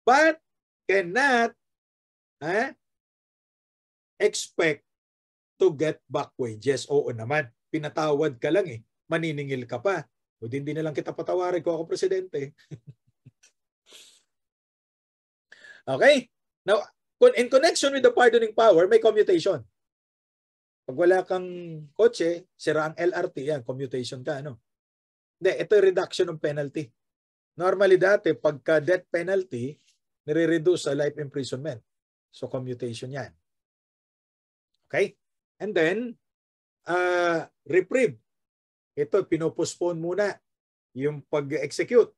but cannot eh, expect to get back wages. Oo naman, pinatawad ka lang eh maniningil ka pa. O hindi na lang kita patawarin ko ako presidente. [laughs] okay? Now, in connection with the pardoning power, may commutation. Pag wala kang kotse, sira ang LRT, yan, commutation ka, ano? Hindi, ito yung reduction ng penalty. Normally dati, pagka death penalty, nire-reduce sa life imprisonment. So, commutation yan. Okay? And then, uh, reprieve ito pinopostpone muna yung pag-execute.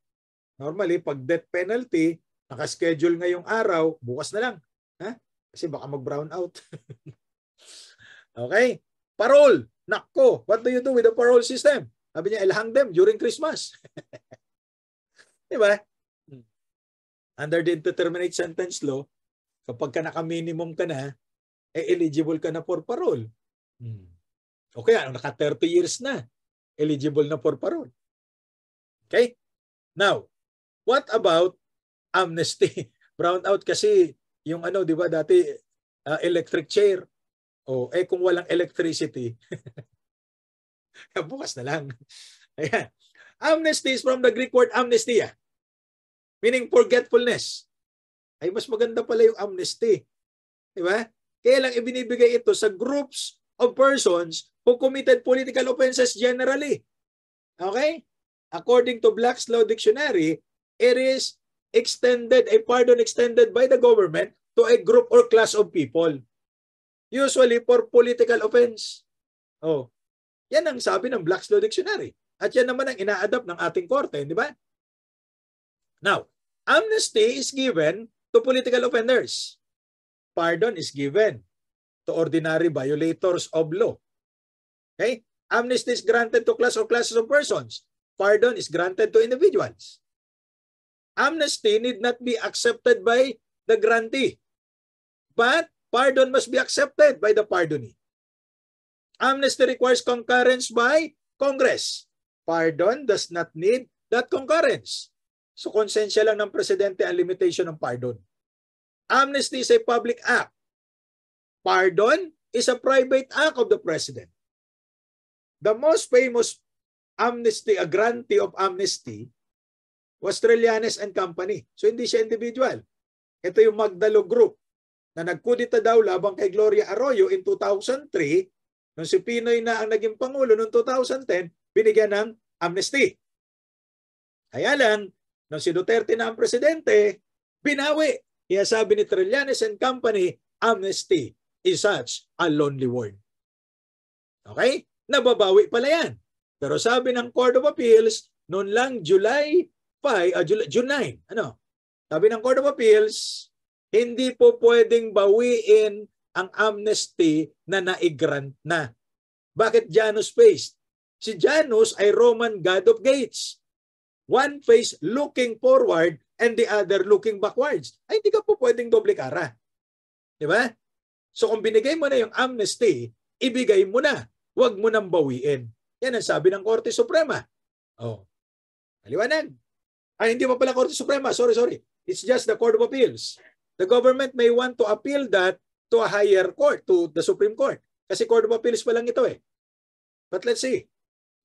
Normally, pag death penalty, nakaschedule ngayong araw, bukas na lang. Ha? Kasi baka mag-brown out. [laughs] okay? Parole. Nako, what do you do with the parole system? Sabi niya, I'll hang them during Christmas. [laughs] diba? Under the indeterminate sentence law, kapag ka naka-minimum ka na, eh eligible ka na for parole. Hmm. Okay, naka 30 years na eligible na for parole. Okay? Now, what about amnesty? [laughs] Brown out kasi yung ano, di ba dati uh, electric chair. O, oh, eh kung walang electricity, [laughs] ah, bukas na lang. [laughs] Ayan. Amnesty is from the Greek word amnestia. Meaning forgetfulness. Ay, mas maganda pala yung amnesty. Di ba? Kaya lang ibinibigay ito sa groups of persons who committed political offenses generally. Okay? According to Black's Law Dictionary, it is extended, a pardon extended by the government to a group or class of people. Usually for political offense. Oh. Yan ang sabi ng Black's Law Dictionary. At yan naman ang ina adopt ng ating korte, di ba? Now, amnesty is given to political offenders. Pardon is given to ordinary violators of law. Okay? Amnesty is granted to class or classes of persons. Pardon is granted to individuals. Amnesty need not be accepted by the grantee. But pardon must be accepted by the pardonee. Amnesty requires concurrence by Congress. Pardon does not need that concurrence. So konsensya lang ng presidente ang limitation ng pardon. Amnesty is a public act. Pardon is a private act of the president. The most famous amnesty, a grantee of amnesty, was Trillanes and Company. So hindi siya individual. Ito yung Magdalo Group na nagkudita daw labang kay Gloria Arroyo in 2003 nung si Pinoy na ang naging Pangulo noong 2010, binigyan ng amnesty. Kaya lang, nung si Duterte na ang presidente, binawi. Kaya sabi ni Trillanes and Company, amnesty is such a lonely word. Okay? nababawi pala yan. Pero sabi ng Court of Appeals, noon lang July 5, uh, ah, July, June 9, ano? Sabi ng Court of Appeals, hindi po pwedeng bawiin ang amnesty na naigrant na. Bakit Janus faced? Si Janus ay Roman God of Gates. One face looking forward and the other looking backwards. Ay, hindi ka po pwedeng doble kara. Di ba? So kung binigay mo na yung amnesty, ibigay mo na Huwag mo nang bawiin. Yan ang sabi ng Korte Suprema. Oh. Maliwanag. Ay, hindi pa pala Korte Suprema. Sorry, sorry. It's just the Court of Appeals. The government may want to appeal that to a higher court, to the Supreme Court. Kasi Court of Appeals pa lang ito eh. But let's see.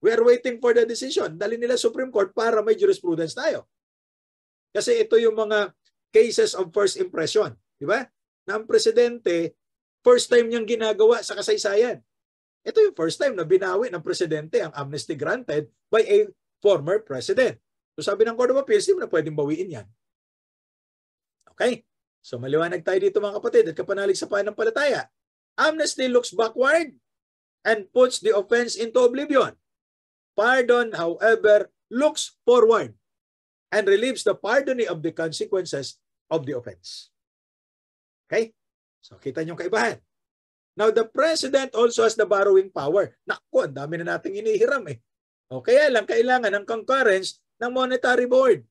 We are waiting for the decision. Dali nila Supreme Court para may jurisprudence tayo. Kasi ito yung mga cases of first impression. Di ba? Na ang presidente, first time niyang ginagawa sa kasaysayan. Ito yung first time na binawi ng presidente ang amnesty granted by a former president. So sabi ng Court of Appeals, hindi mo na pwedeng bawiin yan. Okay? So maliwanag tayo dito mga kapatid at kapanalig sa panampalataya. Amnesty looks backward and puts the offense into oblivion. Pardon, however, looks forward and relieves the pardoning of the consequences of the offense. Okay? So kita niyo kaibahan. Now, the president also has the borrowing power. Naku, ang dami na nating inihiram eh. O kaya lang kailangan ng concurrence ng monetary board.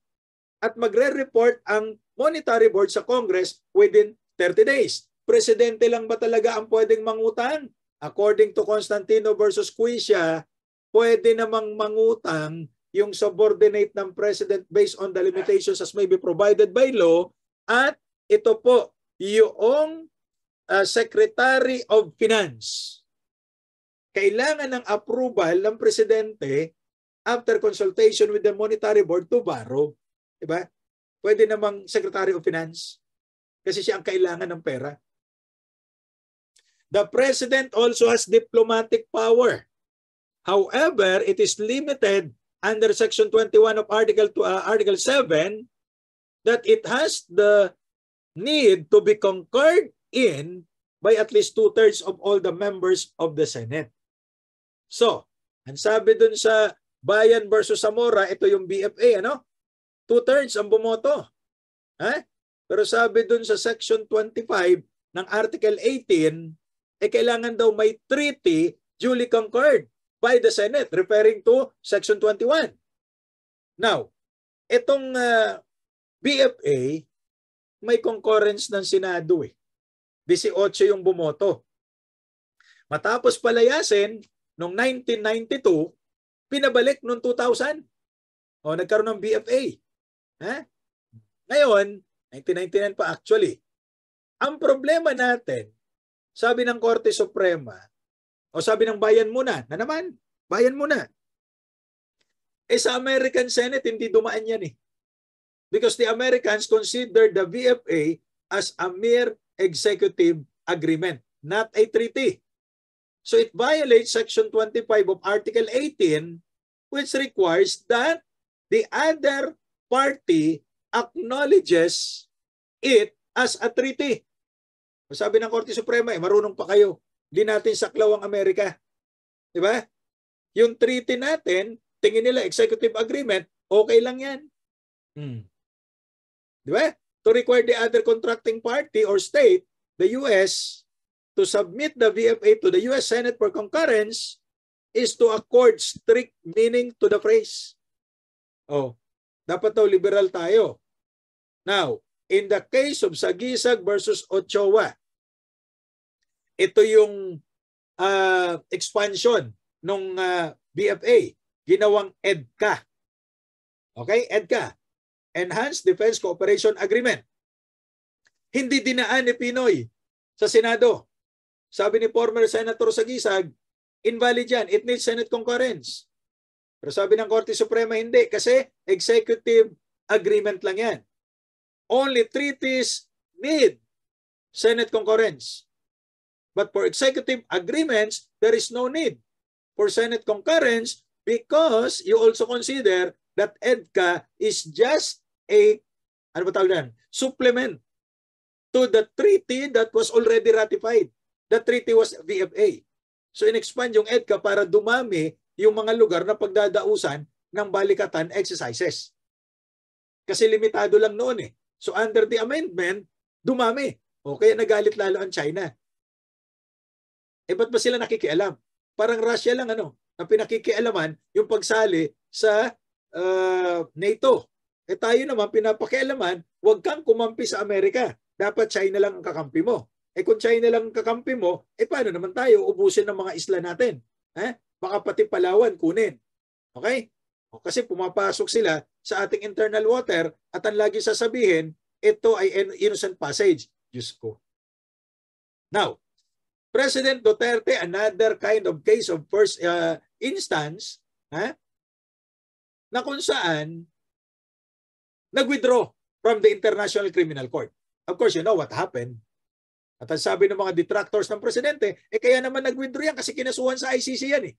At magre-report ang monetary board sa Congress within 30 days. Presidente lang ba talaga ang pwedeng mangutang? According to Constantino versus Quisha, pwede namang mangutang yung subordinate ng president based on the limitations as may be provided by law at ito po yung uh, Secretary of Finance. Kailangan ng approval ng presidente after consultation with the Monetary Board to borrow. Diba? Pwede namang Secretary of Finance kasi siya ang kailangan ng pera. The president also has diplomatic power. However, it is limited under section 21 of article to, uh, article 7 that it has the need to be concurred in by at least two-thirds of all the members of the Senate. So, ang sabi dun sa Bayan versus Zamora, ito yung BFA, ano? Two-thirds ang bumoto. Eh? Pero sabi dun sa section 25 ng Article 18, eh kailangan daw may treaty duly concurred by the Senate referring to section 21. Now, itong uh, ah, BFA may concurrence ng Senado eh. 18 yung bumoto. Matapos palayasin, noong 1992, pinabalik noong 2000. O, nagkaroon ng BFA. Ha? Ngayon, 1999 pa actually. Ang problema natin, sabi ng Korte Suprema, o sabi ng bayan muna, na naman, bayan muna. Eh sa American Senate, hindi dumaan yan eh. Because the Americans consider the VFA as a mere executive agreement, not a treaty. So it violates Section 25 of Article 18 which requires that the other party acknowledges it as a treaty. Sabi ng Korte Suprema, eh, marunong pa kayo. Hindi natin saklaw ang Amerika. Di ba? Yung treaty natin, tingin nila executive agreement, okay lang yan. Hmm. Di ba? to require the other contracting party or state, the U.S., to submit the VFA to the U.S. Senate for concurrence is to accord strict meaning to the phrase. Oh, dapat daw liberal tayo. Now, in the case of Sagisag versus Ochoa, ito yung uh, expansion ng uh, ah, BFA, ginawang EDCA. Okay, EDCA. Enhanced Defense Cooperation Agreement. Hindi dinaan ni Pinoy sa Senado. Sabi ni former Senator Sagisag, invalid yan. It needs Senate concurrence. Pero sabi ng Korte Suprema, hindi kasi executive agreement lang yan. Only treaties need Senate concurrence. But for executive agreements, there is no need for Senate concurrence because you also consider that EDCA is just a, ano ba tawag yan? Supplement to the treaty that was already ratified. The treaty was VFA. So in-expand yung EDCA para dumami yung mga lugar na pagdadausan ng balikatan exercises. Kasi limitado lang noon eh. So under the amendment, dumami. O kaya nagalit lalo ang China. Eh ba't ba sila nakikialam? Parang Russia lang ano, ang pinakikialaman yung pagsali sa uh, NATO. Eh tayo naman pinapakialaman, huwag kang kumampi sa Amerika. Dapat China lang ang kakampi mo. Eh kung China lang ang kakampi mo, eh paano naman tayo ubusin ng mga isla natin? Eh? Baka pati Palawan kunin. Okay? O, kasi pumapasok sila sa ating internal water at ang lagi sasabihin, ito ay innocent passage. Diyos ko. Now, President Duterte, another kind of case of first uh, instance, ha? na kung saan nag-withdraw from the International Criminal Court. Of course, you know what happened. At ang sabi ng mga detractors ng presidente, eh kaya naman nag-withdraw yan kasi kinasuhan sa ICC yan eh.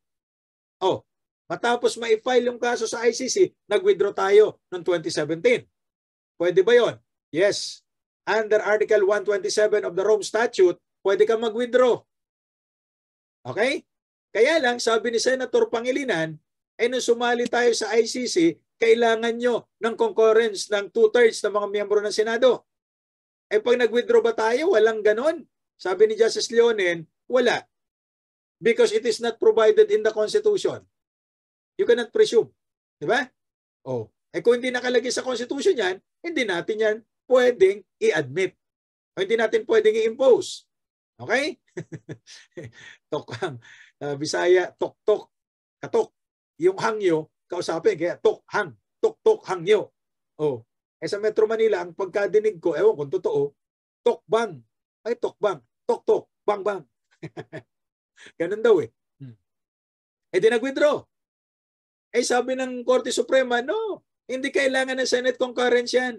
Oh, matapos ma-file yung kaso sa ICC, nag-withdraw tayo noong 2017. Pwede ba yon? Yes. Under Article 127 of the Rome Statute, pwede kang mag-withdraw. Okay? Kaya lang, sabi ni Senator Pangilinan, eh nung sumali tayo sa ICC, kailangan nyo ng concurrence ng two-thirds ng mga miyembro ng Senado. Eh pag nag-withdraw ba tayo, walang ganon. Sabi ni Justice Leonen, wala. Because it is not provided in the Constitution. You cannot presume. Di ba? Oh. Eh kung hindi nakalagay sa Constitution yan, hindi natin yan pwedeng i-admit. O hindi natin pwedeng i-impose. Okay? [laughs] Tokhang, uh, ah, Bisaya, tok-tok, katok, yung hangyo, kausapin. Kaya tok, hang, tok-tokhang nyo. Oh. Eh sa Metro Manila, ang pagkadinig ko, ewan kung totoo, tok, bang. Ay, tok, bang. Tok-tok. Bang-bang. [laughs] Ganun daw eh. Hmm. Eh di nag-withdraw. Eh sabi ng Korte Suprema, no, hindi kailangan ng Senate concurrence yan.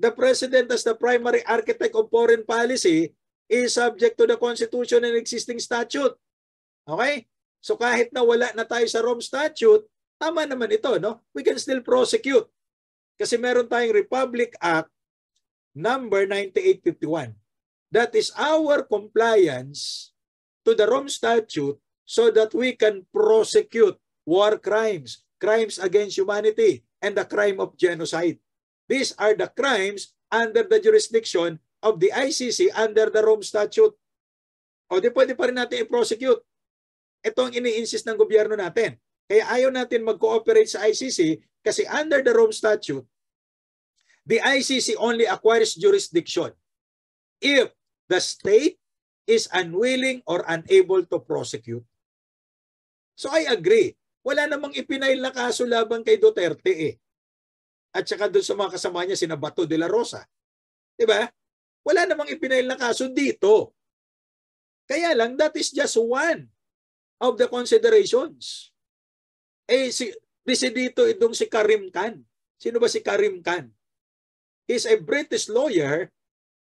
The President as the primary architect of foreign policy is subject to the Constitution and existing statute. Okay? So kahit na wala na tayo sa Rome Statute, Tama naman ito, no? We can still prosecute. Kasi meron tayong Republic Act number 9851. That is our compliance to the Rome Statute so that we can prosecute war crimes, crimes against humanity, and the crime of genocide. These are the crimes under the jurisdiction of the ICC under the Rome Statute. O di pwede pa rin natin i-prosecute. Ito ang ini-insist ng gobyerno natin. Kaya eh, ayaw natin mag-cooperate sa ICC kasi under the Rome Statute, the ICC only acquires jurisdiction if the state is unwilling or unable to prosecute. So I agree. Wala namang ipinail na kaso laban kay Duterte eh. At saka doon sa mga kasama niya, sina Bato de la Rosa. Di ba? Wala namang ipinail na kaso dito. Kaya lang, that is just one of the considerations. Eh, si, dito itong si Karim Khan. Sino ba si Karim Khan? He's a British lawyer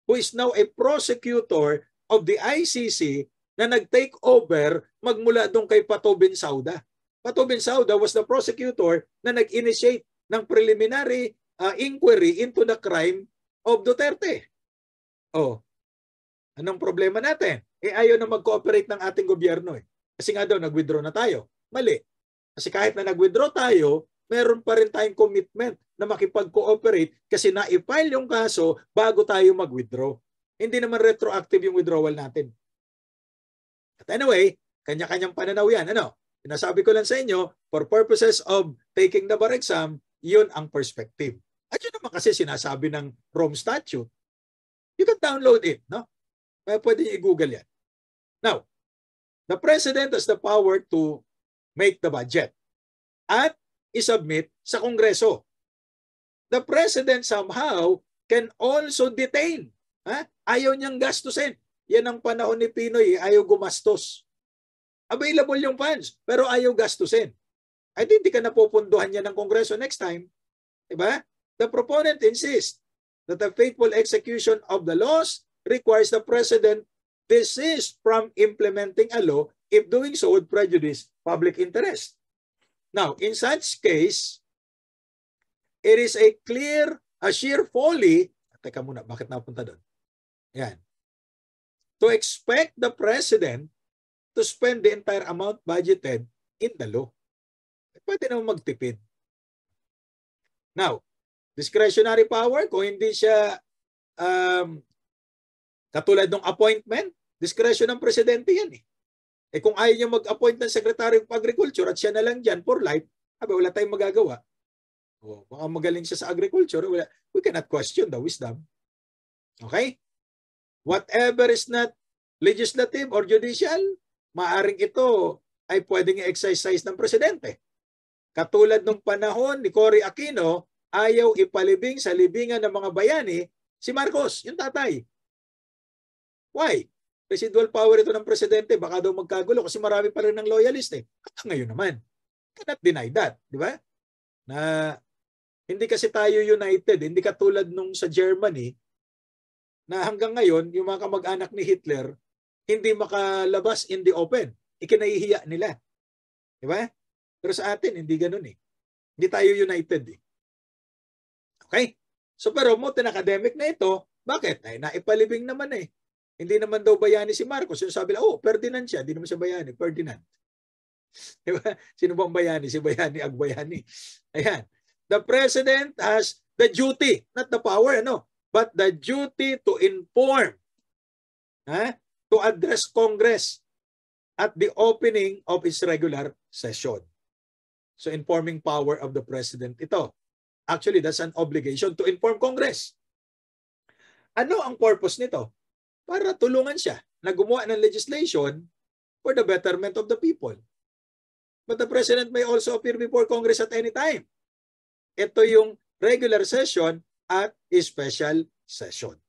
who is now a prosecutor of the ICC na nag-take over magmula doon kay Pato Bin Sauda. Pato Sauda was the prosecutor na nag-initiate ng preliminary uh, inquiry into the crime of Duterte. Oh, anong problema natin? Eh ayaw na mag-cooperate ng ating gobyerno eh. Kasi nga daw, nag-withdraw na tayo. Mali. Kasi kahit na nag-withdraw tayo, meron pa rin tayong commitment na makipag-cooperate kasi na-file yung kaso bago tayo mag-withdraw. Hindi naman retroactive yung withdrawal natin. At anyway, kanya-kanyang pananaw yan. Ano? Sinasabi ko lang sa inyo, for purposes of taking the bar exam, yun ang perspective. At yun naman kasi sinasabi ng Rome Statute. You can download it, no? Kaya pwede niyo i-google yan. Now, the President has the power to make the budget at isubmit sa Kongreso. The President somehow can also detain. Ha? Ayaw niyang gastusin. Yan ang panahon ni Pinoy, eh. ayaw gumastos. Available yung funds, pero ayaw gastusin. Ay, di ka napupunduhan niya ng Kongreso next time. Diba? The proponent insists that the faithful execution of the laws requires the President desist from implementing a law if doing so would prejudice public interest. Now, in such case, it is a clear, a sheer folly. Teka muna, bakit napunta doon? Yan. To expect the president to spend the entire amount budgeted in the law. Pwede naman magtipid. Now, discretionary power, kung hindi siya um, katulad ng appointment, discretion ng presidente yan eh. Eh kung ayaw niya mag-appoint ng Secretary of Agriculture at siya na lang dyan for life, abe, wala tayong magagawa. O, baka magaling siya sa agriculture, wala, we cannot question the wisdom. Okay? Whatever is not legislative or judicial, maaring ito ay pwedeng exercise ng presidente. Katulad nung panahon ni Cory Aquino, ayaw ipalibing sa libingan ng mga bayani si Marcos, yung tatay. Why? Residual power ito ng presidente, baka daw magkagulo kasi marami pa rin ng loyalist eh. At ngayon naman, cannot deny that, di ba? Na hindi kasi tayo united, hindi katulad nung sa Germany na hanggang ngayon yung mga kamag-anak ni Hitler hindi makalabas in the open. Ikinahihiya nila. Di ba? Pero sa atin, hindi ganoon eh. Hindi tayo united eh. Okay? So pero mo, academic na ito, bakit? Ay, naipalibing naman eh. Hindi naman daw bayani si Marcos. Yung sabi lang, oh, Ferdinand siya. Hindi naman siya bayani. Ferdinand. [laughs] Diba? Sino bang bayani? Si bayani, agbayani. Ayan. The president has the duty, not the power, ano? But the duty to inform, ha? to address Congress at the opening of its regular session. So informing power of the president ito. Actually, that's an obligation to inform Congress. Ano ang purpose nito? para tulungan siya na gumawa ng legislation for the betterment of the people. But the President may also appear before Congress at any time. Ito yung regular session at special session.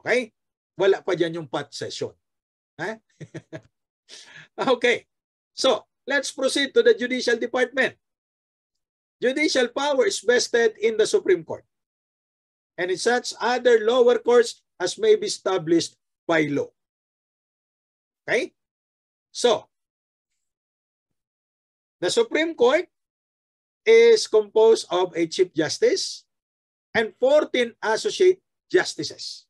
Okay? Wala pa dyan yung pot session. Ha? [laughs] okay. So, let's proceed to the Judicial Department. Judicial power is vested in the Supreme Court. And in such other lower courts as may be established by law. Okay? So, the Supreme Court is composed of a Chief Justice and 14 Associate Justices.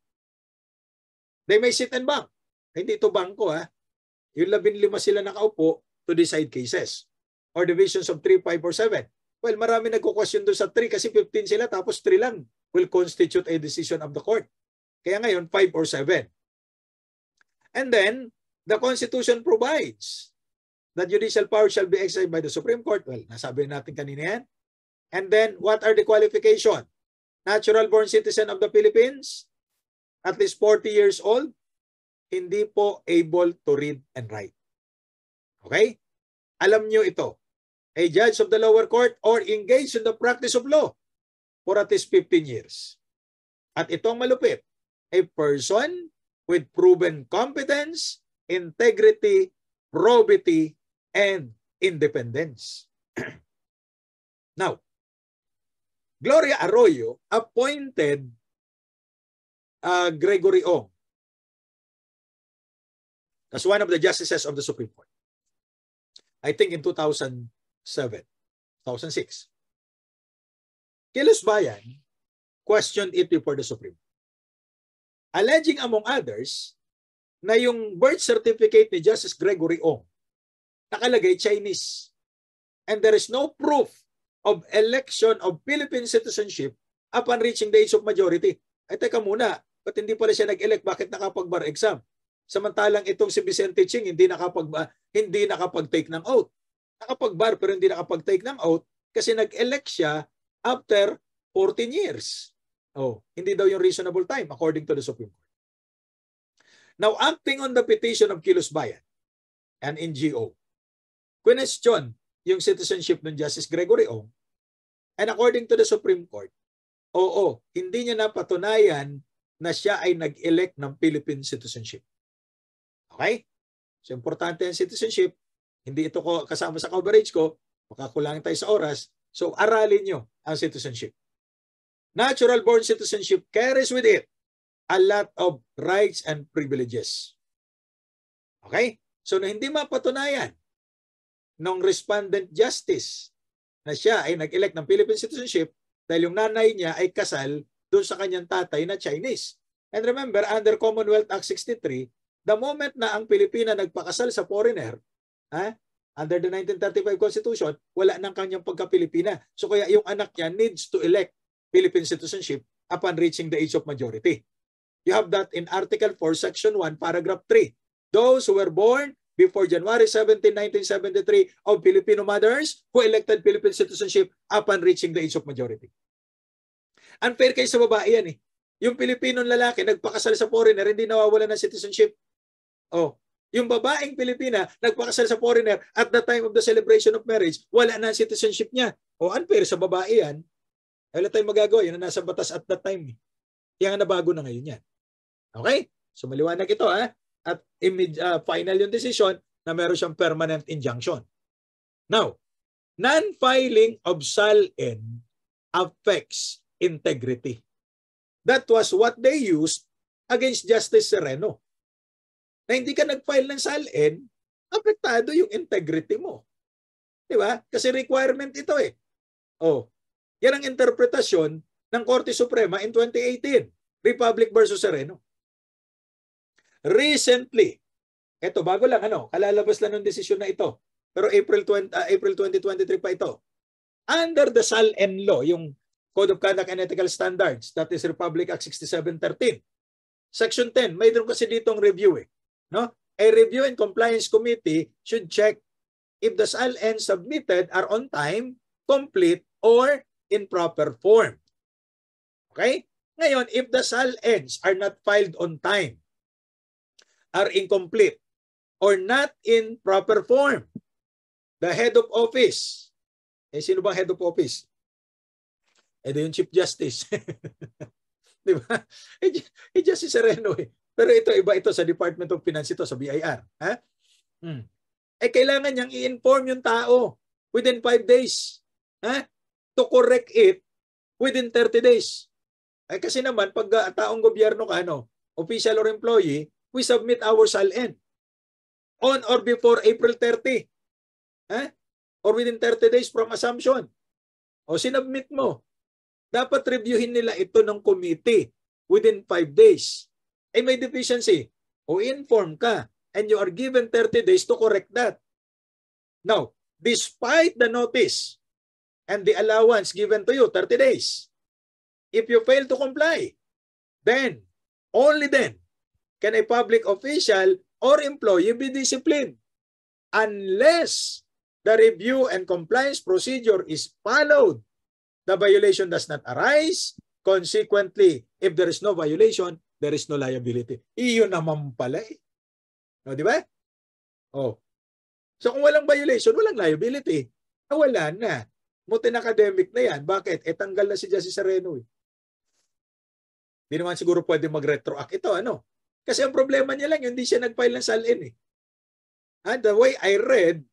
They may sit in bank. Hindi ito bangko ha. Yung labing lima sila nakaupo to decide cases or divisions of 3, 5, or 7. Well, marami nagko-question doon sa 3 kasi 15 sila tapos 3 lang will constitute a decision of the court. Kaya ngayon, 5 or 7. And then, the Constitution provides that judicial power shall be exercised by the Supreme Court. Well, nasabi natin kanina yan. And then, what are the qualification? Natural born citizen of the Philippines, at least 40 years old, hindi po able to read and write. Okay? Alam nyo ito. A judge of the lower court or engaged in the practice of law for at least 15 years. At itong malupit, a person with proven competence, integrity, probity, and independence. [clears throat] now, Gloria Arroyo appointed uh, Gregory Ong as one of the justices of the Supreme Court. I think in 2007, 2006. Kilos Bayan questioned it before the Supreme alleging among others na yung birth certificate ni Justice Gregory Ong nakalagay Chinese. And there is no proof of election of Philippine citizenship upon reaching the age of majority. Ay teka muna, ba't hindi pala siya nag-elect? Bakit nakapag-bar exam? Samantalang itong si Vicente Ching hindi nakapag ah, hindi nakapag-take ng oath. Nakapag-bar pero hindi nakapag-take ng oath kasi nag-elect siya after 14 years. Oh, hindi daw yung reasonable time according to the Supreme Court. Now, acting on the petition of Kilos Bayan, an NGO, question yung citizenship ng Justice Gregory Ong and according to the Supreme Court, oo, hindi niya napatunayan na siya ay nag-elect ng Philippine citizenship. Okay? So, importante ang citizenship. Hindi ito ko kasama sa coverage ko. Makakulang tayo sa oras. So, aralin nyo ang citizenship. Natural born citizenship carries with it a lot of rights and privileges. Okay? So na hindi mapatunayan ng respondent justice na siya ay nag-elect ng Philippine citizenship dahil yung nanay niya ay kasal doon sa kanyang tatay na Chinese. And remember, under Commonwealth Act 63, the moment na ang Pilipina nagpakasal sa foreigner, ha, ah, under the 1935 Constitution, wala nang kanyang pagka-Pilipina. So kaya yung anak niya needs to elect Philippine citizenship upon reaching the age of majority. You have that in Article 4, Section 1, Paragraph 3. Those who were born before January 17, 1973 of Filipino mothers who elected Philippine citizenship upon reaching the age of majority. Unfair kayo sa babae yan eh. Yung Pilipinong lalaki nagpakasal sa foreigner, hindi nawawala ng citizenship. Oh, yung babaeng Pilipina nagpakasal sa foreigner at the time of the celebration of marriage, wala na ang citizenship niya. O oh, unfair sa babae yan. Ay, wala tayong magagawa. Yun ang nasa batas at that time. Eh. Kaya nga nabago na ngayon yan. Okay? So maliwanag ito ha. At imid, uh, ah, final yung decision na meron siyang permanent injunction. Now, non-filing of SALN affects integrity. That was what they used against Justice Sereno. Na hindi ka nag-file ng SALN, apektado yung integrity mo. Di ba? Kasi requirement ito eh. Oh, yan ang interpretasyon ng Korte Suprema in 2018, Republic versus Sereno. Recently, eto bago lang ano, kalalabas lang ng desisyon na ito. Pero April 20 uh, ah, April 2023 pa ito. Under the SALN law, yung Code of Conduct and Ethical Standards, that is Republic Act 6713. Section 10, mayroon kasi ditong review eh. No? A review and compliance committee should check if the SALN submitted are on time, complete, or in proper form. Okay? Ngayon, if the SAL ends are not filed on time, are incomplete, or not in proper form, the head of office, eh sino bang head of office? Eh yung Chief Justice. [laughs] Di ba? Eh, Justice eh, Sereno eh. Pero ito, iba ito sa Department of Finance ito, sa BIR. Ha? Hmm. Eh kailangan niyang i-inform yung tao within five days. Ha? to correct it within 30 days. Ay, kasi naman, pag uh, taong gobyerno ka, ano, official or employee, we submit our SALN on or before April 30. Eh? Or within 30 days from assumption. O sinubmit mo. Dapat reviewin nila ito ng committee within 5 days. Eh may deficiency. O inform ka and you are given 30 days to correct that. Now, despite the notice and the allowance given to you, 30 days. If you fail to comply, then, only then, can a public official or employee be disciplined unless the review and compliance procedure is followed. The violation does not arise. Consequently, if there is no violation, there is no liability. Iyon naman pala eh. No, di ba? Oh. So kung walang violation, walang liability. Wala na. Mutin academic na yan. Bakit? E tanggal na si Justice Sereno eh. Hindi naman siguro pwede mag-retroact. Ito ano? Kasi ang problema niya lang, hindi siya nag-file ng SALN eh. And ah, the way I read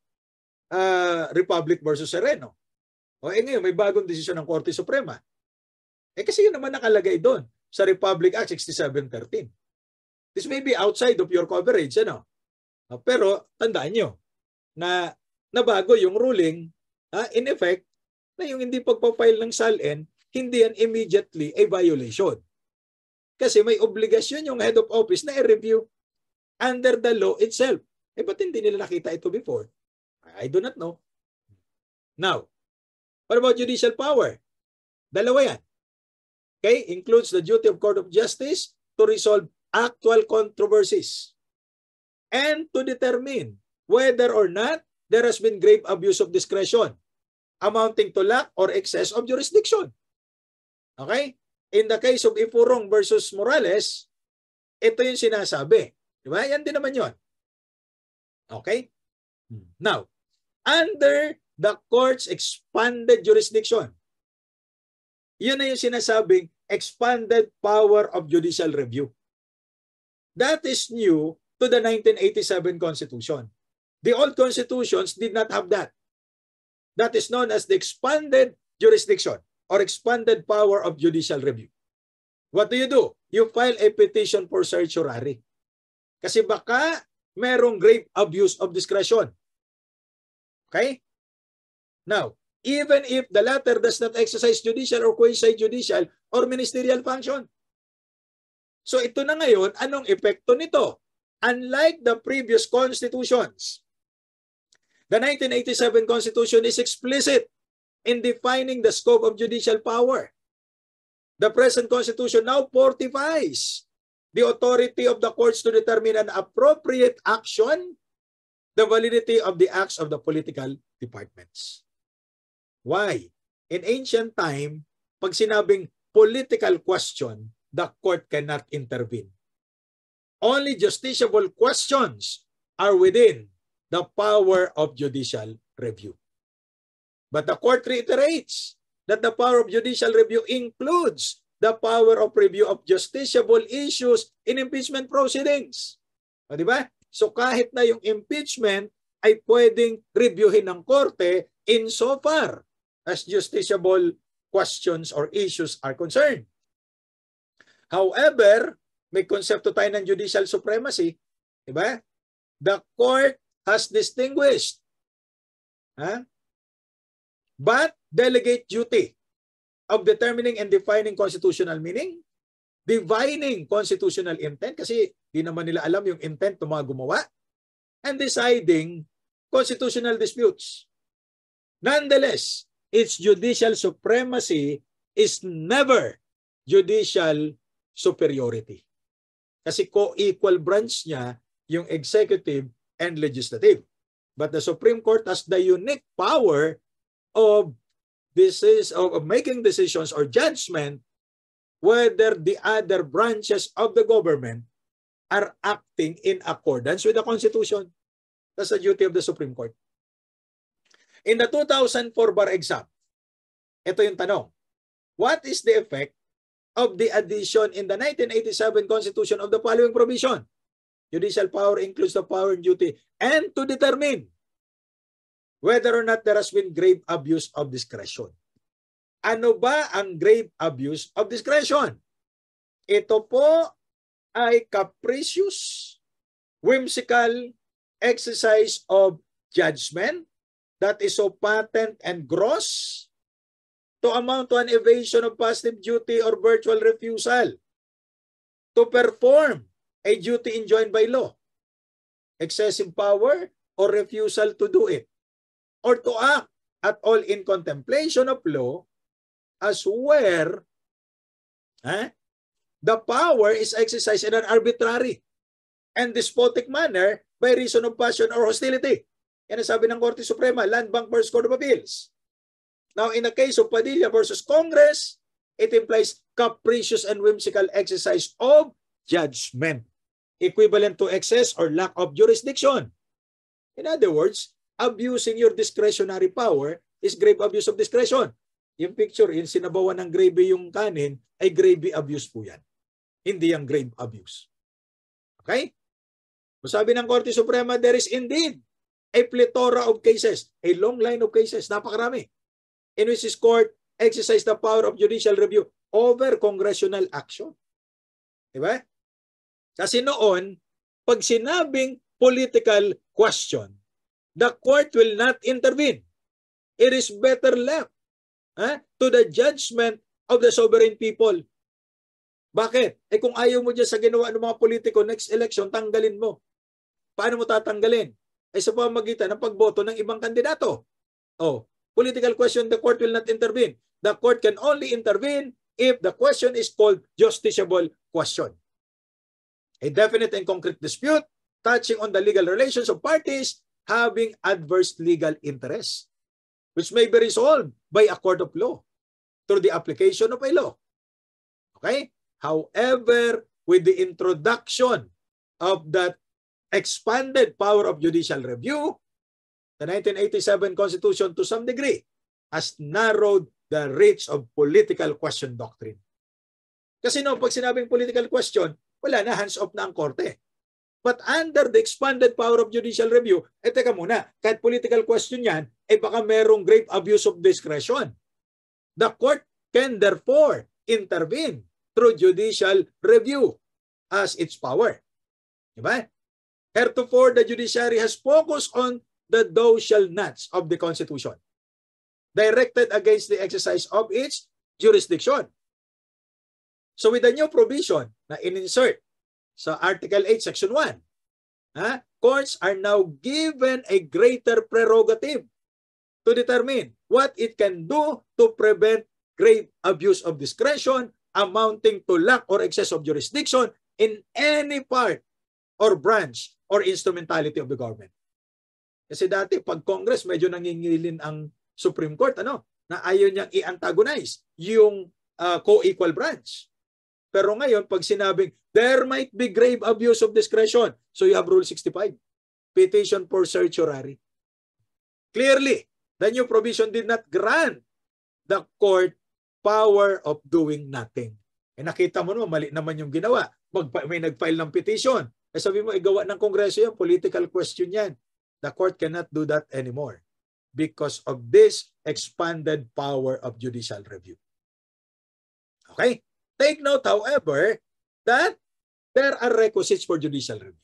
uh, Republic versus Sereno, o eh ngayon may bagong desisyon ng Korte Suprema. Eh kasi yun naman nakalagay doon sa Republic Act 6713. This may be outside of your coverage, ano? Ah, pero tandaan nyo na nabago yung ruling, uh, in effect, na yung hindi pagpapile ng SALN, hindi yan immediately a violation. Kasi may obligasyon yung head of office na i-review under the law itself. Eh, ba't hindi nila nakita ito before? I do not know. Now, what about judicial power? Dalawa yan. Okay? Includes the duty of court of justice to resolve actual controversies and to determine whether or not there has been grave abuse of discretion amounting to lack or excess of jurisdiction. Okay? In the case of Ipurong versus Morales, ito yung sinasabi. Di ba? Yan din naman yon. Okay? Hmm. Now, under the court's expanded jurisdiction, yun na yung sinasabing expanded power of judicial review. That is new to the 1987 Constitution. The old constitutions did not have that. That is known as the expanded jurisdiction or expanded power of judicial review. What do you do? You file a petition for certiorari. Kasi baka merong grave abuse of discretion. Okay? Now, even if the latter does not exercise judicial or quasi-judicial or ministerial function. So ito na ngayon, anong epekto nito? Unlike the previous constitutions, The 1987 Constitution is explicit in defining the scope of judicial power. The present Constitution now fortifies the authority of the courts to determine an appropriate action, the validity of the acts of the political departments. Why? In ancient time, pag sinabing political question, the court cannot intervene. Only justiciable questions are within the power of judicial review. But the court reiterates that the power of judicial review includes the power of review of justiciable issues in impeachment proceedings. O, di ba? So kahit na yung impeachment ay pwedeng reviewin ng korte in so far as justiciable questions or issues are concerned. However, may konsepto tayo ng judicial supremacy. Di ba? The court as distinguished. Huh? But delegate duty of determining and defining constitutional meaning, divining constitutional intent, kasi di naman nila alam yung intent ng mga gumawa, and deciding constitutional disputes. Nonetheless, its judicial supremacy is never judicial superiority. Kasi co-equal branch niya yung executive and legislative. But the Supreme Court has the unique power of this is of making decisions or judgment whether the other branches of the government are acting in accordance with the Constitution. That's the duty of the Supreme Court. In the 2004 bar exam, ito yung tanong. What is the effect of the addition in the 1987 Constitution of the following provision? Judicial power includes the power and duty and to determine whether or not there has been grave abuse of discretion. Ano ba ang grave abuse of discretion? Ito po ay capricious, whimsical exercise of judgment that is so patent and gross to amount to an evasion of positive duty or virtual refusal to perform a duty enjoined by law, excessive power, or refusal to do it, or to act at all in contemplation of law, as where eh, the power is exercised in an arbitrary and despotic manner by reason of passion or hostility. Yan ang sabi ng Korte Suprema, Land Bank versus Court of Appeals. Now, in the case of Padilla versus Congress, it implies capricious and whimsical exercise of judgment, equivalent to excess or lack of jurisdiction. In other words, abusing your discretionary power is grave abuse of discretion. Yung picture, yung sinabawan ng gravy yung kanin, ay gravy abuse po yan. Hindi yung grave abuse. Okay? Sabi ng Korte Suprema, there is indeed a plethora of cases, a long line of cases, napakarami, in which this court exercised the power of judicial review over congressional action. Diba? Kasi noon, pag sinabing political question, the court will not intervene. It is better left eh, to the judgment of the sovereign people. Bakit? Eh kung ayaw mo dyan sa ginawa ng mga politiko, next election, tanggalin mo. Paano mo tatanggalin? Eh sa pamagitan ng pagboto ng ibang kandidato. Oh, political question, the court will not intervene. The court can only intervene if the question is called justiciable question. A definite and concrete dispute touching on the legal relations of parties having adverse legal interests, which may be resolved by a court of law through the application of a law. Okay? However, with the introduction of that expanded power of judicial review, the 1987 Constitution to some degree has narrowed the reach of political question doctrine. Kasi no, pag sinabing political question, wala na, hands off na ang korte. But under the expanded power of judicial review, eh teka muna, kahit political question yan, eh baka merong grave abuse of discretion. The court can therefore intervene through judicial review as its power. Diba? Heretofore, the judiciary has focused on the thou shall nots of the Constitution directed against the exercise of its jurisdiction. So with the new provision, na ininsert sa Article 8, Section 1. Ha? Courts are now given a greater prerogative to determine what it can do to prevent grave abuse of discretion amounting to lack or excess of jurisdiction in any part or branch or instrumentality of the government. Kasi dati, pag Congress, medyo nangingilin ang Supreme Court, ano, na ayaw niyang i-antagonize yung uh, co-equal branch. Pero ngayon, pag sinabing, there might be grave abuse of discretion, so you have Rule 65, petition for certiorari. Clearly, the new provision did not grant the court power of doing nothing. Eh nakita mo naman, mali naman yung ginawa. Magpa- may nag-file ng petition. Eh sabi mo, igawa eh, ng Kongreso yan, political question yan. The court cannot do that anymore because of this expanded power of judicial review. Okay? Take note, however, that there are requisites for judicial review.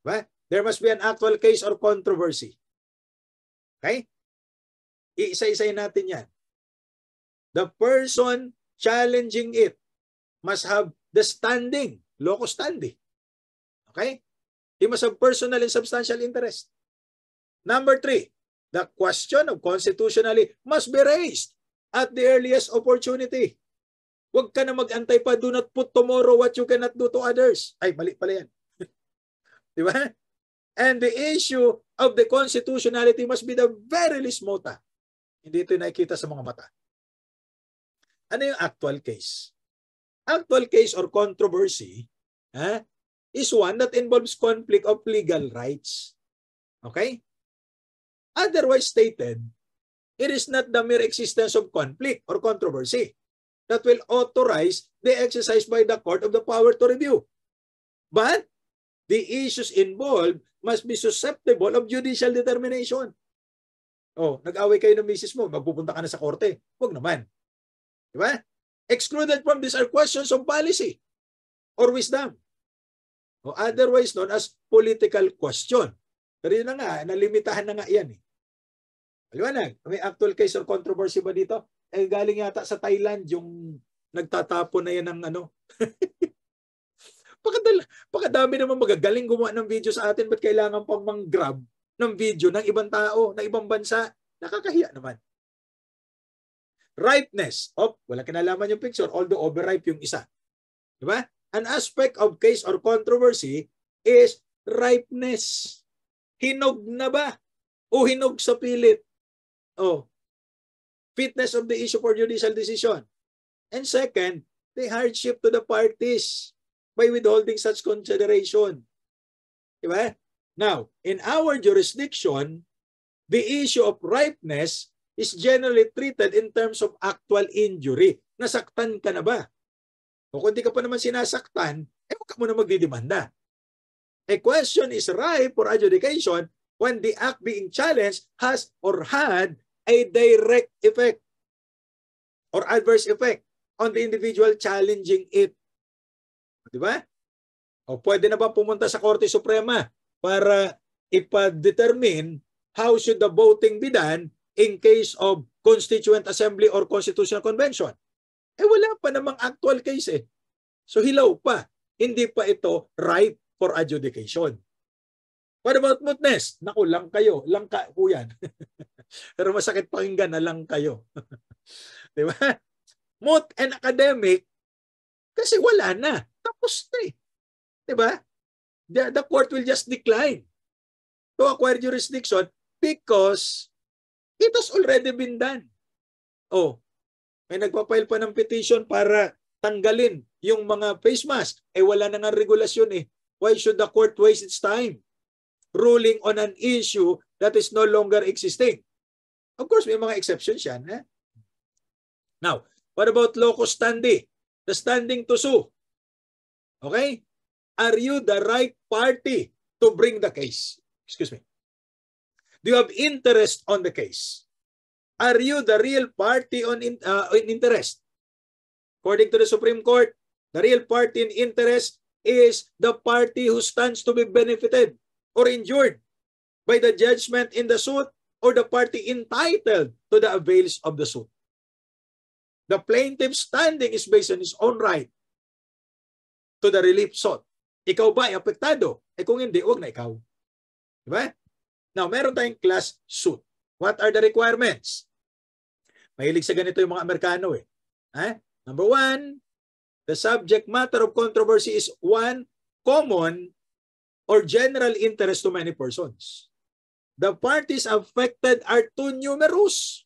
Diba? There must be an actual case or controversy. Okay? Iisa-isay natin yan. The person challenging it must have the standing, locus standi. Okay? He must have personal and substantial interest. Number three, the question of constitutionally must be raised at the earliest opportunity. Huwag ka na mag-antay pa. Do not put tomorrow what you cannot do to others. Ay, mali pala yan. [laughs] Di ba? And the issue of the constitutionality must be the very least mota. Hindi ito nakikita sa mga mata. Ano yung actual case? Actual case or controversy ha, is one that involves conflict of legal rights. Okay? Otherwise stated, it is not the mere existence of conflict or controversy that will authorize the exercise by the court of the power to review. But the issues involved must be susceptible of judicial determination. Oh, nag-away kayo ng misis mo, magpupunta ka na sa korte. Huwag naman. Di ba? Excluded from these are questions of policy or wisdom. O otherwise known as political question. Pero yun na nga, nalimitahan na nga yan. Eh. Aliwanag, may actual case or controversy ba dito? eh galing yata sa Thailand yung nagtatapon na yan ng ano. [laughs] pakadala, pakadami naman magagaling gumawa ng video sa atin, ba't kailangan pang mang-grab ng video ng ibang tao, ng ibang bansa? Nakakahiya naman. Ripeness. Oh, wala kinalaman yung picture, although overripe yung isa. Di ba? An aspect of case or controversy is ripeness. Hinog na ba? O hinog sa pilit? Oh, fitness of the issue for judicial decision. And second, the hardship to the parties by withholding such consideration. Diba? Now, in our jurisdiction, the issue of ripeness is generally treated in terms of actual injury. Nasaktan ka na ba? O kung di ka pa naman sinasaktan, eh huwag ka mo na magdidemanda. A question is ripe for adjudication when the act being challenged has or had a direct effect or adverse effect on the individual challenging it. Di ba? O pwede na ba pumunta sa Korte Suprema para ipadetermine how should the voting be done in case of Constituent Assembly or Constitutional Convention? Eh wala pa namang actual case eh. So hilaw pa. Hindi pa ito ripe for adjudication. What about mootness? Naku, lang kayo. Lang ka po yan. [laughs] Pero masakit pakinggan na lang kayo. [laughs] Di ba? Moot and academic, kasi wala na. Tapos na eh. Di ba? The, the court will just decline to acquire jurisdiction because it has already been done. Oh, may nagpapail pa ng petition para tanggalin yung mga face mask. Eh wala na nga regulasyon eh. Why should the court waste its time ruling on an issue that is no longer existing? Of course, may mga exceptions yan. Eh? Now, what about locus standi? The standing to sue. Okay? Are you the right party to bring the case? Excuse me. Do you have interest on the case? Are you the real party on in, uh, in interest? According to the Supreme Court, the real party in interest is the party who stands to be benefited or injured by the judgment in the suit or the party entitled to the avails of the suit. The plaintiff's standing is based on his own right to the relief sought. Ikaw ba ay apektado? Eh kung hindi, huwag na ikaw. Diba? Now, meron tayong class suit. What are the requirements? Mahilig sa ganito yung mga Amerikano eh. eh? Number one, the subject matter of controversy is one common or general interest to many persons. The parties affected are too numerous,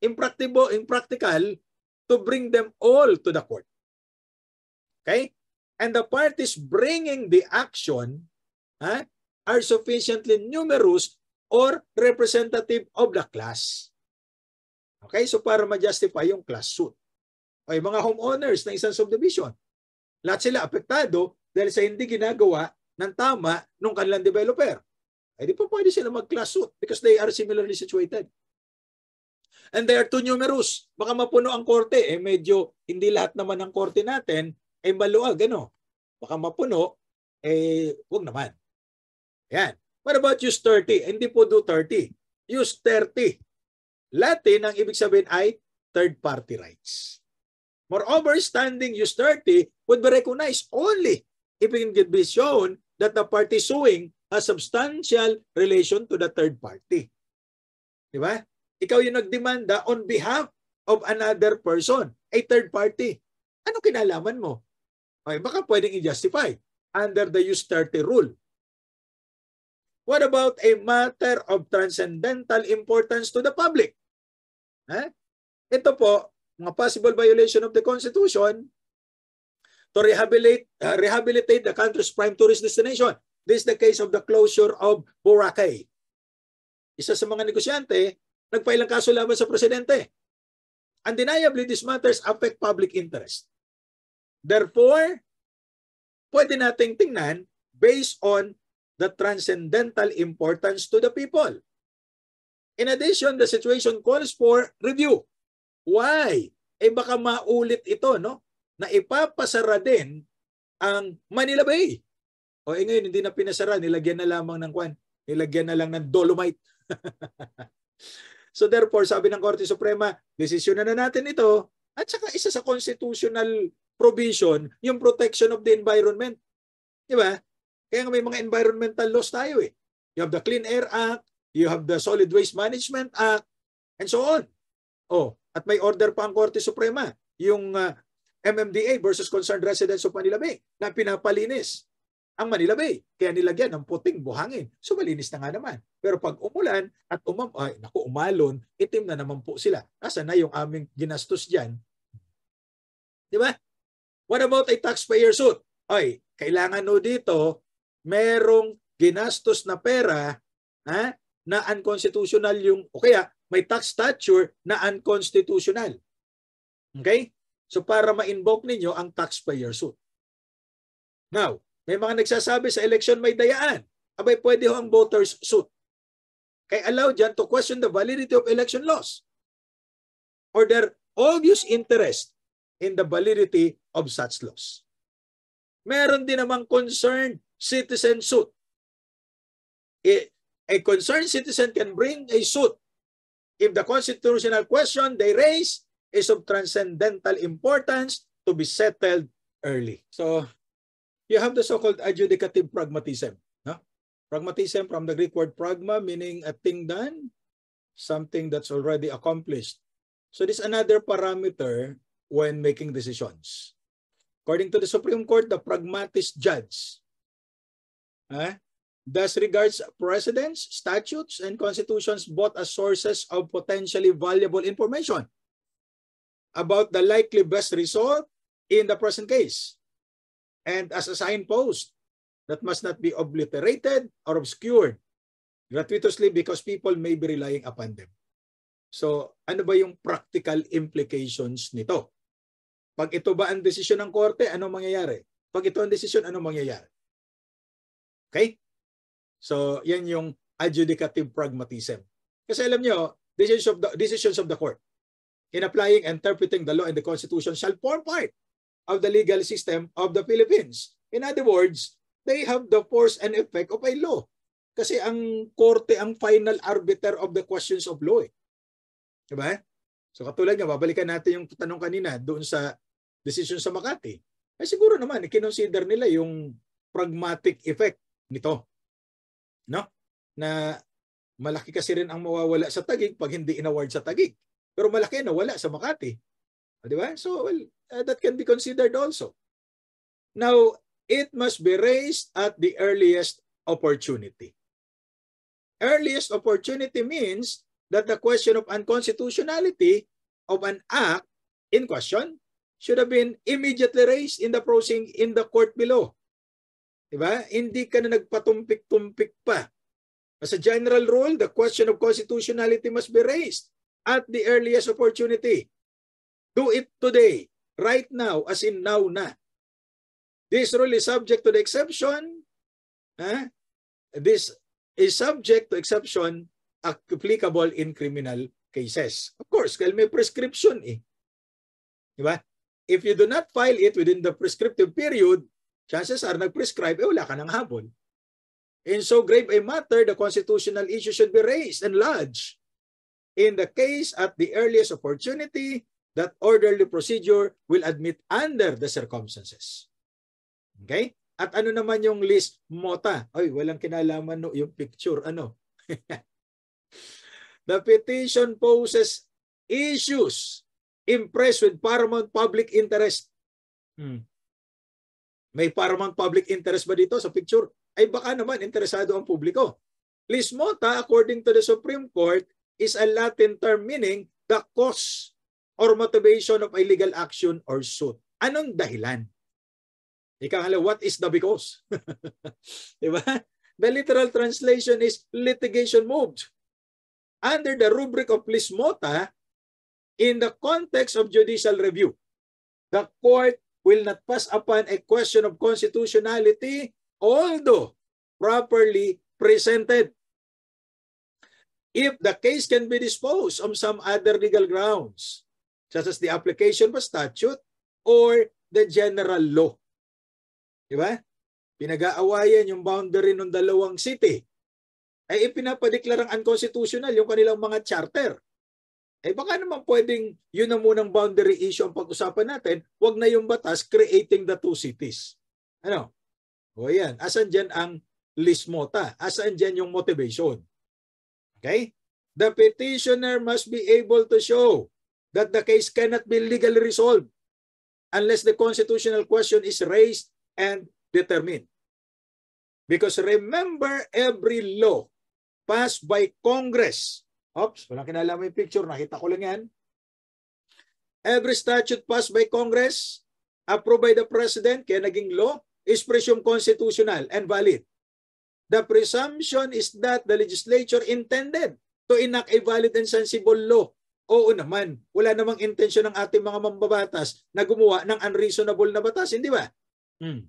impractical, impractical to bring them all to the court. Okay? And the parties bringing the action huh, are sufficiently numerous or representative of the class. Okay? So para ma-justify yung class suit. Okay, mga homeowners ng isang subdivision. Lahat sila apektado dahil sa hindi ginagawa ng tama ng kanilang developer. Ay eh, di pa pwede sila mag class suit because they are similarly situated. And they are too numerous. Baka mapuno ang korte. Eh medyo hindi lahat naman ng korte natin ay eh, maluag. Ano? Baka mapuno. Eh wag naman. Yan. What about use 30? Eh, hindi po do 30. Use 30. Latin ang ibig sabihin ay third party rights. Moreover, standing use 30 would be recognized only if it can be shown that the party suing a substantial relation to the third party. Di ba? Ikaw yung nagdemanda on behalf of another person, a third party. Ano kinalaman mo? Okay, baka pwedeng i-justify under the use 30 rule. What about a matter of transcendental importance to the public? Ha? Ito po, mga possible violation of the Constitution to rehabilitate, uh, rehabilitate the country's prime tourist destination. This is the case of the closure of Boracay. Isa sa mga negosyante, nagfile ang kaso laban sa presidente. Undeniably, these matters affect public interest. Therefore, pwede nating tingnan based on the transcendental importance to the people. In addition, the situation calls for review. Why? Eh baka maulit ito, no? Na ipapasara din ang Manila Bay. O eh ngayon, hindi na pinasara, nilagyan na lamang ng kwan. Nilagyan na lang ng dolomite. [laughs] so therefore, sabi ng Korte Suprema, desisyon na, na natin ito. At saka isa sa constitutional provision, yung protection of the environment. Di ba? Kaya nga may mga environmental laws tayo eh. You have the Clean Air Act, you have the Solid Waste Management Act, and so on. Oh, at may order pa ang Korte Suprema, yung uh, MMDA versus Concerned Residents of Manila Bay na pinapalinis ang Manila Bay. Kaya nilagyan ng puting buhangin. So malinis na nga naman. Pero pag umulan at umam, ay, naku, umalon, itim na naman po sila. Nasaan na yung aming ginastos dyan? Di ba? What about a taxpayer suit? Ay, kailangan no dito, merong ginastos na pera ha, na unconstitutional yung, o kaya may tax stature na unconstitutional. Okay? So para ma-invoke ninyo ang taxpayer suit. Now, may mga nagsasabi sa election may dayaan. Abay, pwede ho ang voters suit. Kay allow yan to question the validity of election laws or their obvious interest in the validity of such laws. Meron din namang concerned citizen suit. A concerned citizen can bring a suit if the constitutional question they raise is of transcendental importance to be settled early. So, you have the so-called adjudicative pragmatism. Pragmatism from the Greek word pragma, meaning a thing done, something that's already accomplished. So this is another parameter when making decisions. According to the Supreme Court, the pragmatist judge huh, eh, thus regards precedents, statutes, and constitutions both as sources of potentially valuable information about the likely best result in the present case and as a signpost that must not be obliterated or obscured gratuitously because people may be relying upon them. So ano ba yung practical implications nito? Pag ito ba ang desisyon ng korte, ano mangyayari? Pag ito ang desisyon, ano mangyayari? Okay? So yan yung adjudicative pragmatism. Kasi alam nyo, decisions of the, decisions of the court in applying and interpreting the law and the constitution shall form part of the legal system of the Philippines. In other words, they have the force and effect of a law. Kasi ang korte ang final arbiter of the questions of law. Eh. Diba? So katulad nga, babalikan natin yung tanong kanina doon sa decision sa Makati. Ay eh, siguro naman, kinonsider nila yung pragmatic effect nito. No? Na malaki kasi rin ang mawawala sa tagig pag hindi inaward sa tagig. Pero malaki na wala sa Makati. Di So, well, uh, that can be considered also. Now, it must be raised at the earliest opportunity. Earliest opportunity means that the question of unconstitutionality of an act in question should have been immediately raised in the proceeding in the court below. Diba? Hindi ka na nagpatumpik-tumpik pa. As a general rule, the question of constitutionality must be raised at the earliest opportunity. Do it today, right now, as in now na. This rule is subject to the exception. Huh? This is subject to exception applicable in criminal cases. Of course, kasi may prescription eh. Di ba? If you do not file it within the prescriptive period, chances are nag-prescribe, eh wala ka ng habol. In so grave a matter, the constitutional issue should be raised and lodged in the case at the earliest opportunity that orderly procedure will admit under the circumstances. Okay? At ano naman yung list? MOTA. Oy, walang kinalaman no, yung picture. Ano? [laughs] the petition poses issues impressed with paramount public interest. Hmm. May paramount public interest ba dito sa picture? Ay baka naman interesado ang publiko. List MOTA, according to the Supreme Court, is a Latin term meaning the cause or motivation of illegal action or suit. Anong dahilan? Ikangalawa, what is the because? [laughs] Di ba? The literal translation is litigation moved. Under the rubric of mota, in the context of judicial review, the court will not pass upon a question of constitutionality although properly presented. If the case can be disposed on some other legal grounds, such as the application of a statute or the general law. Di ba? Pinag-aawayan yung boundary ng dalawang city. Ay ipinapadeklarang unconstitutional yung kanilang mga charter. Eh baka naman pwedeng yun na munang boundary issue ang pag-usapan natin, wag na yung batas creating the two cities. Ano? O yan, asan dyan ang lismota? Asan dyan yung motivation? Okay? The petitioner must be able to show that the case cannot be legally resolved unless the constitutional question is raised and determined. Because remember every law passed by Congress. Oops, walang kinalaman yung picture. Nakita ko lang yan. Every statute passed by Congress, approved by the President, kaya naging law, is presumed constitutional and valid. The presumption is that the legislature intended to enact a valid and sensible law Oo naman, wala namang intensyon ng ating mga mambabatas na gumawa ng unreasonable na batas, hindi ba? Hmm.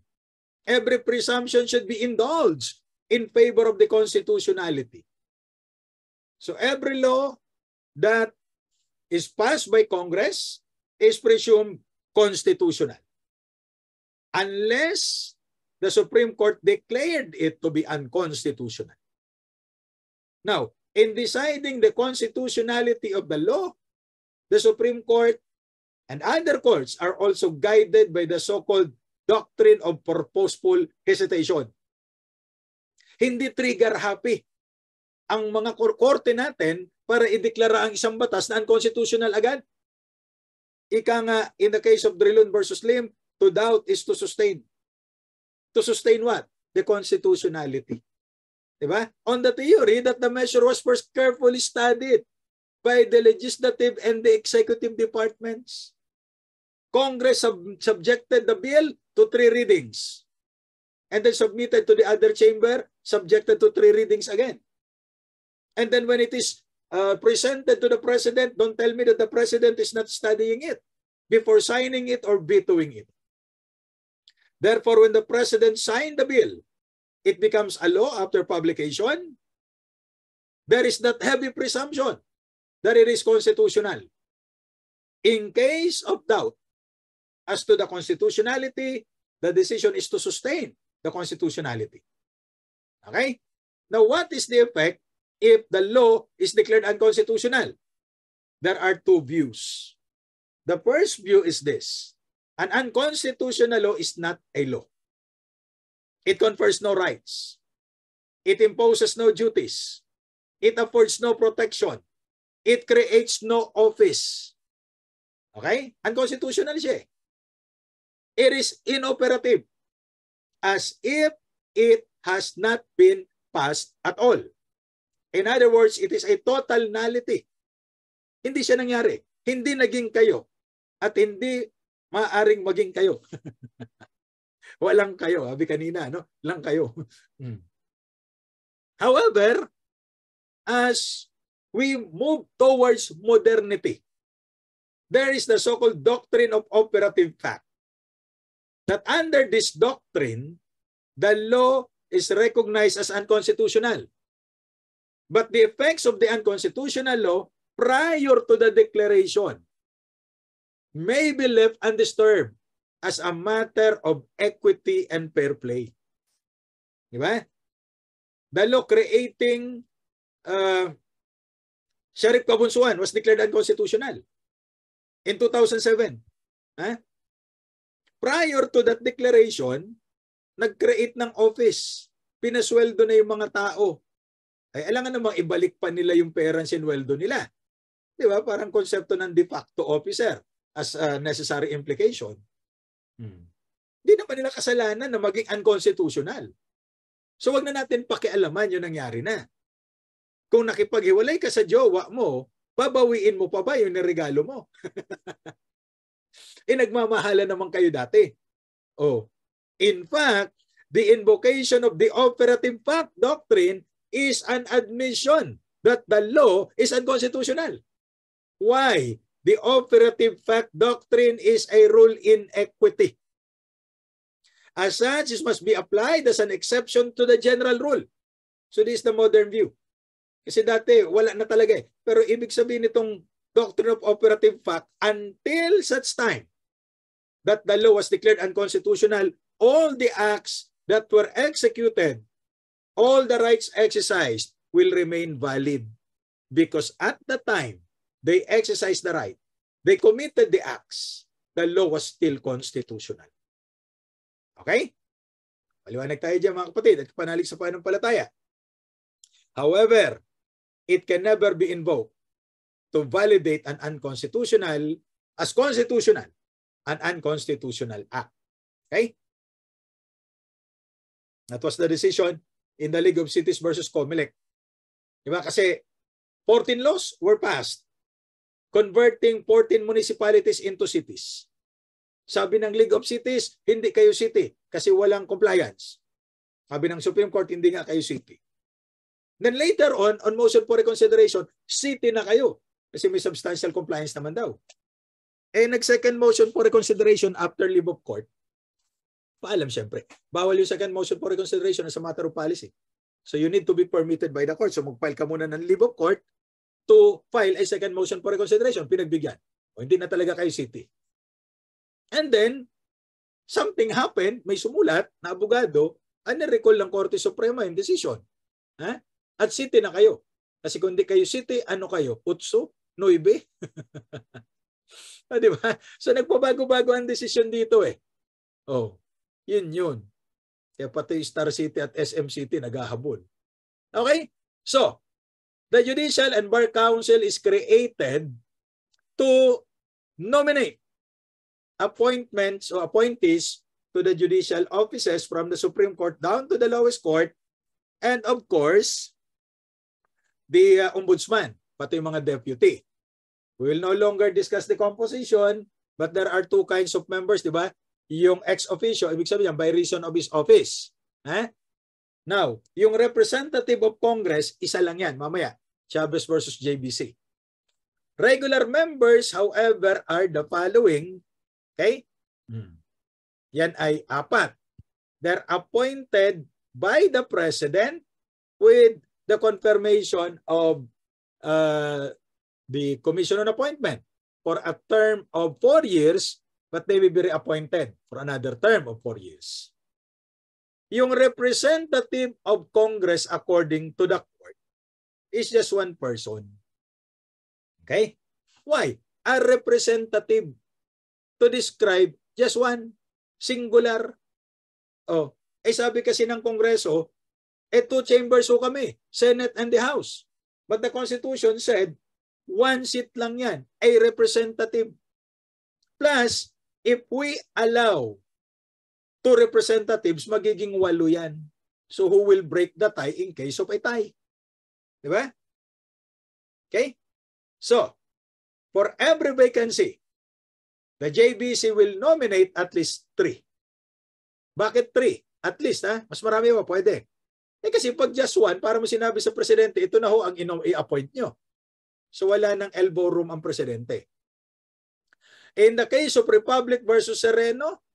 Every presumption should be indulged in favor of the constitutionality. So every law that is passed by Congress is presumed constitutional. Unless the Supreme Court declared it to be unconstitutional. Now, In deciding the constitutionality of the law, the Supreme Court and other courts are also guided by the so-called doctrine of purposeful hesitation. Hindi trigger happy ang mga korte natin para ideklara ang isang batas na unconstitutional agad. Ika nga, in the case of Drilon versus Lim, to doubt is to sustain. To sustain what? The constitutionality. Diba? On the theory that the measure was first carefully studied by the legislative and the executive departments. Congress sub- subjected the bill to three readings and then submitted to the other chamber, subjected to three readings again. And then when it is uh, presented to the president, don't tell me that the president is not studying it before signing it or vetoing it. Therefore, when the president signed the bill, it becomes a law after publication, there is that heavy presumption that it is constitutional. In case of doubt as to the constitutionality, the decision is to sustain the constitutionality. Okay? Now, what is the effect if the law is declared unconstitutional? There are two views. The first view is this. An unconstitutional law is not a law. It confers no rights. It imposes no duties. It affords no protection. It creates no office. Okay? Unconstitutional siya. Eh. It is inoperative as if it has not been passed at all. In other words, it is a total nullity. Hindi siya nangyari. Hindi naging kayo at hindi maaring maging kayo. [laughs] Walang [laughs] oh, kayo. Sabi kanina, no? Lang kayo. [laughs] Hmm. However, as we move towards modernity, there is the so-called doctrine of operative fact. That under this doctrine, the law is recognized as unconstitutional. But the effects of the unconstitutional law prior to the declaration may be left undisturbed as a matter of equity and fair play. Di ba? The creating uh, Sharif Kabunsuan was declared unconstitutional in 2007. Eh? Prior to that declaration, nag-create ng office. Pinasweldo na yung mga tao. Ay, alam nga namang ibalik pa nila yung pera sinweldo nila. Di ba? Parang konsepto ng de facto officer as a necessary implication. Mm. Hindi naman nila kasalanan na maging unconstitutional. So wag na natin pakialaman yung nangyari na. Kung nakipaghiwalay ka sa jowa mo, babawiin mo pa ba yung regalo mo? [laughs] eh nagmamahala naman kayo dati. Oh. In fact, the invocation of the operative fact doctrine is an admission that the law is unconstitutional. Why? The operative fact doctrine is a rule in equity. As such, it must be applied as an exception to the general rule. So this is the modern view. Kasi dati, wala na talaga eh. Pero ibig sabihin itong doctrine of operative fact until such time that the law was declared unconstitutional, all the acts that were executed, all the rights exercised will remain valid because at the time They exercised the right. They committed the acts. The law was still constitutional. Okay? Maliwanag tayo dyan mga kapatid at panalig sa palataya. However, it can never be invoked to validate an unconstitutional as constitutional an unconstitutional act. Okay? That was the decision in the League of Cities versus COMELEC. Diba? Kasi 14 laws were passed converting 14 municipalities into cities. Sabi ng League of Cities, hindi kayo city kasi walang compliance. Sabi ng Supreme Court, hindi nga kayo city. Then later on, on motion for reconsideration, city na kayo kasi may substantial compliance naman daw. Eh, nag-second motion for reconsideration after leave of court. Paalam syempre, Bawal yung second motion for reconsideration as a matter of policy. So you need to be permitted by the court. So mag-file ka muna ng leave of court to file a second motion for reconsideration. Pinagbigyan. O hindi na talaga kayo city. And then, something happened, may sumulat na abogado, ang ah, recall ng Korte Suprema yung decision. Ha? At city na kayo. Kasi kung hindi kayo city, ano kayo? Utso? Noibe? [laughs] Ah, di ba? So nagpabago-bago ang decision dito eh. Oh, yun yun. Kaya pati Star City at SM City naghahabol. Okay? So, the Judicial and Bar Council is created to nominate appointments or appointees to the judicial offices from the Supreme Court down to the lowest court and of course the uh, ombudsman pati yung mga deputy we will no longer discuss the composition but there are two kinds of members di ba yung ex officio ibig sabihin by reason of his office eh Now, yung representative of Congress, isa lang yan mamaya, Chavez versus JBC. Regular members, however, are the following. Okay? Hmm. Yan ay apat. They're appointed by the President with the confirmation of uh, the Commission on Appointment for a term of four years, but they will be reappointed for another term of four years yung representative of Congress according to the court is just one person. Okay? Why? A representative to describe just one singular. Oh, eh sabi kasi ng Kongreso, eh two chambers ho kami, Senate and the House. But the Constitution said, one seat lang yan, a representative. Plus, if we allow two representatives, magiging walo yan. So who will break the tie in case of a tie? Di ba? Okay? So, for every vacancy, the JBC will nominate at least three. Bakit three? At least, ha? Mas marami pa, pwede. Eh kasi pag just one, para mo sinabi sa presidente, ito na ho ang i-appoint nyo. So wala ng elbow room ang presidente. In the case of Republic versus Sereno,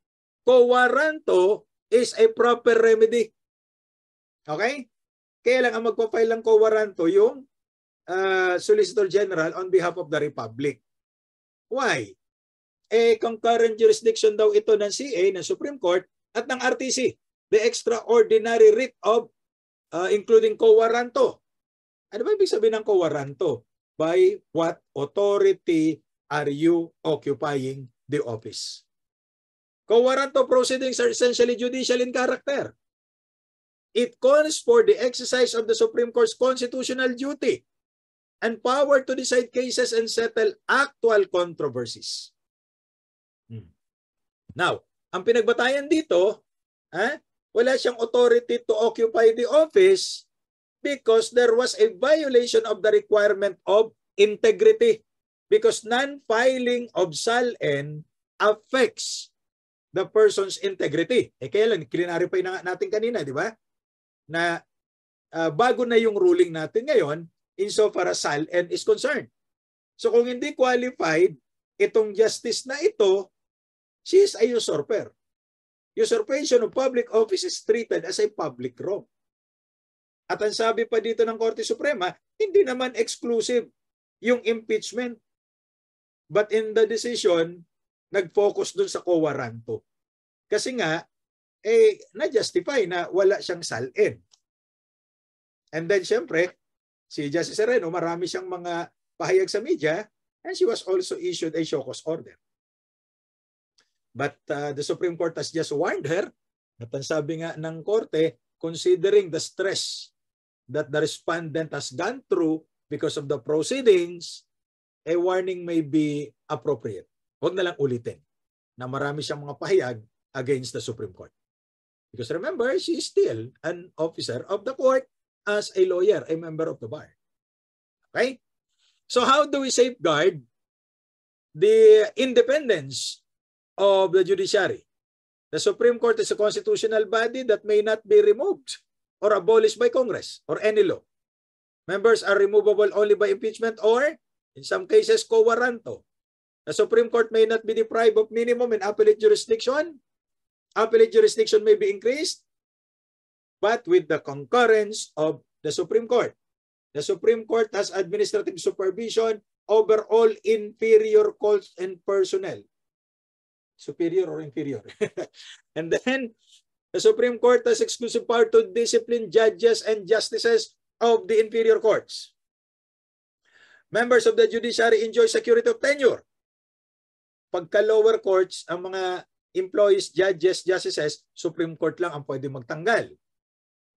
Cowaranto is a proper remedy. Okay? Kailangan magpa-file ng cowaranto yung uh, Solicitor General on behalf of the Republic. Why? Eh, concurrent jurisdiction daw ito ng CA, ng Supreme Court, at ng RTC. The extraordinary writ of uh, including cowaranto. Ano ba ibig sabihin ng cowaranto? By what authority are you occupying the office? Co-warranto proceedings are essentially judicial in character. It calls for the exercise of the Supreme Court's constitutional duty and power to decide cases and settle actual controversies. Hmm. Now, ang pinagbatayan dito, eh, wala siyang authority to occupy the office because there was a violation of the requirement of integrity because non-filing of SALN affects the person's integrity. Eh kailan, clinarify na natin kanina, di ba? Na uh, bago na yung ruling natin ngayon insofar as SALN is concerned. So kung hindi qualified itong justice na ito, she is a usurper. Usurpation of public office is treated as a public wrong. At ang sabi pa dito ng Korte Suprema, hindi naman exclusive yung impeachment. But in the decision, nag-focus dun sa Cowaranto. Kasi nga, eh, na-justify na wala siyang salin. And then syempre, si Justice Sereno, marami siyang mga pahayag sa media and she was also issued a show cause order. But uh, the Supreme Court has just warned her na pansabi nga ng korte, considering the stress that the respondent has gone through because of the proceedings, a warning may be appropriate. Huwag na lang ulitin na marami siyang mga pahayag against the Supreme Court. Because remember, she is still an officer of the court as a lawyer, a member of the bar. Okay? So how do we safeguard the independence of the judiciary? The Supreme Court is a constitutional body that may not be removed or abolished by Congress or any law. Members are removable only by impeachment or, in some cases, co warranto The Supreme Court may not be deprived of minimum and appellate jurisdiction. Appellate jurisdiction may be increased, but with the concurrence of the Supreme Court. The Supreme Court has administrative supervision over all inferior courts and personnel. Superior or inferior. [laughs] and then, the Supreme Court has exclusive power to discipline judges and justices of the inferior courts. Members of the judiciary enjoy security of tenure. Pagka lower courts, ang mga employees, judges, justices, Supreme Court lang ang pwede magtanggal.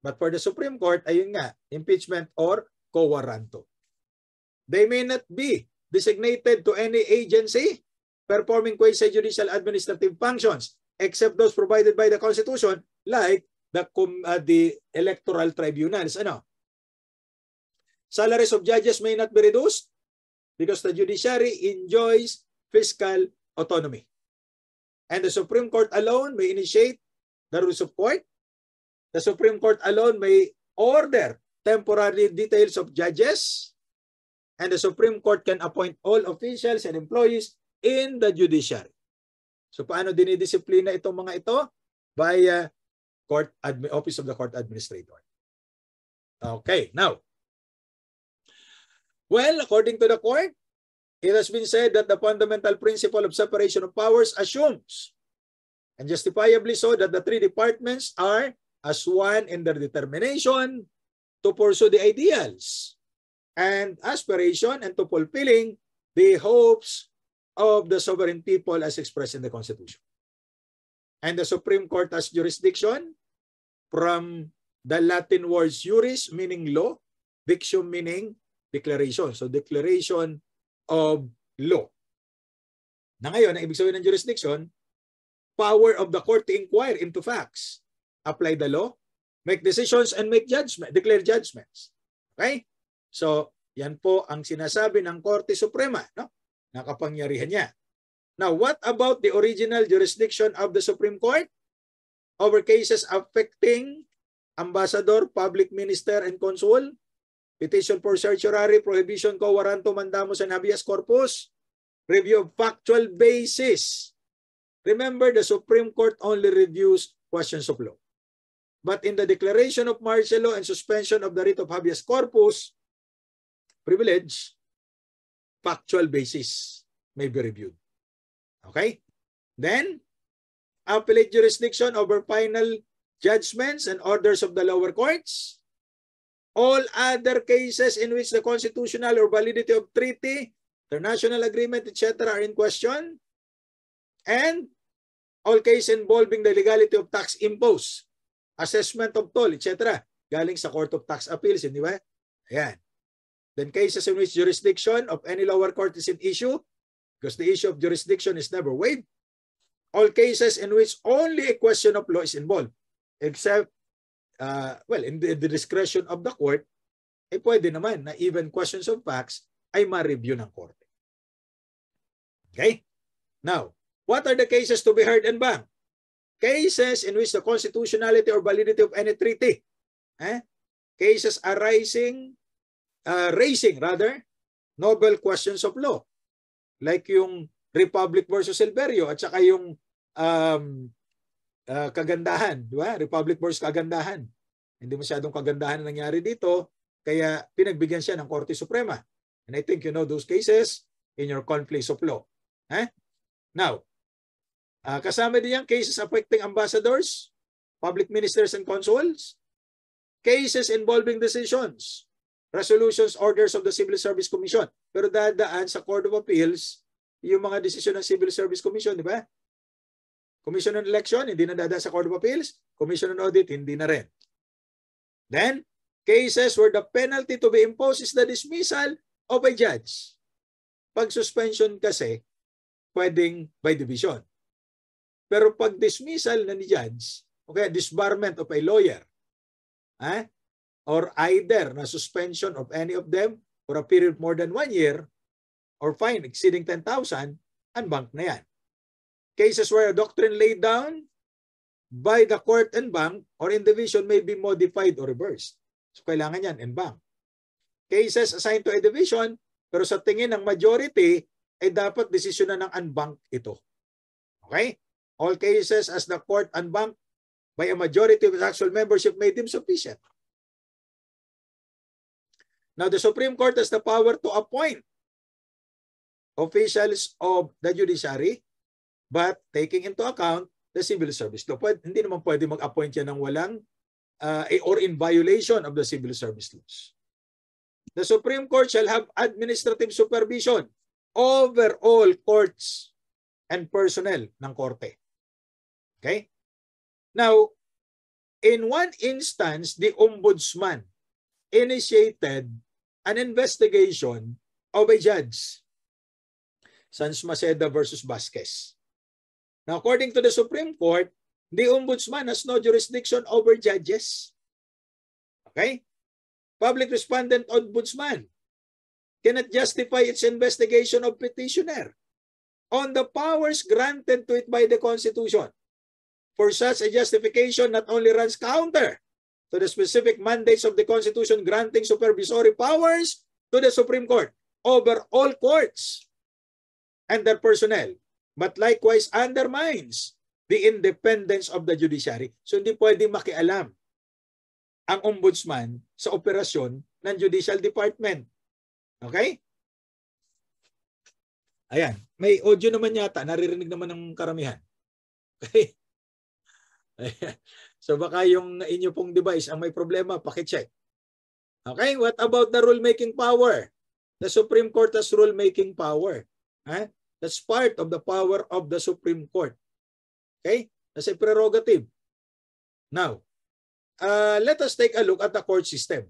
But for the Supreme Court, ayun nga, impeachment or co warranto. They may not be designated to any agency performing quasi-judicial administrative functions except those provided by the Constitution like the, uh, the electoral tribunals. Ano? Salaries of judges may not be reduced because the judiciary enjoys fiscal autonomy. And the Supreme Court alone may initiate the rules of court. The Supreme Court alone may order temporary details of judges. And the Supreme Court can appoint all officials and employees in the judiciary. So paano dinidisiplina itong mga ito? By uh, court admi- Office of the Court Administrator. Okay, now. Well, according to the court, It has been said that the fundamental principle of separation of powers assumes, and justifiably so, that the three departments are as one in their determination to pursue the ideals and aspiration and to fulfilling the hopes of the sovereign people as expressed in the Constitution. And the Supreme Court has jurisdiction from the Latin words juris meaning law, dictum meaning declaration. So declaration of law. Na ngayon, ang ibig sabihin ng jurisdiction, power of the court to inquire into facts, apply the law, make decisions, and make judgment, declare judgments. Okay? So, yan po ang sinasabi ng Korte Suprema, no? Nakapangyarihan niya. Now, what about the original jurisdiction of the Supreme Court over cases affecting ambassador, public minister, and consul? petition for certiorari, prohibition quo warranto mandamus, and habeas corpus, review of factual basis. Remember, the Supreme Court only reviews questions of law. But in the declaration of martial law and suspension of the writ of habeas corpus, privilege, factual basis may be reviewed. Okay? Then, appellate jurisdiction over final judgments and orders of the lower courts, all other cases in which the constitutional or validity of treaty, international agreement, etc. are in question, and all cases involving the legality of tax imposed, assessment of toll, etc. Galing sa Court of Tax Appeals, hindi ba? Ayan. Then cases in which jurisdiction of any lower court is in issue because the issue of jurisdiction is never waived. All cases in which only a question of law is involved except uh, well, in the, the discretion of the court, eh pwede naman na even questions of facts ay ma-review ng korte. Okay? Now, what are the cases to be heard and banned? Cases in which the constitutionality or validity of any treaty, eh? cases arising, uh, raising rather, novel questions of law. Like yung Republic versus Silverio at saka yung um, uh, kagandahan, di ba? Republic Wars kagandahan. Hindi masyadong kagandahan na nangyari dito, kaya pinagbigyan siya ng Korte Suprema. And I think you know those cases in your conflicts of law. Eh? Now, uh, kasama din yung cases affecting ambassadors, public ministers and consuls, cases involving decisions, resolutions, orders of the Civil Service Commission. Pero dadaan sa Court of Appeals yung mga desisyon ng Civil Service Commission, di ba? Commission on Election, hindi na dada sa Court of Appeals. Commission on Audit, hindi na rin. Then, cases where the penalty to be imposed is the dismissal of a judge. Pag suspension kasi, pwedeng by division. Pero pag dismissal na ni judge, okay, disbarment of a lawyer, eh, or either na suspension of any of them for a period more than one year, or fine exceeding 10,000, unbank na yan cases where a doctrine laid down by the court and bank or in division may be modified or reversed. So kailangan yan, and bank. Cases assigned to a division, pero sa tingin ng majority, ay dapat desisyon na ng unbank ito. Okay? All cases as the court unbank by a majority of its actual membership made him sufficient. Now, the Supreme Court has the power to appoint officials of the judiciary But taking into account the civil service law. Pwede, hindi naman pwede mag-appoint yan ng walang uh, or in violation of the civil service laws. The Supreme Court shall have administrative supervision over all courts and personnel ng korte. Okay? Now, in one instance, the ombudsman initiated an investigation of a judge. Sans Maceda versus Vasquez. Now, according to the Supreme Court, the ombudsman has no jurisdiction over judges. Okay? Public respondent ombudsman cannot justify its investigation of petitioner on the powers granted to it by the Constitution. For such a justification not only runs counter to the specific mandates of the Constitution granting supervisory powers to the Supreme Court over all courts and their personnel, but likewise undermines the independence of the judiciary. So hindi pwede makialam ang ombudsman sa operasyon ng Judicial Department. Okay? Ayan. May audio naman yata. Naririnig naman ng karamihan. Okay? [laughs] Ayan. So baka yung inyo pong device ang may problema, pakicheck. Okay? What about the rulemaking power? The Supreme Court has rulemaking power. Ha? That's part of the power of the Supreme Court. Okay? That's a prerogative. Now, uh, let us take a look at the court system.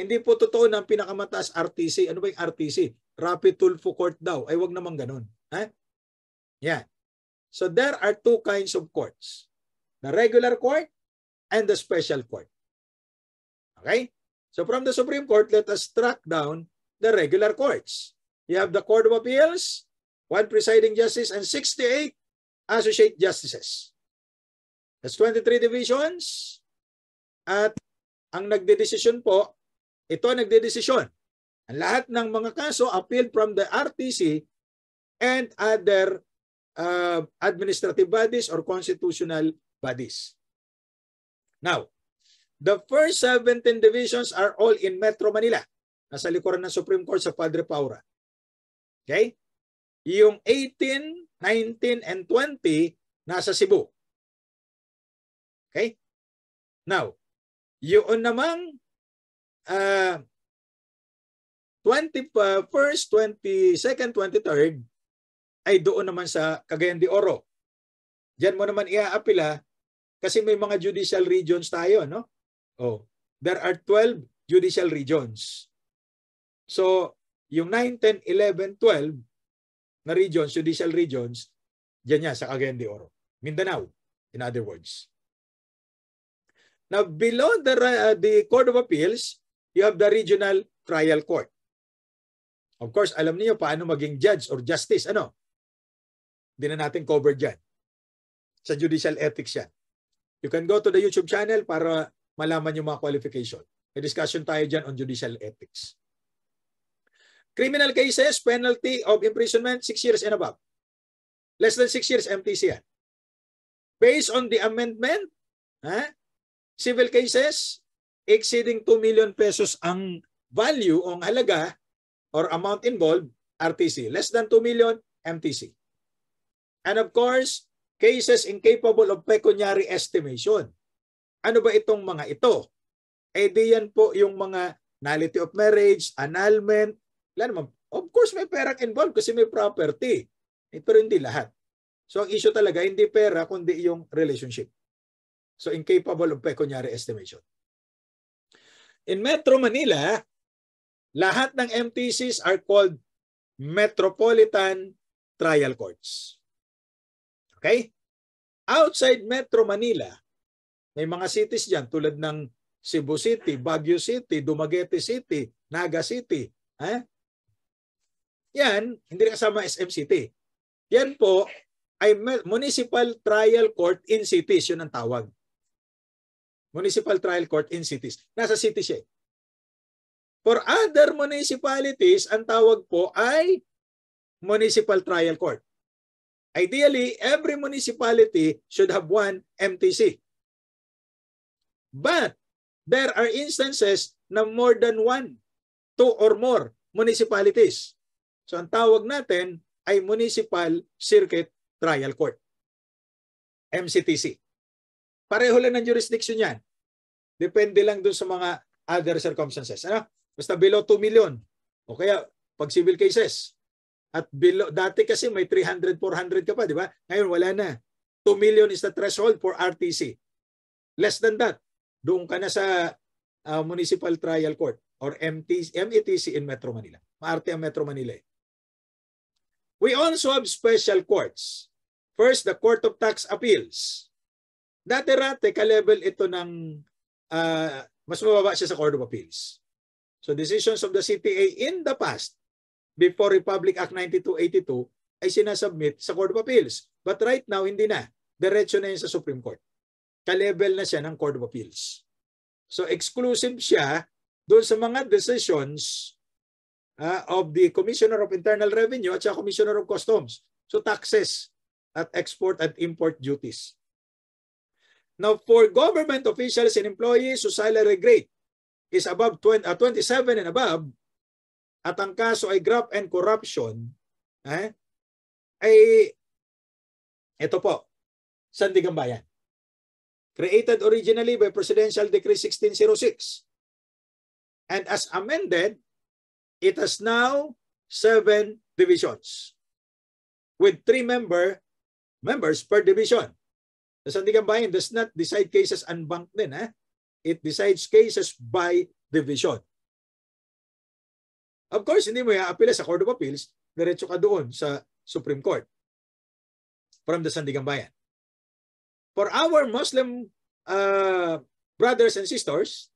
Hindi po totoo ng pinakamataas RTC. Ano ba yung RTC? Rapid Tulfo Court daw. Ay, wag naman ganun. Ha? Yeah. So there are two kinds of courts. The regular court and the special court. Okay? So from the Supreme Court, let us track down the regular courts. You have the Court of Appeals, one presiding justice, and 68 associate justices. That's 23 divisions. At ang nagdedesisyon po, ito nagdedesisyon. Ang lahat ng mga kaso appeal from the RTC and other uh, administrative bodies or constitutional bodies. Now, the first 17 divisions are all in Metro Manila. Nasa likuran ng Supreme Court sa Padre Paura. Okay? Yung 18, 19, and 20 nasa Cebu. Okay? Now, yun namang uh, 21st, 22nd, 23rd ay doon naman sa Cagayan de Oro. Diyan mo naman iaapila kasi may mga judicial regions tayo, no? Oh, there are 12 judicial regions. So, yung 9, 10, 11, 12 na regions, judicial regions, dyan yan sa Cagayan de Oro. Mindanao, in other words. Now, below the, uh, the Court of Appeals, you have the Regional Trial Court. Of course, alam niyo paano maging judge or justice. Ano? Hindi na natin cover dyan. Sa judicial ethics yan. You can go to the YouTube channel para malaman yung mga qualification. May discussion tayo dyan on judicial ethics. Criminal cases, penalty of imprisonment, 6 years and above. Less than 6 years, MTC yan. Based on the amendment, ha? civil cases, exceeding 2 million pesos ang value o ang halaga or amount involved, RTC. Less than 2 million, MTC. And of course, cases incapable of pecuniary estimation. Ano ba itong mga ito? Eh di yan po yung mga nullity of marriage, annulment, wala naman. Of course, may perang involved kasi may property. Eh, pero hindi lahat. So, ang issue talaga, hindi pera, kundi yung relationship. So, incapable of pecuniary estimation. In Metro Manila, lahat ng MTCs are called Metropolitan Trial Courts. Okay? Outside Metro Manila, may mga cities dyan tulad ng Cebu City, Baguio City, Dumaguete City, Naga City. Eh? Yan, hindi kasama SM City. Yan po ay Municipal Trial Court in Cities, yun ang tawag. Municipal Trial Court in Cities. Nasa city siya. Eh. For other municipalities, ang tawag po ay Municipal Trial Court. Ideally, every municipality should have one MTC. But there are instances na more than one, two or more municipalities. So ang tawag natin ay Municipal Circuit Trial Court. MCTC. Pareho lang ng jurisdiction yan. Depende lang dun sa mga other circumstances. Ano? Basta below 2 million. O kaya pag civil cases. At below, dati kasi may 300, 400 ka pa, di ba? Ngayon wala na. 2 million is the threshold for RTC. Less than that, doon ka na sa uh, Municipal Trial Court or MTC, e METC in Metro Manila. Maarte ang Metro Manila eh. We also have special courts. First, the Court of Tax Appeals. Dati-rate, ka-level ito ng uh, mas mababa siya sa Court of Appeals. So decisions of the CTA in the past, before Republic Act 9282, ay sinasubmit sa Court of Appeals. But right now, hindi na. Diretso na yun sa Supreme Court. Ka-level na siya ng Court of Appeals. So exclusive siya doon sa mga decisions uh, of the Commissioner of Internal Revenue at siya Commissioner of Customs. So taxes at export and import duties. Now for government officials and employees whose salary grade is above 20, uh, 27 and above at ang kaso ay graft and corruption eh, ay ito po, Sandigan Bayan. Created originally by Presidential Decree 1606 and as amended It has now seven divisions with three member members per division. The Sandigan Bayan does not decide cases unbanked din. Eh? It decides cases by division. Of course, hindi mo i-appeal sa Court of Appeals. Diretso ka doon sa Supreme Court from the Sandigan Bayan. For our Muslim uh, brothers and sisters,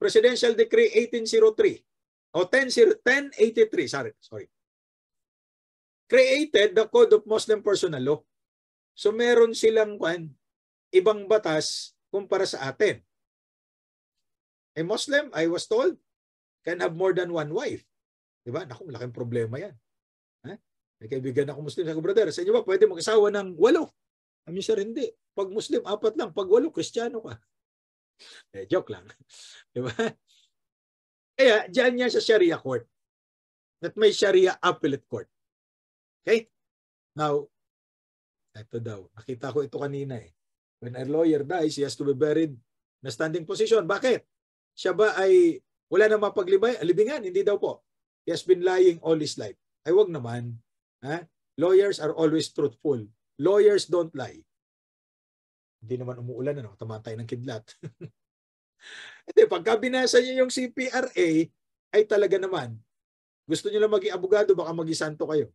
Presidential Decree 1803 o 10, 1083, sorry, sorry. Created the Code of Muslim Personal Law. So meron silang kan, ibang batas kumpara sa atin. A Muslim, I was told, can have more than one wife. Diba? Naku, malaking problema yan. Ha? May kaibigan ako Muslim. Sabi ko, brother, sa inyo ba pwede mag-asawa ng walo? Amin sir, hindi. Pag Muslim, apat lang. Pag walo, Kristiyano ka. [laughs] Eh, joke lang. [laughs] Diba? Kaya dyan yan sa Sharia court. That may Sharia appellate court. Okay? Now, ito daw. Nakita ko ito kanina eh. When a lawyer dies, he has to be buried na standing position. Bakit? Siya ba ay wala na mapaglibingan? Hindi daw po. He has been lying all his life. Ay wag naman. Ha? Lawyers are always truthful. Lawyers don't lie. Hindi naman umuulan, ano? tamatay ng kidlat. [laughs] Hindi, pagka binasa niyo yung CPRA, ay talaga naman, gusto niyo lang maging abogado, baka maging santo kayo.